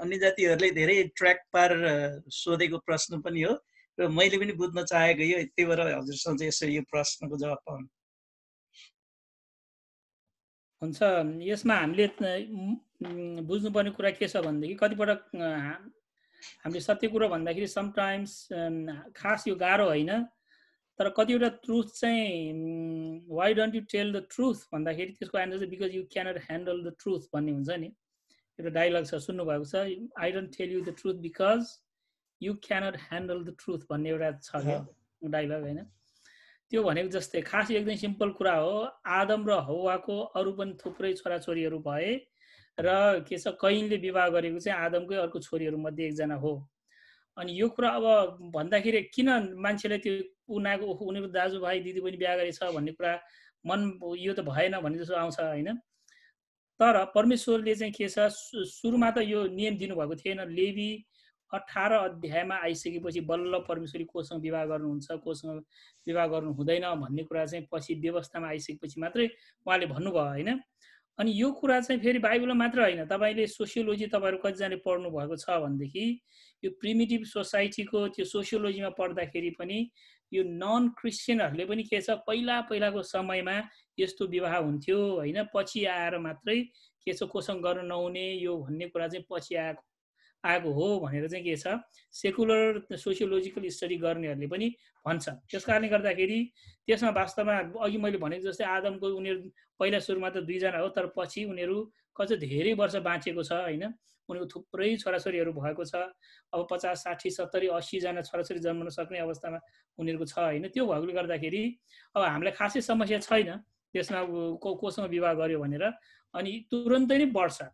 अन्य जातिहरूले धेरै ट्र्याक पार सोधेको प्रश्न पनि हो र मैले पनि बुझ्न चाहेको यो त्यही भएर हजुरसँग चाहिँ यसरी यो प्रश्नको जवाब पाउनु हुन्छ यसमा हामीले बुझ्नुपर्ने कुरा के छ भनेदेखि कतिपटक हामीले सत्य कुरो भन्दाखेरि समटाइम्स खास यो गाह्रो होइन तर कतिवटा ट्रुथ चाहिँ why don't you tell the truth भन्दाखेरि त्यसको एन्सर चाहिँ because you cannot handle the truth भन्ने हुन्छ नि एउटा डाइलग छ सुन्नुभएको छ I don't tell you the truth because you cannot handle the truth भन्ने एउटा छ क्या डाइलग होइन त्यो भनेको जस्तै खास एकदम सिम्पल कुरा हो आदम र हौवाको अरू पनि थुप्रै छोराछोरीहरू भए र के छ कैनले विवाह गरेको चाहिँ आदमकै अर्को छोरीहरूमध्ये एकजना हो अनि यो कुरा अब भन्दाखेरि किन मान्छेलाई त्यो उनीहरूको उनीहरू दाजुभाइ दिदीबहिनी बिहा गरेछ भन्ने कुरा मन यो त भएन भन्ने जस्तो आउँछ होइन तर परमेश्वरले चाहिँ के छ सुरुमा त यो नियम दिनुभएको थिएन लेबी अठार अध्यायमा आइसकेपछि बल्ल परमेश्वरी कोसँग विवाह गर्नुहुन्छ कोसँग विवाह गर्नु हुँदैन भन्ने कुरा चाहिँ पछि व्यवस्थामा आइसकेपछि मात्रै उहाँले भन्नुभयो होइन अनि यो कुरा चाहिँ फेरि बाइबलमा मात्र होइन तपाईँले सोसियोलोजी तपाईँहरू कतिजनाले पढ्नु भएको छ भनेदेखि यो प्रिमिटिभ सोसाइटीको त्यो सोसियोलोजीमा पढ्दाखेरि पनि यो नन क्रिस्चियनहरूले पनि के छ पहिला पहिलाको समयमा यस्तो विवाह हुन्थ्यो होइन पछि आएर मात्रै के छ कोसँग गर्न नहुने यो भन्ने कुरा चाहिँ पछि आएको आएको हो भनेर चाहिँ के छ सेकुलर सोसियोलोजिकल स्टडी गर्नेहरूले पनि भन्छ त्यस कारणले गर्दाखेरि त्यसमा वास्तवमा अघि मैले भनेको जस्तै आदमको उनीहरू पहिला सुरुमा त दुईजना हो तर पछि उनीहरू कति धेरै वर्ष बाँचेको छ होइन उनीहरू थुप्रै छोराछोरीहरू भएको छ अब पचास साठी सत्तरी अस्सीजना छोराछोरी जन्मन सक्ने अवस्थामा उनीहरूको छ होइन त्यो भएकोले गर्दाखेरि अब हामीलाई खासै समस्या छैन त्यसमा को कोसँग विवाह गर्यो भनेर अनि तुरन्तै नै बढ्छ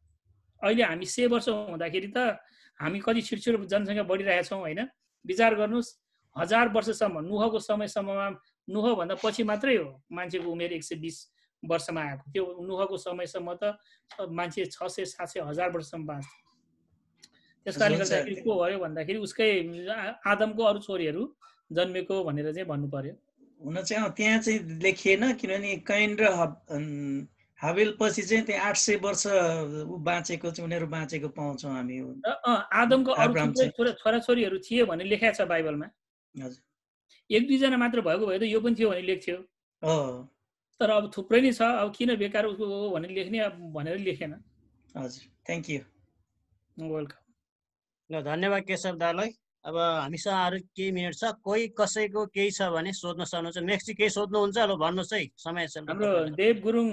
अहिले हामी से वर्ष हुँदाखेरि त हामी कति छिटो जनसङ्ख्या बढिरहेछौँ होइन विचार गर्नुहोस् हजार वर्षसम्म नुहको समयसम्ममा नुहभन्दा पछि मात्रै हो मान्छेको उमेर एक सय बिस वर्षमा आएको त्यो नुहको समयसम्म त मान्छे छ सय सात सय हजार वर्षसम्म बाँच्छ त्यस कारणले गर्दाखेरि को भयो भन्दाखेरि उसकै आदमको अरू छोरीहरू जन्मेको भनेर चाहिँ भन्नु पर्यो हुन चाहिँ त्यहाँ चाहिँ लेखिएन किनभने कैन र पछि चाहिँ त्यहाँ आठ सय वर्ष बाँचेको चाहिँ उनीहरू बाँचेको पाउँछौँ हामी आदमको छोराछोरीहरू थिए भने लेखा छ बाइबलमा हजुर एक दुईजना मात्र भएको भए त यो पनि थियो भने लेख्थ्यो तर अब थुप्रै नै छ अब किन बेकार उसको हो भनेर लेख्ने भनेर लेखेन हजुर थ्याङ्क यू वेलकम ल धन्यवाद केशव दालाई अब हामीसँग अरू केही मिनट छ कोही कसैको केही छ भने सोध्न सक्नुहुन्छ नेक्स्ट केही सोध्नुहुन्छ अब भन्नुहोस् है समय छ हाम्रो देव गुरुङ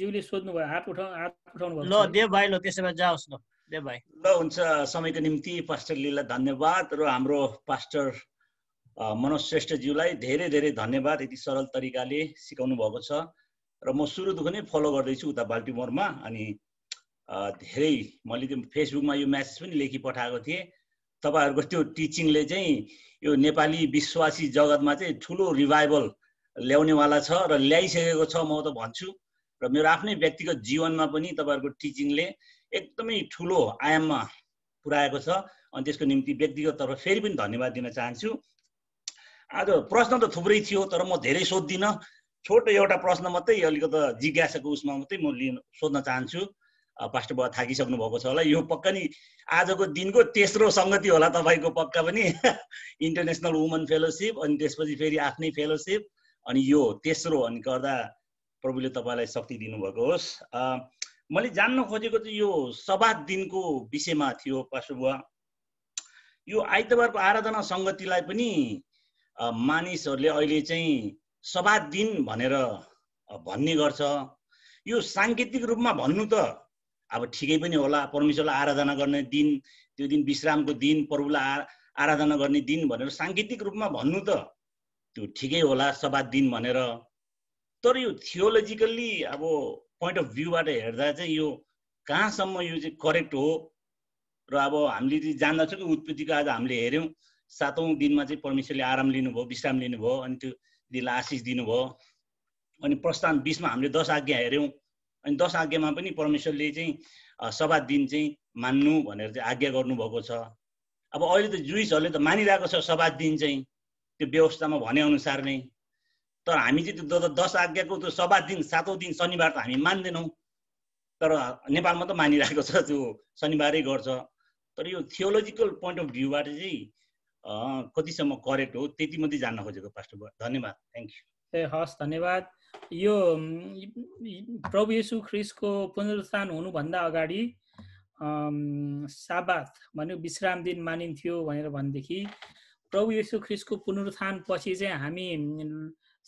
ज्यूले सोध्नु भयो हात उठाउनु हात उठाउनु भयो ल देव भाइ ल त्यसो भए जाओस् ल देव भाइ ल हुन्छ समयको निम्ति पास्टर लीलाई धन्यवाद र हाम्रो पास्टर मनोज श्रेष्ठज्यूलाई धेरै धेरै धन्यवाद यति सरल तरिकाले सिकाउनु भएको छ र म सुरुदेखि नै फलो गर्दैछु उता बाल्टिमोरमा अनि धेरै मैले त्यो फेसबुकमा यो म्यासेज पनि लेखि पठाएको थिएँ तपाईँहरूको त्यो टिचिङले चाहिँ यो नेपाली विश्वासी जगतमा चाहिँ ठुलो रिभाइभल ल्याउनेवाला छ र ल्याइसकेको छ म त भन्छु र मेरो आफ्नै व्यक्तिगत जीवनमा पनि तपाईँहरूको टिचिङले एकदमै ठुलो आयाममा पुऱ्याएको छ अनि त्यसको निम्ति व्यक्तिगत तर्फ फेरि पनि धन्यवाद दिन चाहन्छु आज प्रश्न त थुप्रै थियो तर म धेरै सोध्दिनँ छोटो एउटा प्रश्न मात्रै अलिकति जिज्ञासाको उसमा मात्रै म लिन सोध्न चाहन्छु पास्टर बाबा थाकिसक्नु भएको छ होला यो पक्का नि आजको दिनको तेस्रो सङ्गति होला तपाईँको पक्का पनि इन्टरनेसनल वुमन फेलोसिप अनि त्यसपछि फेरि आफ्नै फेलोसिप अनि यो तेस्रो अनि गर्दा प्रभुले तपाईँलाई शक्ति दिनुभएको होस् मैले जान्न खोजेको चाहिँ यो सभा दिनको विषयमा थियो पास्टर बुवा यो आइतबारको आराधना सङ्गतिलाई पनि मानिसहरूले अहिले चाहिँ सभा दिन भनेर भन्ने गर्छ यो साङ्केतिक रूपमा भन्नु त अब ठिकै पनि होला परमेश्वरलाई आराधना गर्ने दिन त्यो दिन विश्रामको दिन प्रभुलाई आ आराधना गर्ने दिन भनेर साङ्गीतिक रूपमा भन्नु त त्यो ठिकै होला सभा दिन भनेर तर यो थियोलोजिकल्ली अब पोइन्ट अफ भ्यूबाट हेर्दा चाहिँ यो कहाँसम्म यो चाहिँ करेक्ट हो र अब हामीले चाहिँ जान्दछौँ कि उत्पत्तिको आज हामीले हेऱ्यौँ सातौँ दिनमा चाहिँ परमेश्वरले आराम लिनुभयो विश्राम लिनुभयो अनि त्यो दिनलाई आशिष दिनुभयो अनि प्रस्थान बिचमा हामीले दस आज्ञा हेऱ्यौँ अनि दस आज्ञामा पनि परमेश्वरले चाहिँ सभा दिन चाहिँ मान्नु भनेर चाहिँ आज्ञा गर्नुभएको छ अब अहिले त जुइसहरूले त मानिरहेको छ सभा दिन चाहिँ त्यो व्यवस्थामा भनेअनुसार नै तर हामी चाहिँ त्यो दस आज्ञाको त्यो सभा दिन सातौँ दिन शनिबार त हामी मान्दैनौँ तर नेपालमा त मानिरहेको छ त्यो शनिबारै गर्छ तर यो थियोलोजिकल पोइन्ट अफ भ्यूबाट चाहिँ कतिसम्म करेक्ट हो त्यति मात्रै जान्न खोजेको पास्टर धन्यवाद थ्याङ्क यू ए हस् धन्यवाद यो प्रभु येसु ख्रिसको पुनरुत्थान हुनुभन्दा अगाडि साबात भन्यो विश्राम दिन मानिन्थ्यो भनेर भनेदेखि प्रभु येसु ख्रिसको पुनरुत्थान पछि चाहिँ हामी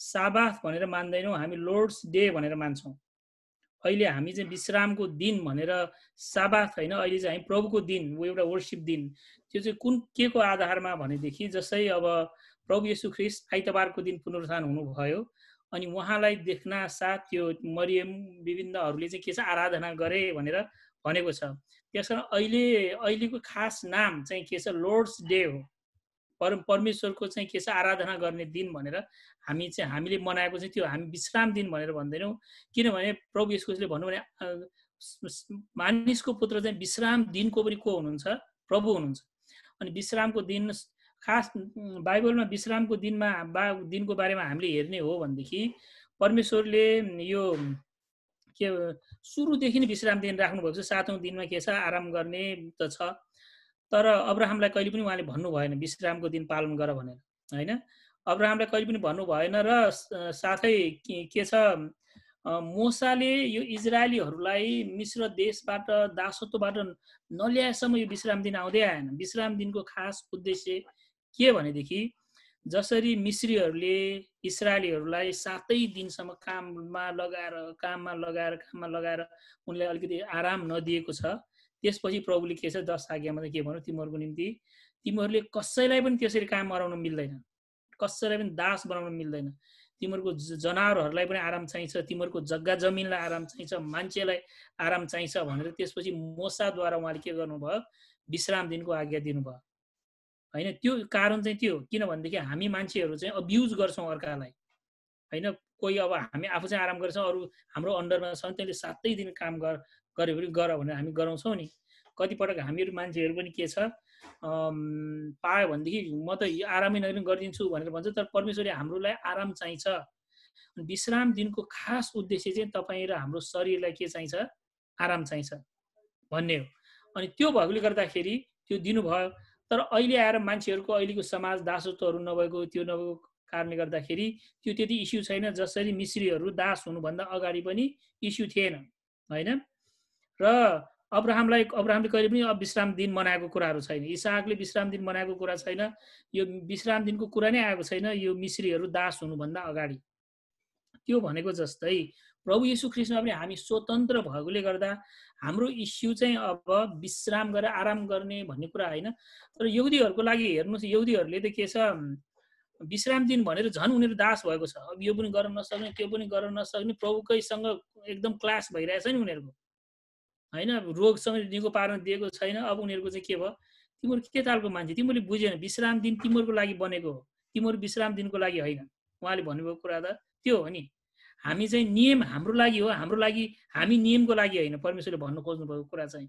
साबाथ भनेर मान्दैनौँ हामी लोर्ड्स डे भनेर मान्छौँ अहिले हामी चाहिँ विश्रामको दिन भनेर साबाथ होइन अहिले चाहिँ हामी प्रभुको दिन ऊ एउटा वर्सिप दिन त्यो चाहिँ कुन के को आधारमा भनेदेखि जस्तै अब प्रभु येसु ख्रिस आइतबारको दिन पुनरुत्थान हुनुभयो अनि उहाँलाई देख्न साथ त्यो मरियम विभिन्नहरूले चाहिँ के छ आराधना गरे भनेर भनेको छ त्यस कारण अहिले अहिलेको खास नाम चाहिँ के छ लोर्ड्स डे हो पर परमेश्वरको चाहिँ के छ आराधना गर्ने दिन भनेर हामी चाहिँ हामीले मनाएको चाहिँ त्यो हामी विश्राम दिन भनेर भन्दैनौँ किनभने प्रभु यसकोले भन्नु भने मानिसको पुत्र चाहिँ विश्राम दिनको पनि को हुनुहुन्छ प्रभु हुनुहुन्छ अनि विश्रामको दिन खास बाइबलमा विश्रामको दिनमा बा दिनको बारेमा हामीले हेर्ने हो भनेदेखि परमेश्वरले यो के सुरुदेखि नै विश्राम दिन राख्नुभएको छ सातौँ दिनमा के छ आराम गर्ने त छ तर अब्राहमलाई कहिले पनि उहाँले भन्नु भएन विश्रामको दिन पालन गर भनेर होइन अब्राहमलाई कहिले पनि भन्नु भएन र साथै के छ मोसाले यो इजरायलीहरूलाई मिश्र देशबाट दासत्वबाट नल्याएसम्म यो विश्राम दिन आउँदै आएन विश्राम दिनको खास उद्देश्य के भनेदेखि जसरी मिश्रीहरूले इसरायलीहरूलाई सातै दिनसम्म काममा लगाएर काममा लगाएर काममा लगाएर उनलाई अलिकति आराम नदिएको छ त्यसपछि प्रभुले के छ दस आज्ञामा त के भनौँ तिमीहरूको निम्ति तिमीहरूले कसैलाई पनि त्यसरी काम गराउन मिल्दैन कसैलाई पनि दास बनाउन मिल्दैन तिमीहरूको जनावरहरूलाई पनि आराम चाहिन्छ तिमीहरूको जग्गा जमिनलाई आराम चाहिन्छ मान्छेलाई आराम चाहिन्छ भनेर त्यसपछि मोसाद्वारा उहाँले के गर्नुभयो विश्राम दिनको आज्ञा दिनुभयो होइन त्यो कारण चाहिँ त्यो हो किनभनेदेखि हामी मान्छेहरू चाहिँ अब्युज गर्छौँ अर्कालाई होइन कोही अब हामी आफू चाहिँ आराम गर्छौँ अरू हाम्रो अन्डरमा छ त्यसले सातै दिन काम गर गऱ्यो भने गर भनेर हामी गराउँछौँ नि कतिपटक हामीहरू मान्छेहरू पनि के छ पायो भनेदेखि म त आरामै नगरी गरिदिन्छु भनेर भन्छ तर परमेश्वरले हाम्रोलाई आराम चाहिन्छ विश्राम दिनको खास उद्देश्य चाहिँ तपाईँ र हाम्रो शरीरलाई के चाहिन्छ आराम चाहिन्छ भन्ने हो अनि त्यो भएकोले गर्दाखेरि त्यो दिनुभयो तर अहिले आएर मान्छेहरूको अहिलेको समाज दासत्वहरू नभएको त्यो नभएको कारणले गर्दाखेरि त्यो त्यति इस्यु छैन जसरी मिश्रीहरू दास हुनुभन्दा अगाडि पनि इस्यु थिएन होइन र अब्राहमलाई अब्राहमले कहिले पनि अब विश्राम दिन मनाएको कुराहरू छैन इसाकले विश्राम दिन मनाएको कुरा छैन यो विश्राम दिनको कुरा नै आएको छैन यो मिश्रीहरू दास हुनुभन्दा अगाडि त्यो भनेको जस्तै प्रभु यीशु पनि हामी स्वतन्त्र भएकोले गर्दा हाम्रो इस्यु चाहिँ अब विश्राम गरेर आराम गर्ने भन्ने कुरा होइन तर युदीहरूको लागि हेर्नुहोस् युदीहरूले त के छ विश्राम दिन भनेर झन् उनीहरू दास भएको छ अब यो पनि गर्न नसक्ने त्यो पनि गर्न नसक्ने प्रभुकैसँग एकदम क्लास भइरहेछ नि उनीहरूको होइन रोगसँग निको पार्न दिएको छैन अब उनीहरूको चाहिँ के भयो तिमीहरू के तालको मान्छे तिमीहरूले बुझेन विश्राम दिन तिमीहरूको लागि बनेको हो तिमीहरू विश्राम दिनको लागि होइन उहाँले भन्नुभएको कुरा त त्यो हो नि हामी चाहिँ नियम हाम्रो लागि हो हाम्रो लागि हामी नियमको लागि होइन परमेश्वरले भन्नु भएको कुरा चाहिँ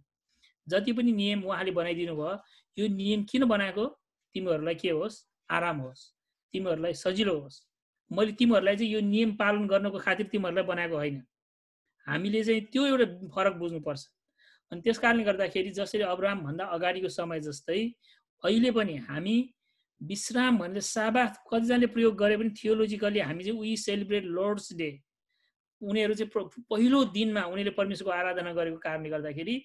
जति पनि नियम उहाँले बनाइदिनु भयो यो नियम किन बनाएको तिमीहरूलाई के होस् आराम होस् तिमीहरूलाई सजिलो होस् मैले तिमीहरूलाई चाहिँ यो नियम पालन गर्नको खातिर तिमीहरूलाई बनाएको होइन हामीले चाहिँ त्यो एउटा फरक बुझ्नुपर्छ अनि त्यस कारणले गर्दाखेरि जसरी अब्राहमभन्दा अगाडिको समय जस्तै अहिले पनि हामी विश्राम भनेर साबाथ कतिजनाले प्रयोग गरे पनि थियोलोजिकली हामी चाहिँ वी सेलिब्रेट लर्ड्स डे उनीहरू चाहिँ पहिलो दिनमा उनीहरूले परमेश्वरको आराधना गरेको कारणले गर्दाखेरि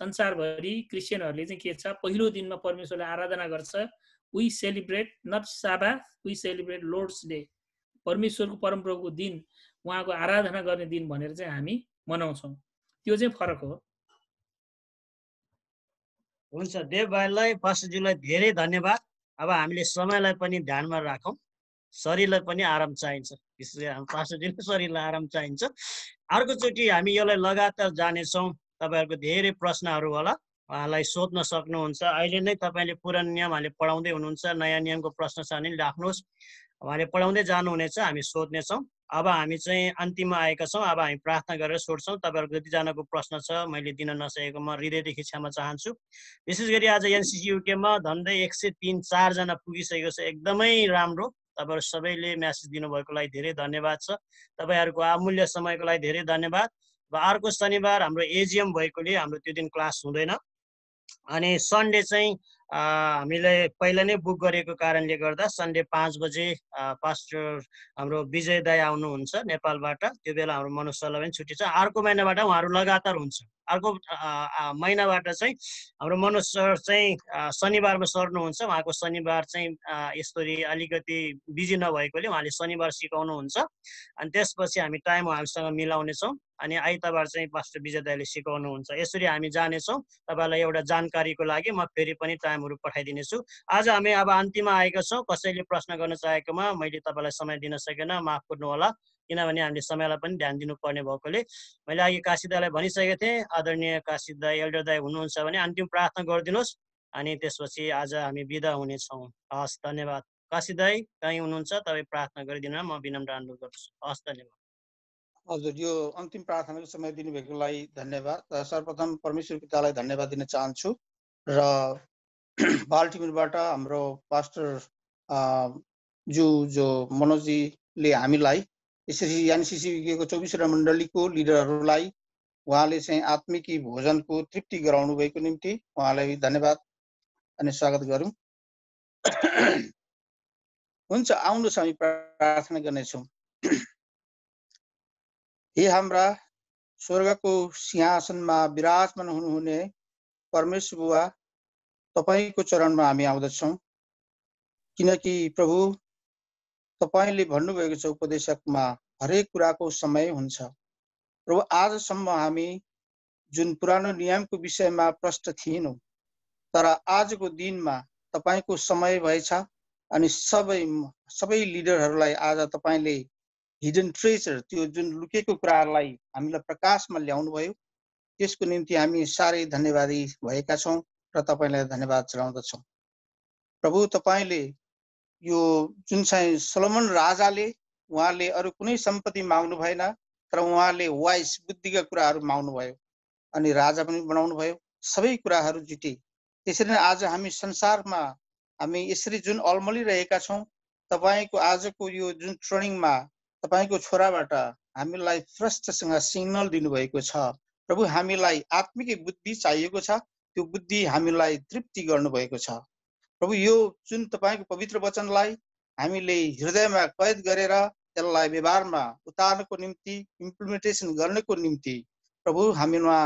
संसारभरि क्रिस्चियनहरूले चाहिँ के छ पहिलो दिनमा परमेश्वरले आराधना गर्छ we celebrate not Sabbath we celebrate Lord's day परमेश्वरको परम्पराको दिन उहाँको आराधना गर्ने दिन भनेर चाहिँ हामी मनाउँछौँ त्यो चाहिँ फरक हो हुन्छ देव भाइलाई पास्टरज्यूलाई धेरै धन्यवाद अब हामीले समयलाई पनि ध्यानमा राखौँ शरीरलाई पनि आराम चाहिन्छ विशेष गरी हाम्रो पास्टरजीले शरीरलाई आराम चाहिन्छ अर्कोचोटि हामी यसलाई लगातार जानेछौँ तपाईँहरूको धेरै प्रश्नहरू होला उहाँलाई सोध्न सक्नुहुन्छ अहिले नै तपाईँले पुरानो नियम हामीले पढाउँदै हुनुहुन्छ नयाँ नियमको प्रश्न छ भने राख्नुहोस् उहाँले पढाउँदै जानुहुनेछ हामी सोध्नेछौँ अब हामी चाहिँ अन्तिममा आएका छौँ अब हामी प्रार्थना गरेर छोड्छौँ तपाईँहरूको जतिजनाको प्रश्न छ मैले दिन नसकेको म हृदयदेखि क्षमा चाहन्छु विशेष गरी आज एनसिसी युकेमा झन्डै एक सय तिन चारजना पुगिसकेको छ एकदमै राम्रो तपाईँहरू सबैले म्यासेज दिनुभएको लागि धेरै धन्यवाद छ तपाईँहरूको अमूल्य समयको लागि धेरै धन्यवाद र अर्को शनिबार हाम्रो एजिएम भएकोले हाम्रो त्यो दिन क्लास हुँदैन अनि सन्डे चाहिँ हामीले पहिला नै बुक गरेको कारणले गर्दा सन्डे पाँच बजे पास्टर हाम्रो विजय दाई आउनुहुन्छ नेपालबाट त्यो बेला हाम्रो मनोज सरलाई पनि छुट्टी छ अर्को महिनाबाट उहाँहरू लगातार हुन्छ अर्को महिनाबाट चाहिँ हाम्रो मनोज सर चाहिँ शनिबारमा सर्नुहुन्छ उहाँको शनिबार चाहिँ यसरी अलिकति बिजी नभएकोले उहाँले शनिबार सिकाउनुहुन्छ अनि त्यसपछि हामी टाइम उहाँहरूसँग मिलाउनेछौँ अनि आइतबार चाहिँ पास्टर विजय दाईले सिकाउनुहुन्छ यसरी हामी जानेछौँ तपाईँलाई एउटा जानकारीको लागि म फेरि पनि टाइमहरू पठाइदिनेछु आज हामी अब अन्तिममा आएका छौँ कसैले प्रश्न गर्न चाहेकोमा मैले तपाईँलाई समय दिन सकेन माफ होला किनभने हामीले समयलाई पनि ध्यान दिनुपर्ने भएकोले मैले अघि काशीदालाई भनिसकेको थिएँ आदरणीय काशी दाई एल्डर दाई हुनुहुन्छ भने अन्तिम प्रार्थना गरिदिनुहोस् अनि त्यसपछि आज हामी विदा हुनेछौँ हस् धन्यवाद काशी दाई कहीँ हुनुहुन्छ तपाईँ प्रार्थना गरिदिनु म विनम्र अनुरोध गर्छु हस् धन्यवाद हजुर यो अन्तिम प्रार्थनाको समय दिनुभएकोलाई धन्यवाद सर्वप्रथम परमेश्वर पितालाई धन्यवाद दिन चाहन्छु र बाल्टिमिरबाट हाम्रो पास्टर जु जो मनोजीले हामीलाई यसरी एनसिसिको चौबिसवटा मण्डलीको लिडरहरूलाई उहाँले चाहिँ आत्मिकी भोजनको तृप्ति गराउनु भएको निम्ति उहाँलाई धन्यवाद अनि स्वागत गरौँ हुन्छ आउनुहोस् हामी प्रार्थना गर्नेछौँ हे हाम्रा स्वर्गको सिंहासनमा विराजमान हुनुहुने परमेश्वर बुवा तपाईँको चरणमा हामी आउँदछौँ किनकि प्रभु तपाईँले भन्नुभएको छ उपदेशकमा हरेक कुराको समय हुन्छ प्रभु आजसम्म हामी जुन पुरानो नियमको विषयमा प्रष्ट थिएनौँ तर आजको दिनमा तपाईँको समय भएछ अनि सबै सबै लिडरहरूलाई आज तपाईँले हिडन ट्रेचर त्यो जुन लुकेको कुराहरूलाई हामीलाई प्रकाशमा ल्याउनु भयो त्यसको निम्ति हामी साह्रै धन्यवादी भएका छौँ र तपाईँलाई धन्यवाद चढाउँदछौँ प्रभु तपाईँले यो जुन चाहिँ सलमन राजाले उहाँले अरू कुनै सम्पत्ति माग्नु भएन तर उहाँले वाइस बुद्धिका कुराहरू माग्नु भयो अनि राजा पनि बनाउनु भयो सबै कुराहरू जिते त्यसरी नै आज हामी संसारमा हामी यसरी जुन अल्मलिरहेका छौँ तपाईँको आजको यो जुन ट्रेनिङमा तपाईँको छोराबाट हामीलाई प्रष्टसँग सिग्नल दिनुभएको छ प्रभु हामीलाई आत्मिक बुद्धि चाहिएको छ त्यो बुद्धि हामीलाई तृप्ति गर्नुभएको छ प्रभु यो जुन तपाईँको पवित्र वचनलाई हामीले हृदयमा कैद गरेर त्यसलाई व्यवहारमा उतार्नको निम्ति इम्प्लिमेन्टेसन गर्नको निम्ति प्रभु हामीमा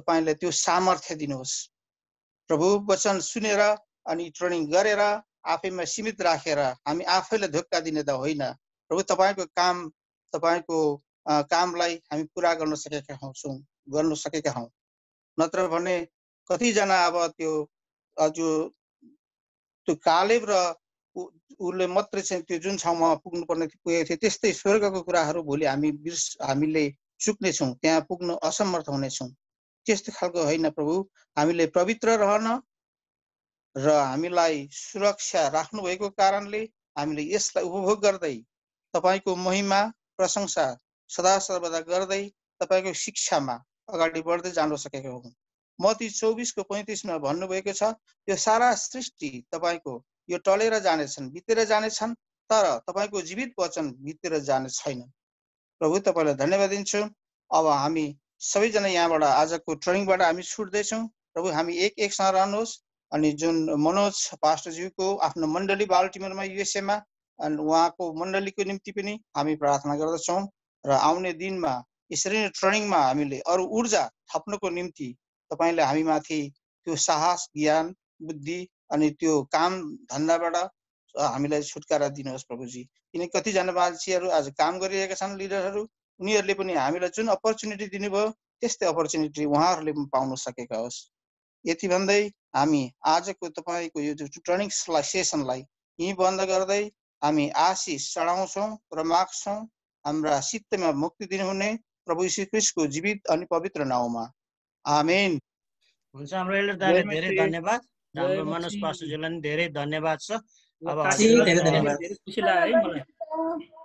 तपाईँले त्यो सामर्थ्य दिनुहोस् प्रभु वचन सुनेर अनि ट्रेनिङ गरेर आफैमा सीमित राखेर हामी आफैलाई धोका दिने त होइन प्रभु तपाईँको काम तपाईँको कामलाई हामी पुरा गर्न सकेका छौँ गर्न सकेका हौँ नत्र भने कतिजना अब त्यो जो त्यो कालेब र उसले मात्रै चाहिँ त्यो जुन ठाउँमा पुग्नुपर्ने पुगेको थियो त्यस्तै स्वर्गको कुराहरू भोलि हामी बिर्स हामीले सुक्नेछौँ त्यहाँ पुग्न असमर्थ हुनेछौँ त्यस्तो खालको होइन प्रभु हामीले पवित्र रहन र हामीलाई सुरक्षा राख्नुभएको कारणले हामीले यसलाई उपभोग गर्दै तपाईँको महिमा प्रशंसा सदा सर्वदा गर्दै तपाईँको शिक्षामा अगाडि बढ्दै जान सकेको हौँ म ती चौबिसको पैँतिसमा भन्नुभएको छ यो सारा सृष्टि तपाईँको यो टलेर जानेछन् बितेर जानेछन् तर तपाईँको जीवित वचन बितेर जाने छैन प्रभु तपाईँलाई धन्यवाद दिन्छु अब हामी सबैजना यहाँबाट आजको ट्रेनिङबाट हामी छुट्दैछौँ प्रभु हामी एक एकसँग रहनुहोस् अनि जुन मनोज पास्टरज्यूको आफ्नो मण्डली बाल टिमरमा युएसएमा अनि उहाँको मण्डलीको निम्ति पनि हामी प्रार्थना गर्दछौँ र आउने दिनमा यसरी नै ट्रेनिङमा हामीले अरू ऊर्जा थप्नको निम्ति तपाईँले हामीमाथि त्यो साहस ज्ञान बुद्धि अनि त्यो काम धन्दाबाट हामीलाई छुटकारा दिनुहोस् प्रभुजी किनकि कतिजना मान्छेहरू आज काम गरिरहेका छन् लिडरहरू उनीहरूले पनि हामीलाई जुन अपर्च्युनिटी दिनुभयो त्यस्तै अपर्च्युनिटी उहाँहरूले पनि पाउन सकेका होस् यति भन्दै हामी आजको तपाईँको यो ट्रेनिङ सेसनलाई यहीँ बन्द गर्दै हामी आशिष चढाउँछौँ र माग्छौँ हाम्रा सित्तमा मुक्ति दिनुहुने प्रभु श्री कृष्णको जीवित अनि पवित्र नाउँमा आमेन हुन्छ हाम्रो एल्डर धेरै धेरै धन्यवाद हाम्रो मनोज पासुजीलाई पनि धेरै धन्यवाद छ अब धेरै धन्यवाद खुसी लाग्यो है मलाई